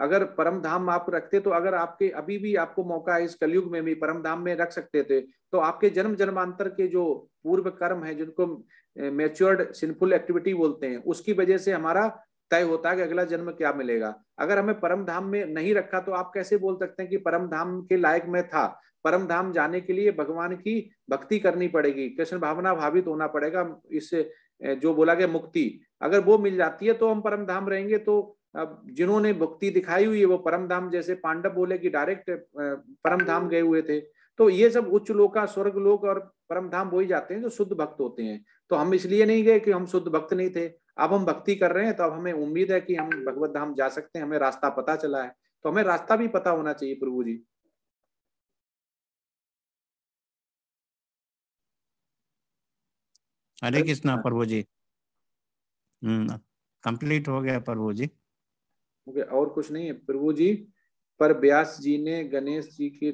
अगर परम धाम आप रखते तो अगर आपके अभी भी आपको मौका है इस कलयुग में भी परम धाम में रख सकते थे तो आपके जन्म जन्मांतर के जो पूर्व कर्म है जिनको मेच्योर्ड सिंफुल एक्टिविटी बोलते हैं उसकी वजह से हमारा तय होता है कि अगला जन्म क्या मिलेगा अगर हमें परम धाम में नहीं रखा तो आप कैसे बोल सकते हैं कि परम धाम के लायक में था परम धाम जाने के लिए भगवान की भक्ति करनी पड़ेगी कृष्ण भावना भावित होना पड़ेगा इस जो बोला गया मुक्ति अगर वो मिल जाती है तो हम परम धाम रहेंगे तो जिन्होंने भक्ति दिखाई हुई है वो परम धाम जैसे पांडव बोले कि डायरेक्ट परम धाम गए हुए थे तो ये सब उच्च लोका स्वर्ग लोक और परम धाम ही जाते हैं जो शुद्ध भक्त होते हैं तो हम इसलिए नहीं गए कि हम शुद्ध भक्त नहीं थे अब हम भक्ति कर रहे हैं तो अब हमें उम्मीद है कि हम भगवत धाम जा सकते हैं हमें रास्ता पता चला है तो हमें रास्ता भी पता होना चाहिए प्रभु जी हरे कृष्णा प्रभु जी कंप्लीट हो गया प्रभु जी ओके और कुछ नहीं है प्रभु जी पर व्यास जी ने गणेश जी के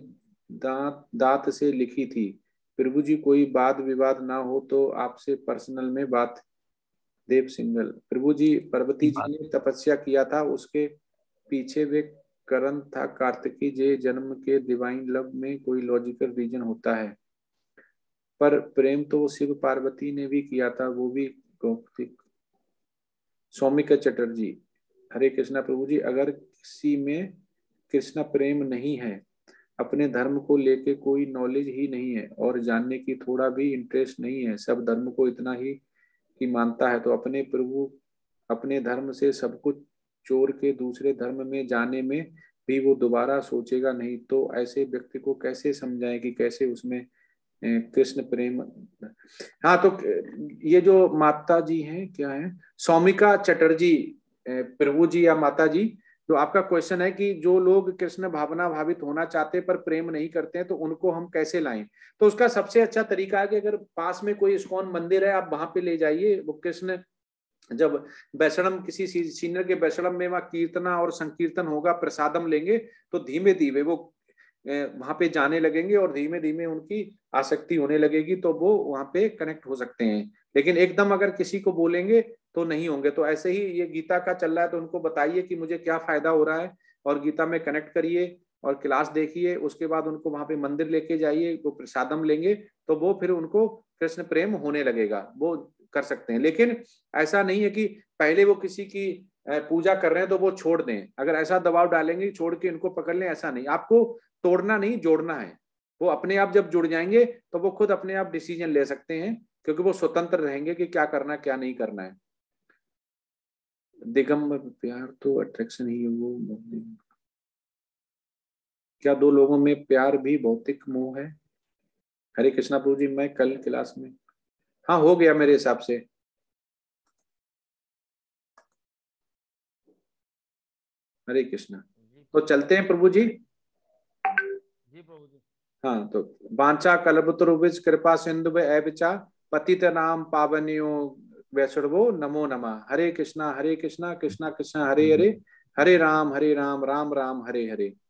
दांत दांत से लिखी थी प्रभु जी कोई बात विवाद ना हो तो आपसे पर्सनल में बात देव सिंगल प्रभु जी पार्वती जी ने तपस्या किया था उसके पीछे वे करण था कार्तिकी जे जन्म के डिवाइन लव में कोई लॉजिकल रीजन होता है पर प्रेम तो शिव पार्वती ने भी किया था वो भी स्वामी सौमिका चटर्जी हरे कृष्णा प्रभु जी अगर किसी में कृष्ण प्रेम नहीं है अपने धर्म को लेके कोई नॉलेज ही नहीं है और जानने की थोड़ा भी इंटरेस्ट नहीं है सब धर्म को इतना ही कि मानता है तो अपने प्रभु अपने धर्म से सब कुछ चोर के दूसरे धर्म में जाने में भी वो दोबारा सोचेगा नहीं तो ऐसे व्यक्ति को कैसे समझाएं कि कैसे उसमें कृष्ण प्रेम हाँ तो ये जो माता जी है क्या है सौमिका चटर्जी प्रभु जी या माता जी तो आपका क्वेश्चन है कि जो लोग कृष्ण भावना भावित होना चाहते पर प्रेम नहीं करते हैं तो उनको हम कैसे लाएं तो उसका सबसे अच्छा तरीका है कि अगर पास में कोई स्कॉन मंदिर है आप वहां पे ले जाइए वो कृष्ण जब वैष्णम किसी सीनियर के वैष्णम में वहां कीर्तना और संकीर्तन होगा प्रसादम लेंगे तो धीमे धीमे वो वहां पे जाने लगेंगे और धीमे धीमे उनकी आसक्ति होने लगेगी तो वो वहां पे कनेक्ट हो सकते हैं लेकिन एकदम अगर किसी को बोलेंगे तो नहीं होंगे तो ऐसे ही ये गीता का चल रहा है तो उनको बताइए कि मुझे क्या फायदा हो रहा है और गीता में कनेक्ट करिए और क्लास देखिए उसके बाद उनको वहां पे मंदिर लेके जाइए वो प्रसादम लेंगे तो वो फिर उनको कृष्ण प्रेम होने लगेगा वो कर सकते हैं लेकिन ऐसा नहीं है कि पहले वो किसी की पूजा कर रहे हैं तो वो छोड़ दें अगर ऐसा दबाव डालेंगे छोड़ के इनको पकड़ लें ऐसा नहीं आपको तोड़ना नहीं जोड़ना है वो अपने आप जब जुड़ जाएंगे तो वो खुद अपने आप डिसीजन ले सकते हैं क्योंकि वो स्वतंत्र रहेंगे कि क्या करना क्या नहीं करना है दिगम प्यार तो अट्रैक्शन ही है वो क्या दो लोगों में प्यार भी भौतिक मोह है हरे कृष्णा प्रभु जी मैं कल क्लास में हाँ हो गया मेरे हिसाब से हरे कृष्णा तो चलते हैं प्रभु जी हाँ तो बांचा कल्पतरुविज कृपा सिंधु अविचा पतित नाम पावनियो वैष्णवो नमो नमः हरे कृष्णा हरे कृष्णा कृष्णा कृष्णा हरे हरे हम्म। हरे राम हरे राम राम राम हरे हरे